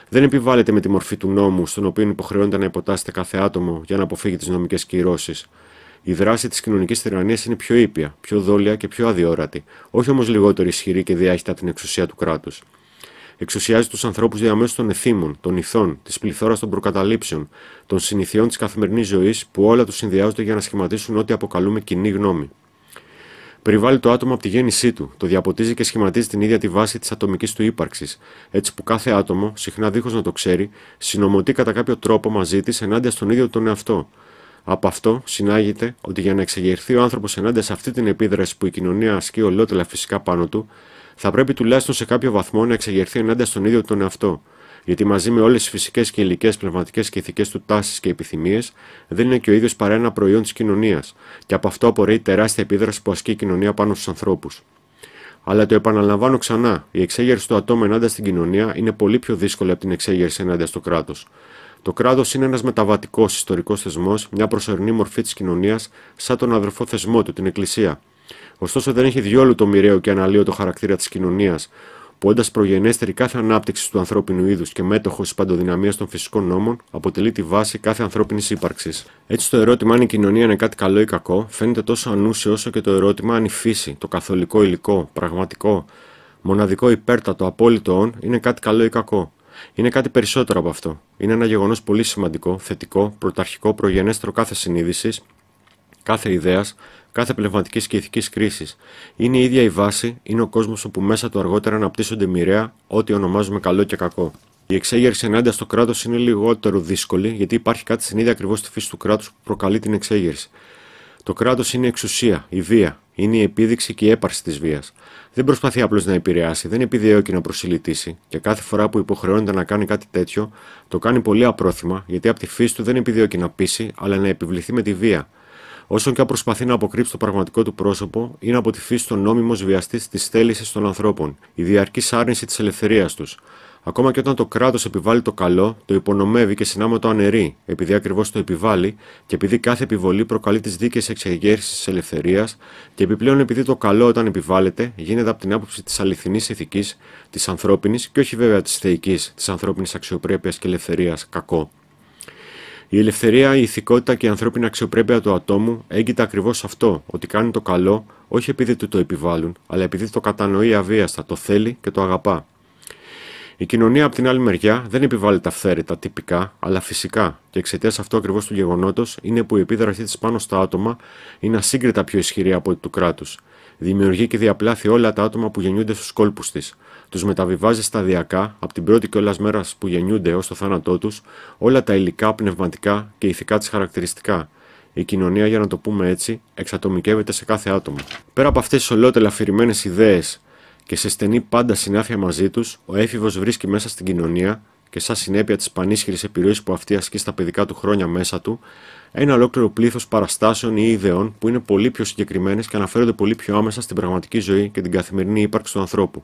S1: Δεν επιβάλλεται με τη μορφή του νόμου, στον οποίο υποχρεώνεται να υποτάσσεται κάθε άτομο για να αποφύγει τις νομικές κυρώσεις, η δράση της κοινωνικής τυραννίας είναι πιο ήπια, πιο δόλια και πιο αδιόρατη, όχι όμως λιγότερο ισχυρή και διάχυτα από την εξουσία του κράτους. Εξουσιάζει τους ανθρώπους διαμέσου των εθήμων, των ηθών, της πληθώρας των προκαταλήψεων, των συνηθιών της καθημερινής ζωής που όλα τους συνδυάζονται για να σχηματίσουν ό,τι αποκαλούμε κοινή γνώμη. Περιβάλλει το άτομο από τη γέννησή του, το διαποτίζει και σχηματίζει την ίδια τη βάση της ατομικής του ύπαρξης, έτσι που κάθε άτομο, συχνά δίχως να το ξέρει, συνομωτεί κατά κάποιο τρόπο μαζί της ενάντια στον ίδιο τον εαυτό, από αυτό συνάγεται ότι για να εξεγερθεί ο άνθρωπος ενάντια σε αυτή την επίδραση που η κοινωνία ασκεί ολότελα φυσικά πάνω του, θα πρέπει τουλάχιστον σε κάποιο βαθμό να εξεγερθεί ενάντια στον ίδιο τον εαυτό. Γιατί μαζί με όλες τις φυσικές και υλικές, πνευματικές και ηθικές του τάσεις και επιθυμίες, δεν είναι και ο ίδιος παρά ένα προϊόν της κοινωνίας, και από αυτό απορρέει τεράστια επίδραση που ασκεί η κοινωνία πάνω στους ανθρώπους. Αλλά το επαναλαμβάνω ξανά, η εξέγερση του ατόμου ενάντια στην κοινωνία είναι πολύ πιο δύσκολη από την εξέγερση ενάντια στο κράτος. Το κράτος είναι ένας μεταβατικός ιστορικός θεσμός, μια προσωρινή μορφή της κοινωνίας, σαν τον αδερφό θεσμό του, την Εκκλησία. Ωστόσο, δεν έχει διόλου το μοιραίο και αναλύωτο χαρακτήρα της κοινωνίας, που όντας προγενέστερη κάθε ανάπτυξη του ανθρώπινου είδους και μέτοχος της παντοδυναμίας των φυσικών νόμων, αποτελεί τη βάση κάθε ανθρώπινης ύπαρξης. Έτσι, το ερώτημα αν η κοινωνία είναι κάτι καλό ή κακό φαίνεται τόσο ανούσιο όσο και το ερώτημα αν η φύση, το καθολικό υλικό, πραγματικό, μοναδικό υπέρτατο, απόλυτο όν είναι κάτι καλό ή κακό είναι κάτι περισσότερο από αυτό. Είναι ένα γεγονός πολύ σημαντικό, θετικό, πρωταρχικό, προγενέστερο κάθε συνείδησης, κάθε ιδέας, κάθε πνευματικής και ηθικής κρίσης. Είναι η ίδια η βάση, είναι ο κόσμος όπου μέσα του αργότερα αναπτύσσονται μοιραία ό,τι ονομάζουμε καλό και κακό. Η εξέγερση ενάντια στο κράτος είναι λιγότερο δύσκολη, γιατί υπάρχει κάτι στην ίδια ακριβώς τη φύση του κράτους που προκαλεί την εξέγερση. Το κράτος είναι η εξουσία, η βία, είναι η επίδειξη και η έπαρση της βίας. Δεν προσπαθεί απλώς να επηρεάσει, δεν επιδιώκει να προσιλητήσει και κάθε φορά που υποχρεώνεται να κάνει κάτι τέτοιο, το κάνει πολύ απρόθυμα γιατί από τη φύση του δεν επιδιώκει να πείσει, αλλά να επιβληθεί με τη βία. Όσον και αν προσπαθεί να αποκρύψει το πραγματικό του πρόσωπο, είναι από τη φύση του νόμιμο βιαστής της θέλησης των ανθρώπων, η διαρκής άρνηση της ελευθερίας τους. Ακόμα και όταν το κράτος επιβάλλει το καλό, το υπονομεύει και συνάμα το αναιρεί, επειδή ακριβώς το επιβάλλει και επειδή κάθε επιβολή προκαλεί τις δίκαιες εξεγέρσεις της ελευθερίας και επιπλέον επειδή το καλό όταν επιβάλλεται γίνεται από την άποψη της αληθινής ηθικής, της ανθρώπινης και όχι βέβαια της θεϊκής, της ανθρώπινης αξιοπρέπειας και ελευθερίας κακό. Η ελευθερία, η ηθικότητα και η ανθρώπινη αξιοπρέπεια του ατόμου έγκυται ακριβώς αυτό, ότι κάνει το καλό όχι επειδή του το επιβάλλουν, αλλά επειδή το κατανοεί αβίαστα, το θέλει και το αγαπά. Η κοινωνία, από την άλλη μεριά, δεν επιβάλλει τα φθαίρετα τυπικά, αλλά φυσικά, και εξαιτίας αυτού ακριβώς του γεγονότος είναι που η επίδρασή της πάνω στα άτομα είναι ασύγκριτα πιο ισχυρή από ό,τι του κράτους. Δημιουργεί και διαπλάθει όλα τα άτομα που γεννιούνται στους κόλπους της. Τους μεταβιβάζει σταδιακά, από την πρώτη κιόλα μέρας που γεννιούνται έω το θάνατό τους, όλα τα υλικά, πνευματικά και ηθικά της χαρακτηριστικά. Η κοινωνία, για να το πούμε έτσι, εξατομικεύεται σε κάθε άτομο. Πέρα από αυτές τις ολότελα αφηρημένε ιδέες και σε στενή πάντα συνάφεια μαζί τους, ο έφηβος βρίσκει μέσα στην κοινωνία και σαν συνέπεια της πανίσχυρης επιρροής που αυτή ασκεί στα παιδικά του χρόνια μέσα του, ένα ολόκληρο πλήθος παραστάσεων ή ιδεών που είναι πολύ πιο συγκεκριμένες και αναφέρονται πολύ πιο άμεσα στην πραγματική ζωή και την καθημερινή ύπαρξη του ανθρώπου.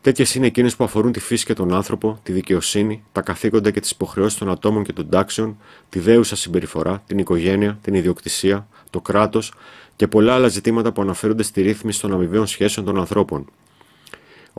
S1: Τέτοιες είναι εκείνες που αφορούν τη φύση και τον άνθρωπο, τη δικαιοσύνη, τα καθήκοντα και τις υποχρεώσεις των ατόμων και των τάξεων, τη δέουσα συμπεριφορά, την οικογένεια, την ιδιοκτησία, το κράτος, και πολλά άλλα ζητήματα που αναφέρονται στη ρύθμιση των αμοιβαίων σχέσεων των ανθρώπων.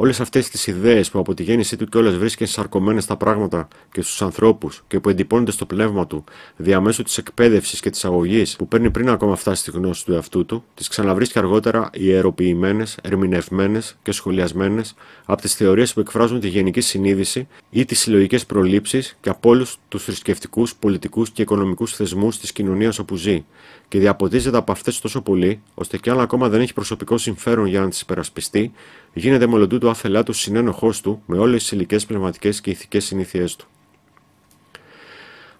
S1: Όλες αυτές τις ιδέες που από τη γέννησή του κιόλας βρίσκεται σαρκωμένες στα πράγματα και στους ανθρώπους και που εντυπώνεται στο πνεύμα του διαμέσου της εκπαίδευσης και της αγωγής που παίρνει πριν ακόμα φτάσει στη γνώση του εαυτού του, τις ξαναβρίσκει αργότερα ιεροποιημένες, ερμηνευμένες και σχολιασμένες από τις θεωρίες που εκφράζουν τη γενική συνείδηση ή τις συλλογικές προλήψεις και από όλους τους θρησκευτικούς, πολιτικούς και οικονομικούς θεσμούς της κοινωνίας όπου ζει και διαποτίζεται από αυτές τόσο πολύ, ώστε κι αν ακόμα δεν έχει προσωπικό συμφέρον για να τις υπερασπιστεί, γίνεται μελλοντού του του άθελά του του με όλες τις υλικές, πνευματικές και ηθικές συνήθειές του.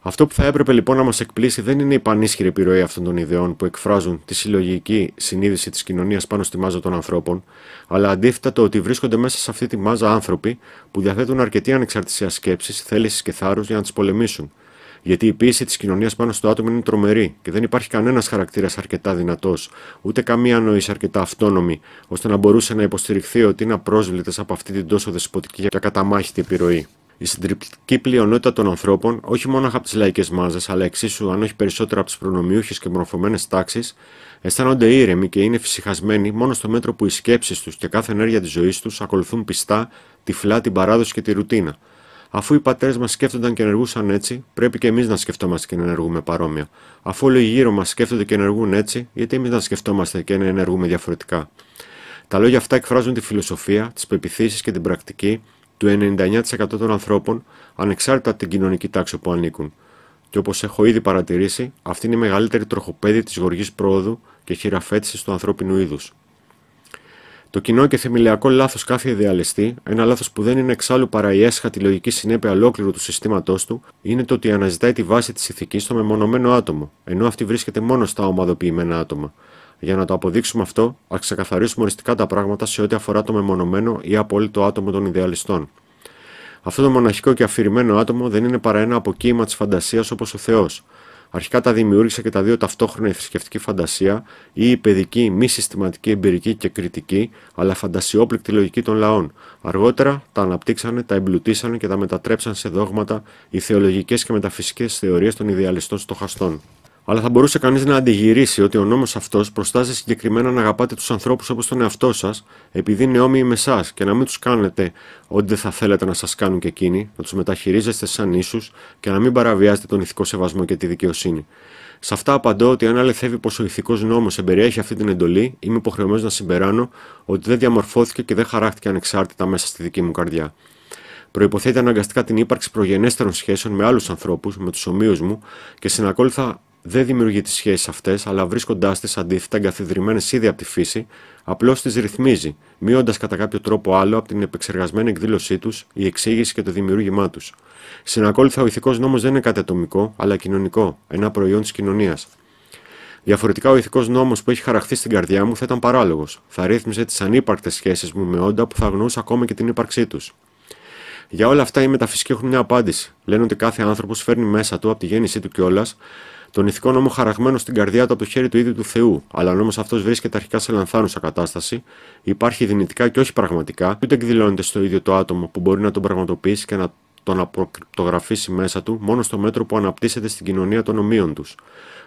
S1: Αυτό που θα έπρεπε λοιπόν να μας εκπλήσει δεν είναι η πανίσχυρη επιρροή αυτών των ιδεών που εκφράζουν τη συλλογική συνείδηση της κοινωνίας πάνω στη μάζα των ανθρώπων, αλλά αντίθετα το ότι βρίσκονται μέσα σε αυτή τη μάζα άνθρωποι που διαθέτουν αρκετή ανεξαρτησία σκέψης, θέλησης και θάρρους για να τις πολεμήσουν, γιατί η πίεση της κοινωνίας πάνω στο άτομο είναι τρομερή και δεν υπάρχει κανένας χαρακτήρας αρκετά δυνατός, ούτε καμία νόηση αρκετά αυτόνομη, ώστε να μπορούσε να υποστηριχθεί ότι είναι απρόσβλητες από αυτή την τόσο δεσποτική και ακαταμάχητη επιρροή. Η συντριπτική πλειονότητα των ανθρώπων, όχι μόνο από τις λαϊκές μάζες, αλλά εξίσου αν όχι περισσότερο από τις προνομιούχες και μορφωμένες τάξεις, αισθάνονται ήρεμοι και είναι φυσικασμένοι μόνο στο μέτρο που οι σκέψεις τους και κάθε ενέργεια της ζωής τους ακολουθούν πιστά, τυφλά την παράδοση και τη ρουτίνα. Αφού οι πατέρες μας σκέφτονταν και ενεργούσαν έτσι, πρέπει και εμείς να σκεφτόμαστε και να ενεργούμε παρόμοια. Αφού όλοι γύρω μας σκέφτονται και ενεργούν έτσι, γιατί εμείς να σκεφτόμαστε και να ενεργούμε διαφορετικά. Τα λόγια αυτά εκφράζουν τη φιλοσοφία, τις πεπιθήσεις και την πρακτική του 99% των ανθρώπων, ανεξάρτητα από την κοινωνική τάξη που ανήκουν. Και όπως έχω ήδη παρατηρήσει, αυτή είναι η μεγαλύτερη τροχοπέδη της γοργής πρόοδου και χειραφέτησης του ανθρώπινου είδους. Το κοινό και θεμελιακό λάθος κάθε ιδεαλιστή, ένα λάθος που δεν είναι εξάλλου παρά η έσχατη λογική συνέπεια ολόκληρου του συστήματός του, είναι το ότι αναζητάει τη βάση της ηθικής στο μεμονωμένο άτομο, ενώ αυτή βρίσκεται μόνο στα ομαδοποιημένα άτομα. Για να το αποδείξουμε αυτό, ας ξεκαθαρίσουμε οριστικά τα πράγματα σε ό,τι αφορά το μεμονωμένο ή απόλυτο άτομο των ιδεαλιστών. Αυτό το μοναχικό και αφηρημένο άτομο δεν είναι παρά ένα αποκύημα της φαντασίας όπως ο Θεός, Αρχικά τα δημιούργησε και τα δύο ταυτόχρονα η θρησκευτική φαντασία ή η παιδική, μη συστηματική, εμπειρική και κριτική, αλλά φαντασιόπληκτη λογική των λαών. Αργότερα τα αναπτύξανε, τα εμπλουτίσανε και τα μετατρέψαν σε δόγματα οι θεολογικέ και μεταφυσικές θεωρίες των ιδεαλιστών στοχαστών αλλά θα μπορούσε κανείς να αντιγυρίσει ότι ο νόμος αυτός προστάζει συγκεκριμένα να αγαπάτε τους ανθρώπους όπως τον εαυτό σας, επειδή είναι όμοιοι με εσάς και να μην τους κάνετε ό,τι δεν θα θέλετε να σας κάνουν και εκείνοι, να τους μεταχειρίζεστε σαν ίσους και να μην παραβιάζετε τον ηθικό σεβασμό και τη δικαιοσύνη. Σε αυτά απαντώ ότι αν αληθεύει πως ο ηθικός νόμος εμπεριέχει αυτή την εντολή, είμαι υποχρεωμένος να συμπεράνω ότι δεν διαμορφώθηκε και δεν χαράχτηκε ανεξάρτητα μέσα στη δική μου καρδιά. Προποθέτει αναγκαστικά την ύπαρξη προγενέστερων σχέσεων με άλλους ανθρώπους, με τους ομοίους μου και συνακόλουθα δεν δημιουργεί τις σχέσεις αυτές, αλλά βρίσκοντάς τις αντίθετα εγκαθιδρυμένες ήδη από τη φύση, απλώς τις ρυθμίζει, μειώντας κατά κάποιο τρόπο άλλο από την επεξεργασμένη εκδήλωσή τους, η εξήγηση και το δημιούργημά τους. Συνακόλουθα, ο ηθικός νόμος δεν είναι κάτι ατομικό, αλλά κοινωνικό, ένα προϊόν της κοινωνίας. Διαφορετικά, ο ηθικός νόμος που έχει χαραχθεί στην καρδιά μου θα ήταν παράλογος. Θα ρύθμιζε τις ανύπαρκτες σχέσεις μου με όντα που θα αγνοούσα ακόμα και την ύπαρξή τους. Για όλα αυτά, οι μεταφυσικοί έχουν μια απάντηση. Λένε ότι κάθε άνθρωπος φέρνει μέσα του από τη γέννησή του κιόλας τον ηθικό νόμο χαραγμένο στην καρδιά του από το χέρι του ίδιου του Θεού, αλλά ο νόμος αυτός βρίσκεται αρχικά σε λανθάνουσα κατάσταση, υπάρχει δυνητικά και όχι πραγματικά, ούτε εκδηλώνεται στο ίδιο το άτομο που μπορεί να τον πραγματοποιήσει και να να αποκρυπτογραφήσει μέσα του μόνο στο μέτρο που αναπτύσσεται στην κοινωνία των ομοίων τους.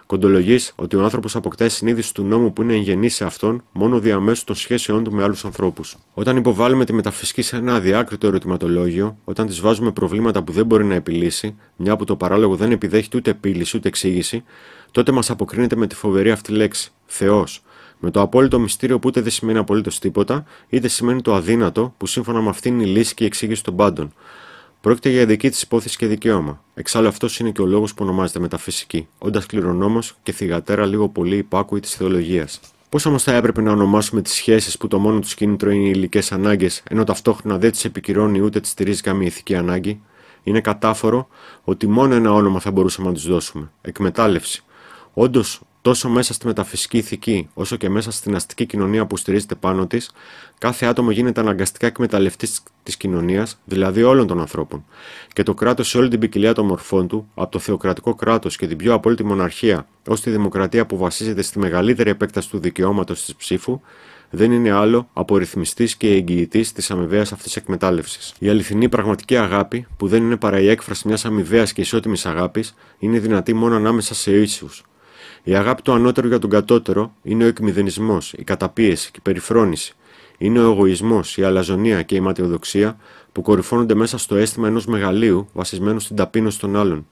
S1: Κοντολογείς ότι ο άνθρωπος αποκτά συνείδηση του νόμου που είναι εγγενής σε αυτόν μόνο διαμέσου των σχέσεών του με άλλους ανθρώπους. Όταν υποβάλλουμε τη μεταφυσική σε ένα αδιάκριτο ερωτηματολόγιο, όταν της βάζουμε προβλήματα που δεν μπορεί να επιλύσει, μια που το παράλογο δεν επιδέχεται ούτε επίλυση ούτε εξήγηση, τότε μας αποκρίνεται με τη φοβερή αυτή λέξη, Θεός. Με το απόλυτο μυστήριο που ούτε δεν σημαίνει απολύτως τίποτα, είτε σημαίνει το αδύνατο, που σύμφωνα με αυτήν η λύση και η εξήγηση των πάντων. Πρόκειται για δική της υπόθεση και δικαίωμα. Εξάλλου αυτός είναι και ο λόγος που ονομάζεται μεταφυσική, όντας κληρονόμος και θυγατέρα λίγο πολύ υπάκουη της θεολογίας. Πώς όμως θα έπρεπε να ονομάσουμε τις σχέσεις που το μόνο τους κίνητρο είναι οι υλικές ανάγκες, ενώ ταυτόχρονα δεν τις επικυρώνει ούτε τις στηρίζει καμία ηθική ανάγκη. Είναι κατάφορο ότι μόνο ένα όνομα θα μπορούσαμε να τους δώσουμε. Εκμετάλλευση. Όντως, τόσο μέσα στη μεταφυσική ηθική, όσο και μέσα στην αστική κοινωνία που στηρίζεται πάνω της, κάθε άτομο γίνεται αναγκαστικά εκμεταλλευτής της κοινωνίας, δηλαδή όλων των ανθρώπων, και το κράτος σε όλη την ποικιλία των μορφών του, από το θεοκρατικό κράτος και την πιο απόλυτη μοναρχία ως τη δημοκρατία που βασίζεται στη μεγαλύτερη επέκταση του δικαιώματος της ψήφου, δεν είναι άλλο από ρυθμιστής και εγγυητής της αμοιβαίας αυτής εκμετάλλευσης. Η αληθινή πραγματική αγάπη, που δεν είναι παρά η έκφραση μιας αμοιβαίας και ισότιμης αγάπης, είναι δυνατή μόνο ανάμεσα σε ίσους. Η αγάπη του ανώτερου για τον κατώτερο είναι ο εκμηδενισμός, η καταπίεση και η περιφρόνηση, είναι ο εγωισμός, η αλαζονία και η ματιοδοξία που κορυφώνονται μέσα στο αίσθημα ενός μεγαλείου βασισμένου στην ταπείνωση των άλλων.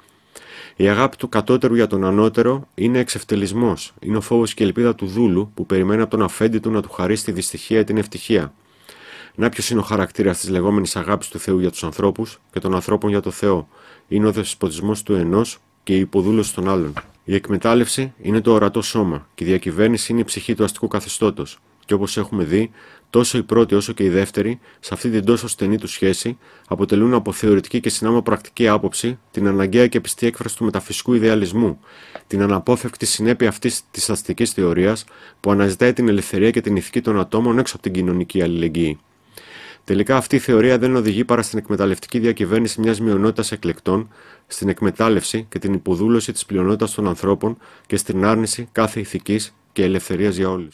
S1: Η αγάπη του κατώτερου για τον ανώτερο είναι εξευτελισμός, είναι ο φόβος και η ελπίδα του δούλου που περιμένει από τον αφέντη του να του χαρίσει τη δυστυχία ή την ευτυχία. Να ποιος είναι ο χαρακτήρας της λεγόμενης αγάπης του Θεού για τους ανθρώπους και των ανθρώπων για το Θεό. Είναι ο δεσποτισμός του ενός και η υποδούλωση των άλλων. Η εκμετάλλευση είναι το ορατό σώμα και η διακυβέρνηση είναι η ψυχή του αστικού καθεστώτος. Και όπως έχουμε δει, Τόσο η πρώτη όσο και η δεύτερη, σε αυτή την τόσο στενή του σχέση, αποτελούν από θεωρητική και συνάμα πρακτική άποψη την αναγκαία και πιστή έκφραση του μεταφυσικού ιδεαλισμού, την αναπόφευκτη συνέπεια αυτής της αστικής θεωρίας που αναζητάει την ελευθερία και την ηθική των ατόμων έξω από την κοινωνική αλληλεγγύη. Τελικά αυτή η θεωρία δεν οδηγεί παρά στην εκμεταλλευτική διακυβέρνηση μιας μειονότητας εκλεκτών, στην εκμετάλλευση και την υποδούλωση της πλειονότητας των ανθρώπων και στην άρνηση κάθε ηθικής και ελευθερίας για όλους.